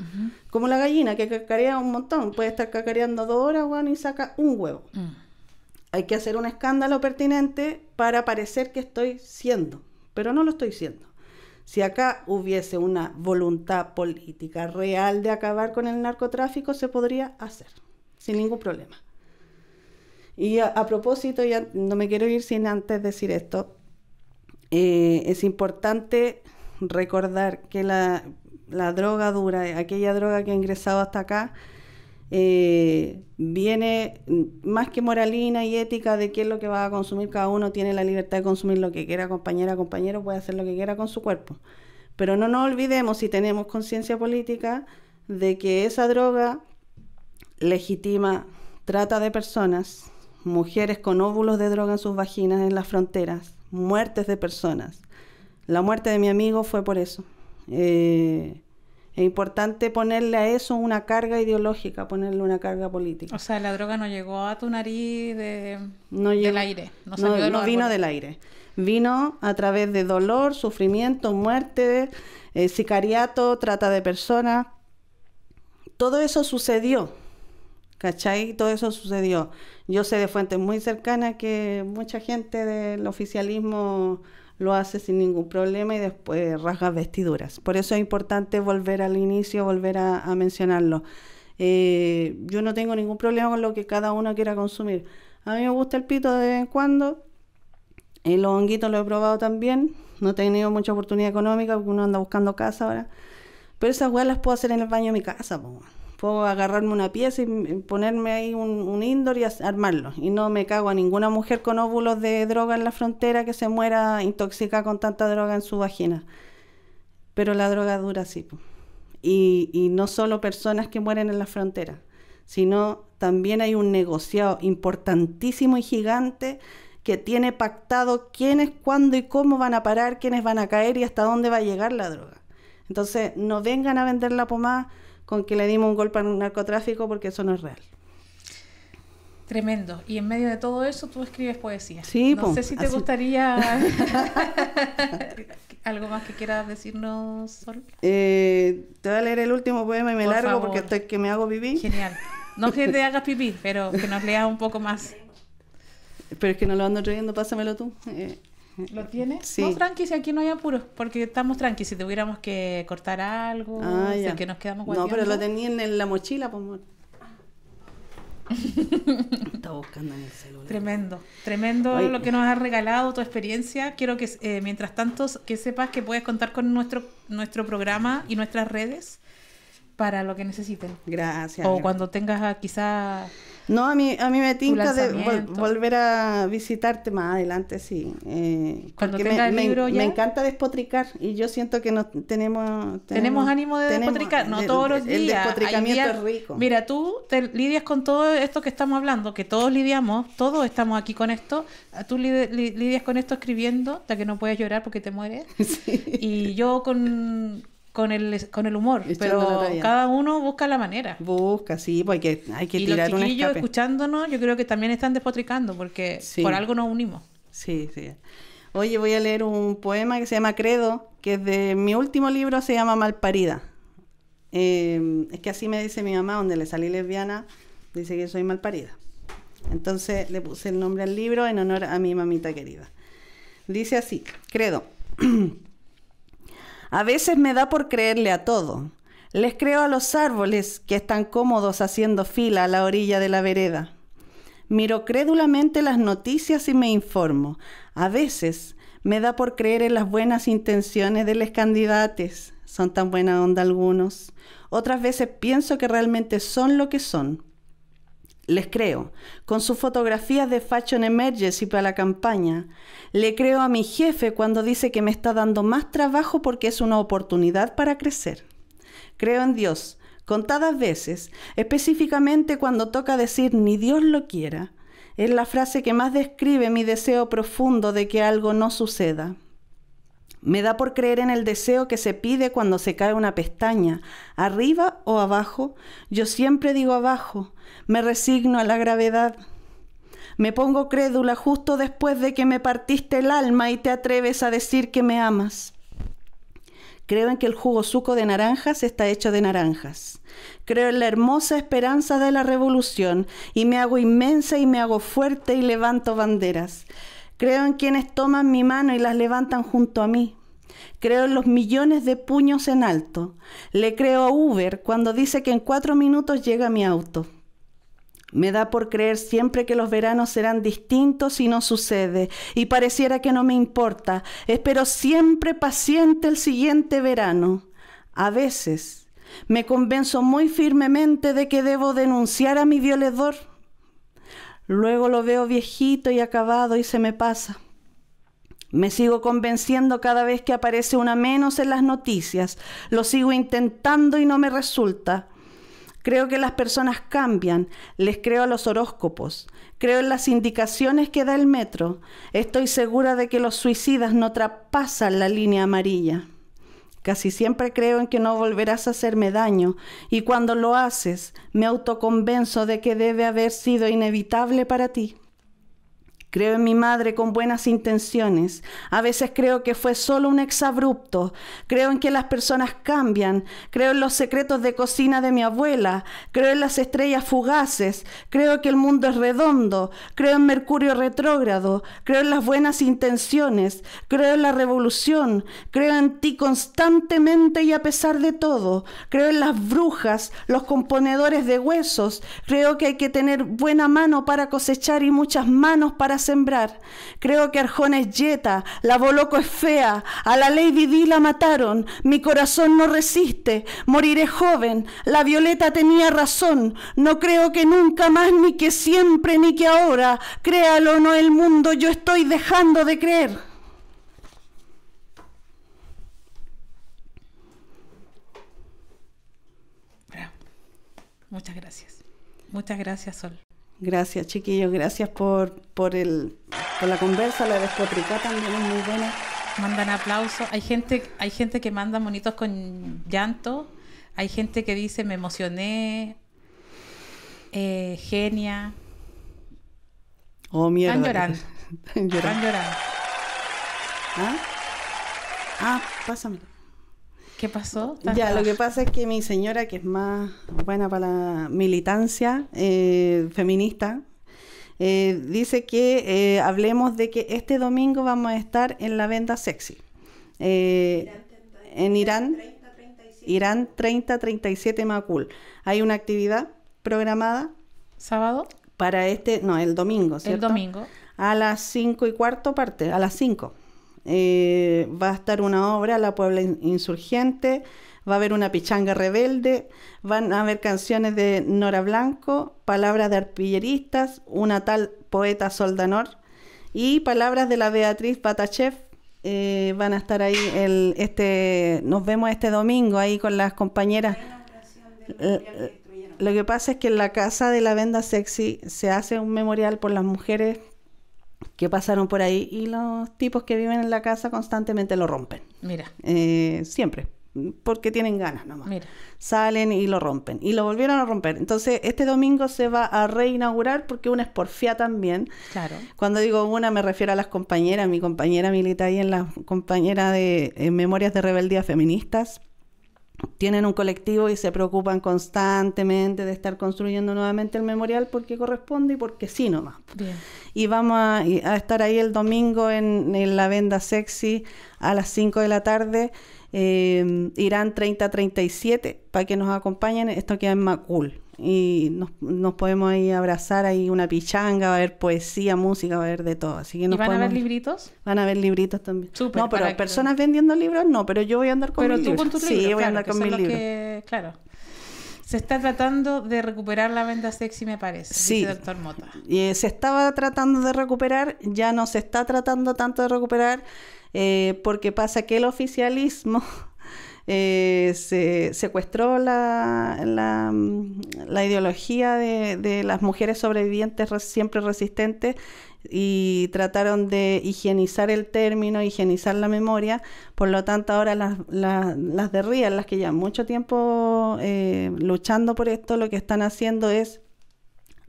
Como la gallina que cacarea un montón, puede estar cacareando dos horas y saca un huevo. Mm. Hay que hacer un escándalo pertinente para parecer que estoy siendo, pero no lo estoy siendo. Si acá hubiese una voluntad política real de acabar con el narcotráfico, se podría hacer, sin ningún problema. Y a, a propósito, ya no me quiero ir sin antes decir esto, eh, es importante recordar que la, droga dura, aquella droga que ha ingresado hasta acá, eh, viene más que moralina y ética de qué es lo que va a consumir cada uno, tiene la libertad de consumir lo que quiera, compañera, compañero, puede hacer lo que quiera con su cuerpo. Pero no nos olvidemos, si tenemos conciencia política, de que esa droga legitima trata de personas, mujeres con óvulos de droga en sus vaginas en las fronteras, muertes de personas. La muerte de mi amigo fue por eso. Eh, es importante ponerle a eso una carga ideológica, ponerle una carga política. O sea, la droga no llegó a tu nariz de, del aire, no, vino del aire. Vino a través de dolor, sufrimiento, muerte, eh, sicariato, trata de personas. Todo eso sucedió ¿Cachai? Todo eso sucedió. Yo sé de fuentes muy cercanas que mucha gente del oficialismo lo hace sin ningún problema y después rasga vestiduras. Por eso es importante volver al inicio, volver a, mencionarlo. Eh, yo no tengo ningún problema con lo que cada uno quiera consumir. A mí me gusta el pito de vez en cuando. Eh, los honguitos los he probado también. No he tenido mucha oportunidad económica porque uno anda buscando casa ahora. Pero esas weas las puedo hacer en el baño de mi casa, Puedo agarrarme una pieza y ponerme ahí un, un indoor y armarlo. Y no me cago a ninguna mujer con óvulos de droga en la frontera que se muera intoxicada con tanta droga en su vagina. Pero la droga dura así, Y, y no solo personas que mueren en la frontera, sino también hay un negociado importantísimo y gigante que tiene pactado quiénes, cuándo y cómo van a parar, quiénes van a caer y hasta dónde va a llegar la droga. Entonces, no vengan a vender la pomada con que le dimos un golpe al narcotráfico porque eso no es real. Tremendo. Y en medio de todo eso tú escribes poesía. Sí, no sé si te gustaría algo más que quieras decirnos, eh, te voy a leer el último poema y me largo porque que me hago pipí. Genial. No que te hagas pipí, pero que nos leas un poco más. Pero es que no lo ando trayendo, pásamelo tú. Eh, ¿Lo tienes? Sí. No, tranqui, si aquí no hay apuros, porque estamos tranquilos Si tuviéramos que cortar algo, ah, o que nos quedamos No, pero lo tenía en la mochila, pues. Estaba buscando en el celular. Tremendo, tremendo lo que nos has regalado, tu experiencia. Quiero que eh, mientras tanto que sepas que puedes contar con nuestro, nuestro programa y nuestras redes para lo que necesiten. Gracias. O cuando tengas ah, quizás... No, a mí, me tinca de volver a visitarte más adelante, sí. Eh, Cuando porque tenga el libro me, encanta despotricar y yo siento que no tenemos... Tenemos, ánimo de despotricar, no todos los días. El despotricamiento es rico. Mira, tú te lidias con todo esto que estamos hablando, que todos lidiamos, todos estamos aquí con esto. Tú lidias con esto escribiendo, hasta que no puedes llorar porque te mueres. Y yo con con el, con el humor, pero cada uno busca la manera. Busca, sí, porque hay que, hay que y tirar los chiquillos escuchándonos, yo creo que también están despotricando porque por algo nos unimos. Sí, sí. Oye, voy a leer un poema que se llama Credo, que es de mi último libro, se llama Malparida. Em, es que así me dice mi mamá, donde le salí lesbiana, dice que soy malparida. Entonces le puse el nombre al libro en honor a mi mamita querida. Dice así, Credo. A veces me da por creerle a todo. Les creo a los árboles que están cómodos haciendo fila a la orilla de la vereda. Miro crédulamente las noticias y me informo. A veces me da por creer en las buenas intenciones de los candidatos. Son tan buena onda algunos. Otras veces pienso que realmente son lo que son. Les creo, con sus fotografías de Fashion y para la campaña. Le creo a mi jefe cuando dice que me está dando más trabajo porque es una oportunidad para crecer. Creo en Dios, contadas veces, específicamente cuando toca decir ni Dios lo quiera. Es la frase que más describe mi deseo profundo de que algo no suceda. Me da por creer en el deseo que se pide cuando se cae una pestaña, arriba o abajo. Yo siempre digo abajo, me resigno a la gravedad. Me pongo crédula justo después de que me partiste el alma y te atreves a decir que me amas. Creo en que el jugo suco de naranjas está hecho de naranjas. Creo en la hermosa esperanza de la revolución y me hago inmensa y me hago fuerte y levanto banderas. Creo en quienes toman mi mano y las levantan junto a mí. Creo en los millones de puños en alto. Le creo a Uber cuando dice que en cuatro minutos llega mi auto. Me da por creer siempre que los veranos serán distintos y no sucede, y pareciera que no me importa. Espero siempre paciente el siguiente verano. A veces me convenzo muy firmemente de que debo denunciar a mi violador Luego lo veo viejito y acabado y se me pasa. Me sigo convenciendo cada vez que aparece una menos en las noticias. Lo sigo intentando y no me resulta. Creo que las personas cambian, les creo a los horóscopos, creo en las indicaciones que da el metro. Estoy segura de que los suicidas no traspasan la línea amarilla. Casi siempre creo en que no volverás a hacerme daño, y cuando lo haces, me autoconvenzo de que debe haber sido inevitable para ti. Creo en mi madre con buenas intenciones. A veces creo que fue solo un exabrupto. Creo en que las personas cambian. Creo en los secretos de cocina de mi abuela. Creo en las estrellas fugaces. Creo que el mundo es redondo. Creo en Mercurio retrógrado. Creo en las buenas intenciones. Creo en la revolución. Creo en ti constantemente y a pesar de todo. Creo en las brujas, los componedores de huesos. Creo que hay que tener buena mano para cosechar y muchas manos para sembrar. Creo que Arjona es yeta, la Boloco es fea, a la Lady Di la mataron, mi corazón no resiste, moriré joven, la Violeta tenía razón, no creo que nunca más, ni que siempre, ni que ahora, créalo o no el mundo, yo estoy dejando de creer. Muchas gracias. Muchas gracias, Sol. Gracias, chiquillos. Gracias por, por, el, por la conversa. La despotricada también es muy buena. Mandan aplausos. Hay gente, hay gente que manda monitos con llanto. Hay gente que dice me emocioné. Eh, genia. Oh, mierda. Están llorando. Están llorando. ¿Ah? ah, pásamelo. ¿Qué pasó? Ya, lo que pasa es que mi señora, que es más buena para la militancia eh, feminista, eh, dice que eh, hablemos de que este domingo vamos a estar en la venta sexy. en Irán, Irán 3037 Macul. Hay una actividad programada. ¿Sábado? Para este, no, el domingo, ¿cierto? El domingo. A las cinco y cuarto parte, a las 5. Eh, va a estar una obra, La Puebla Insurgente, va a haber una pichanga rebelde, van a haber canciones de Nora Blanco, palabras de arpilleristas, una tal poeta Soldanor y palabras de la Beatriz Batachev. Eh, van a estar ahí el, este nos vemos este domingo ahí con las compañeras eh, lo que pasa es que en la casa de la venda sexy se hace un memorial por las mujeres que pasaron por ahí y los tipos que viven en la casa constantemente lo rompen. Mira. Eh, siempre. Porque tienen ganas nomás. Mira. Salen y lo rompen. Y lo volvieron a romper. Entonces, este domingo se va a reinaugurar porque una es porfía también. Claro. Cuando digo una, me refiero a las compañeras. Mi compañera militar y en la compañera de Memorias de Rebeldía Feministas tienen un colectivo y se preocupan constantemente de estar construyendo nuevamente el memorial porque corresponde y porque sí nomás. Y vamos a, estar ahí el domingo en, la venda sexy a las 5 de la tarde. Eh, irán 30-37 para que nos acompañen. Esto queda en Macul y nos, podemos ahí abrazar, hay una pichanga, va a haber poesía, música, va a haber de todo. Así que van a haber libritos? Van a haber libritos también. no, pero personas vendiendo libros no, pero yo voy a andar con pero libro. Pero tú con tu libro. Sí, voy a andar con Claro. Se está tratando de recuperar la venta sexy, me parece. Sí. doctor Mota. y eh, se estaba tratando de recuperar, ya no se está tratando tanto de recuperar, eh, porque pasa que el oficialismo Eh, se secuestró la, la, ideología de, las mujeres sobrevivientes siempre resistentes y trataron de higienizar el término, higienizar la memoria, por lo tanto ahora las, las, las de las que ya mucho tiempo eh, luchando por esto, lo que están haciendo es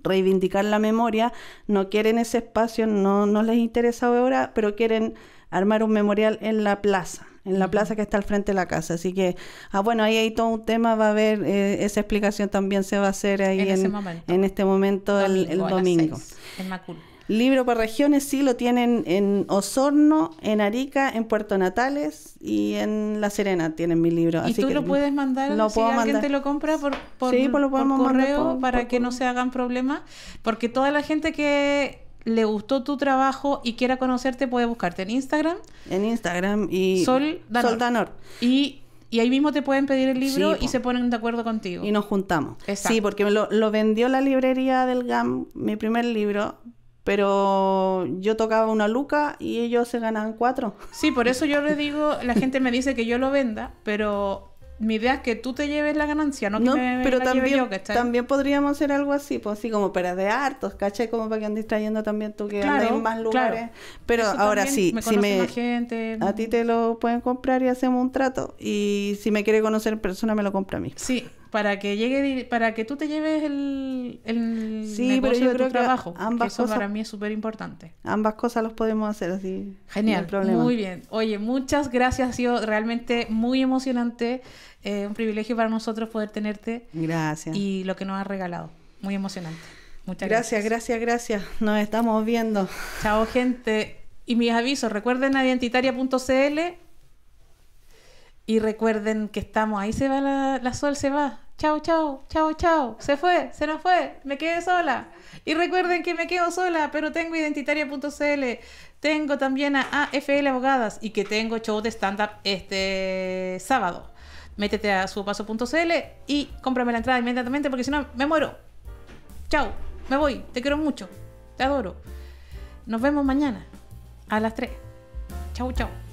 reivindicar la memoria, no quieren ese espacio, no, no les interesa ahora, pero quieren armar un memorial en la plaza en la plaza que está al frente de la casa. Así que, ah, bueno, ahí hay todo un tema, va a haber, eh, esa explicación también se va a hacer ahí en, este momento el, domingo. Libro por regiones, sí, lo tienen en Osorno, en Arica, en Puerto Natales y en La Serena tienen mi libro. ¿Y tú que lo puedes mandar lo si puedo alguien te lo compra por, por, pues correo para que no se hagan problemas? Porque toda la gente que le gustó tu trabajo y quiera conocerte, puede buscarte en Instagram. En Instagram y Sol Danor. Y, ahí mismo te pueden pedir el libro y se ponen de acuerdo contigo. Y nos juntamos. Exacto. Sí, porque lo, lo vendió la librería del GAM, mi primer libro, pero yo tocaba una luca y ellos se ganaban cuatro. Sí, por eso yo le digo, la gente me dice que yo lo venda, pero mi idea es que tú te lleves la ganancia, no que pero también, también podríamos hacer algo así, pues así como para de hartos, caché Como para que andes trayendo también tú que claro, en más lugares. Pero ahora sí, si me... A ti te lo pueden comprar y hacemos un trato. Y si me quiere conocer en persona, me lo compra a mí. Sí, para que llegue para que tú te lleves el, el negocio de tu trabajo ambas que eso cosas, para mí es súper importante ambas cosas los podemos hacer así genial problema. muy bien oye muchas gracias ha sido realmente muy emocionante eh, un privilegio para nosotros poder tenerte gracias y lo que nos has regalado muy emocionante muchas gracias gracias gracias, gracias. nos estamos viendo chao gente y mis avisos recuerden a identitaria.cl y recuerden que estamos, ahí se va la, sol, se va. Chao, chao, chao, chao. Se fue, se nos fue, me quedé sola. Y recuerden que me quedo sola, pero tengo identitaria.cl. Tengo también a AFL Abogadas y que tengo show de stand-up este sábado. Métete a subopaso.cl y cómprame la entrada inmediatamente porque si no me muero. Chao, me voy, te quiero mucho, te adoro. Nos vemos mañana a las 3. Chao, chao.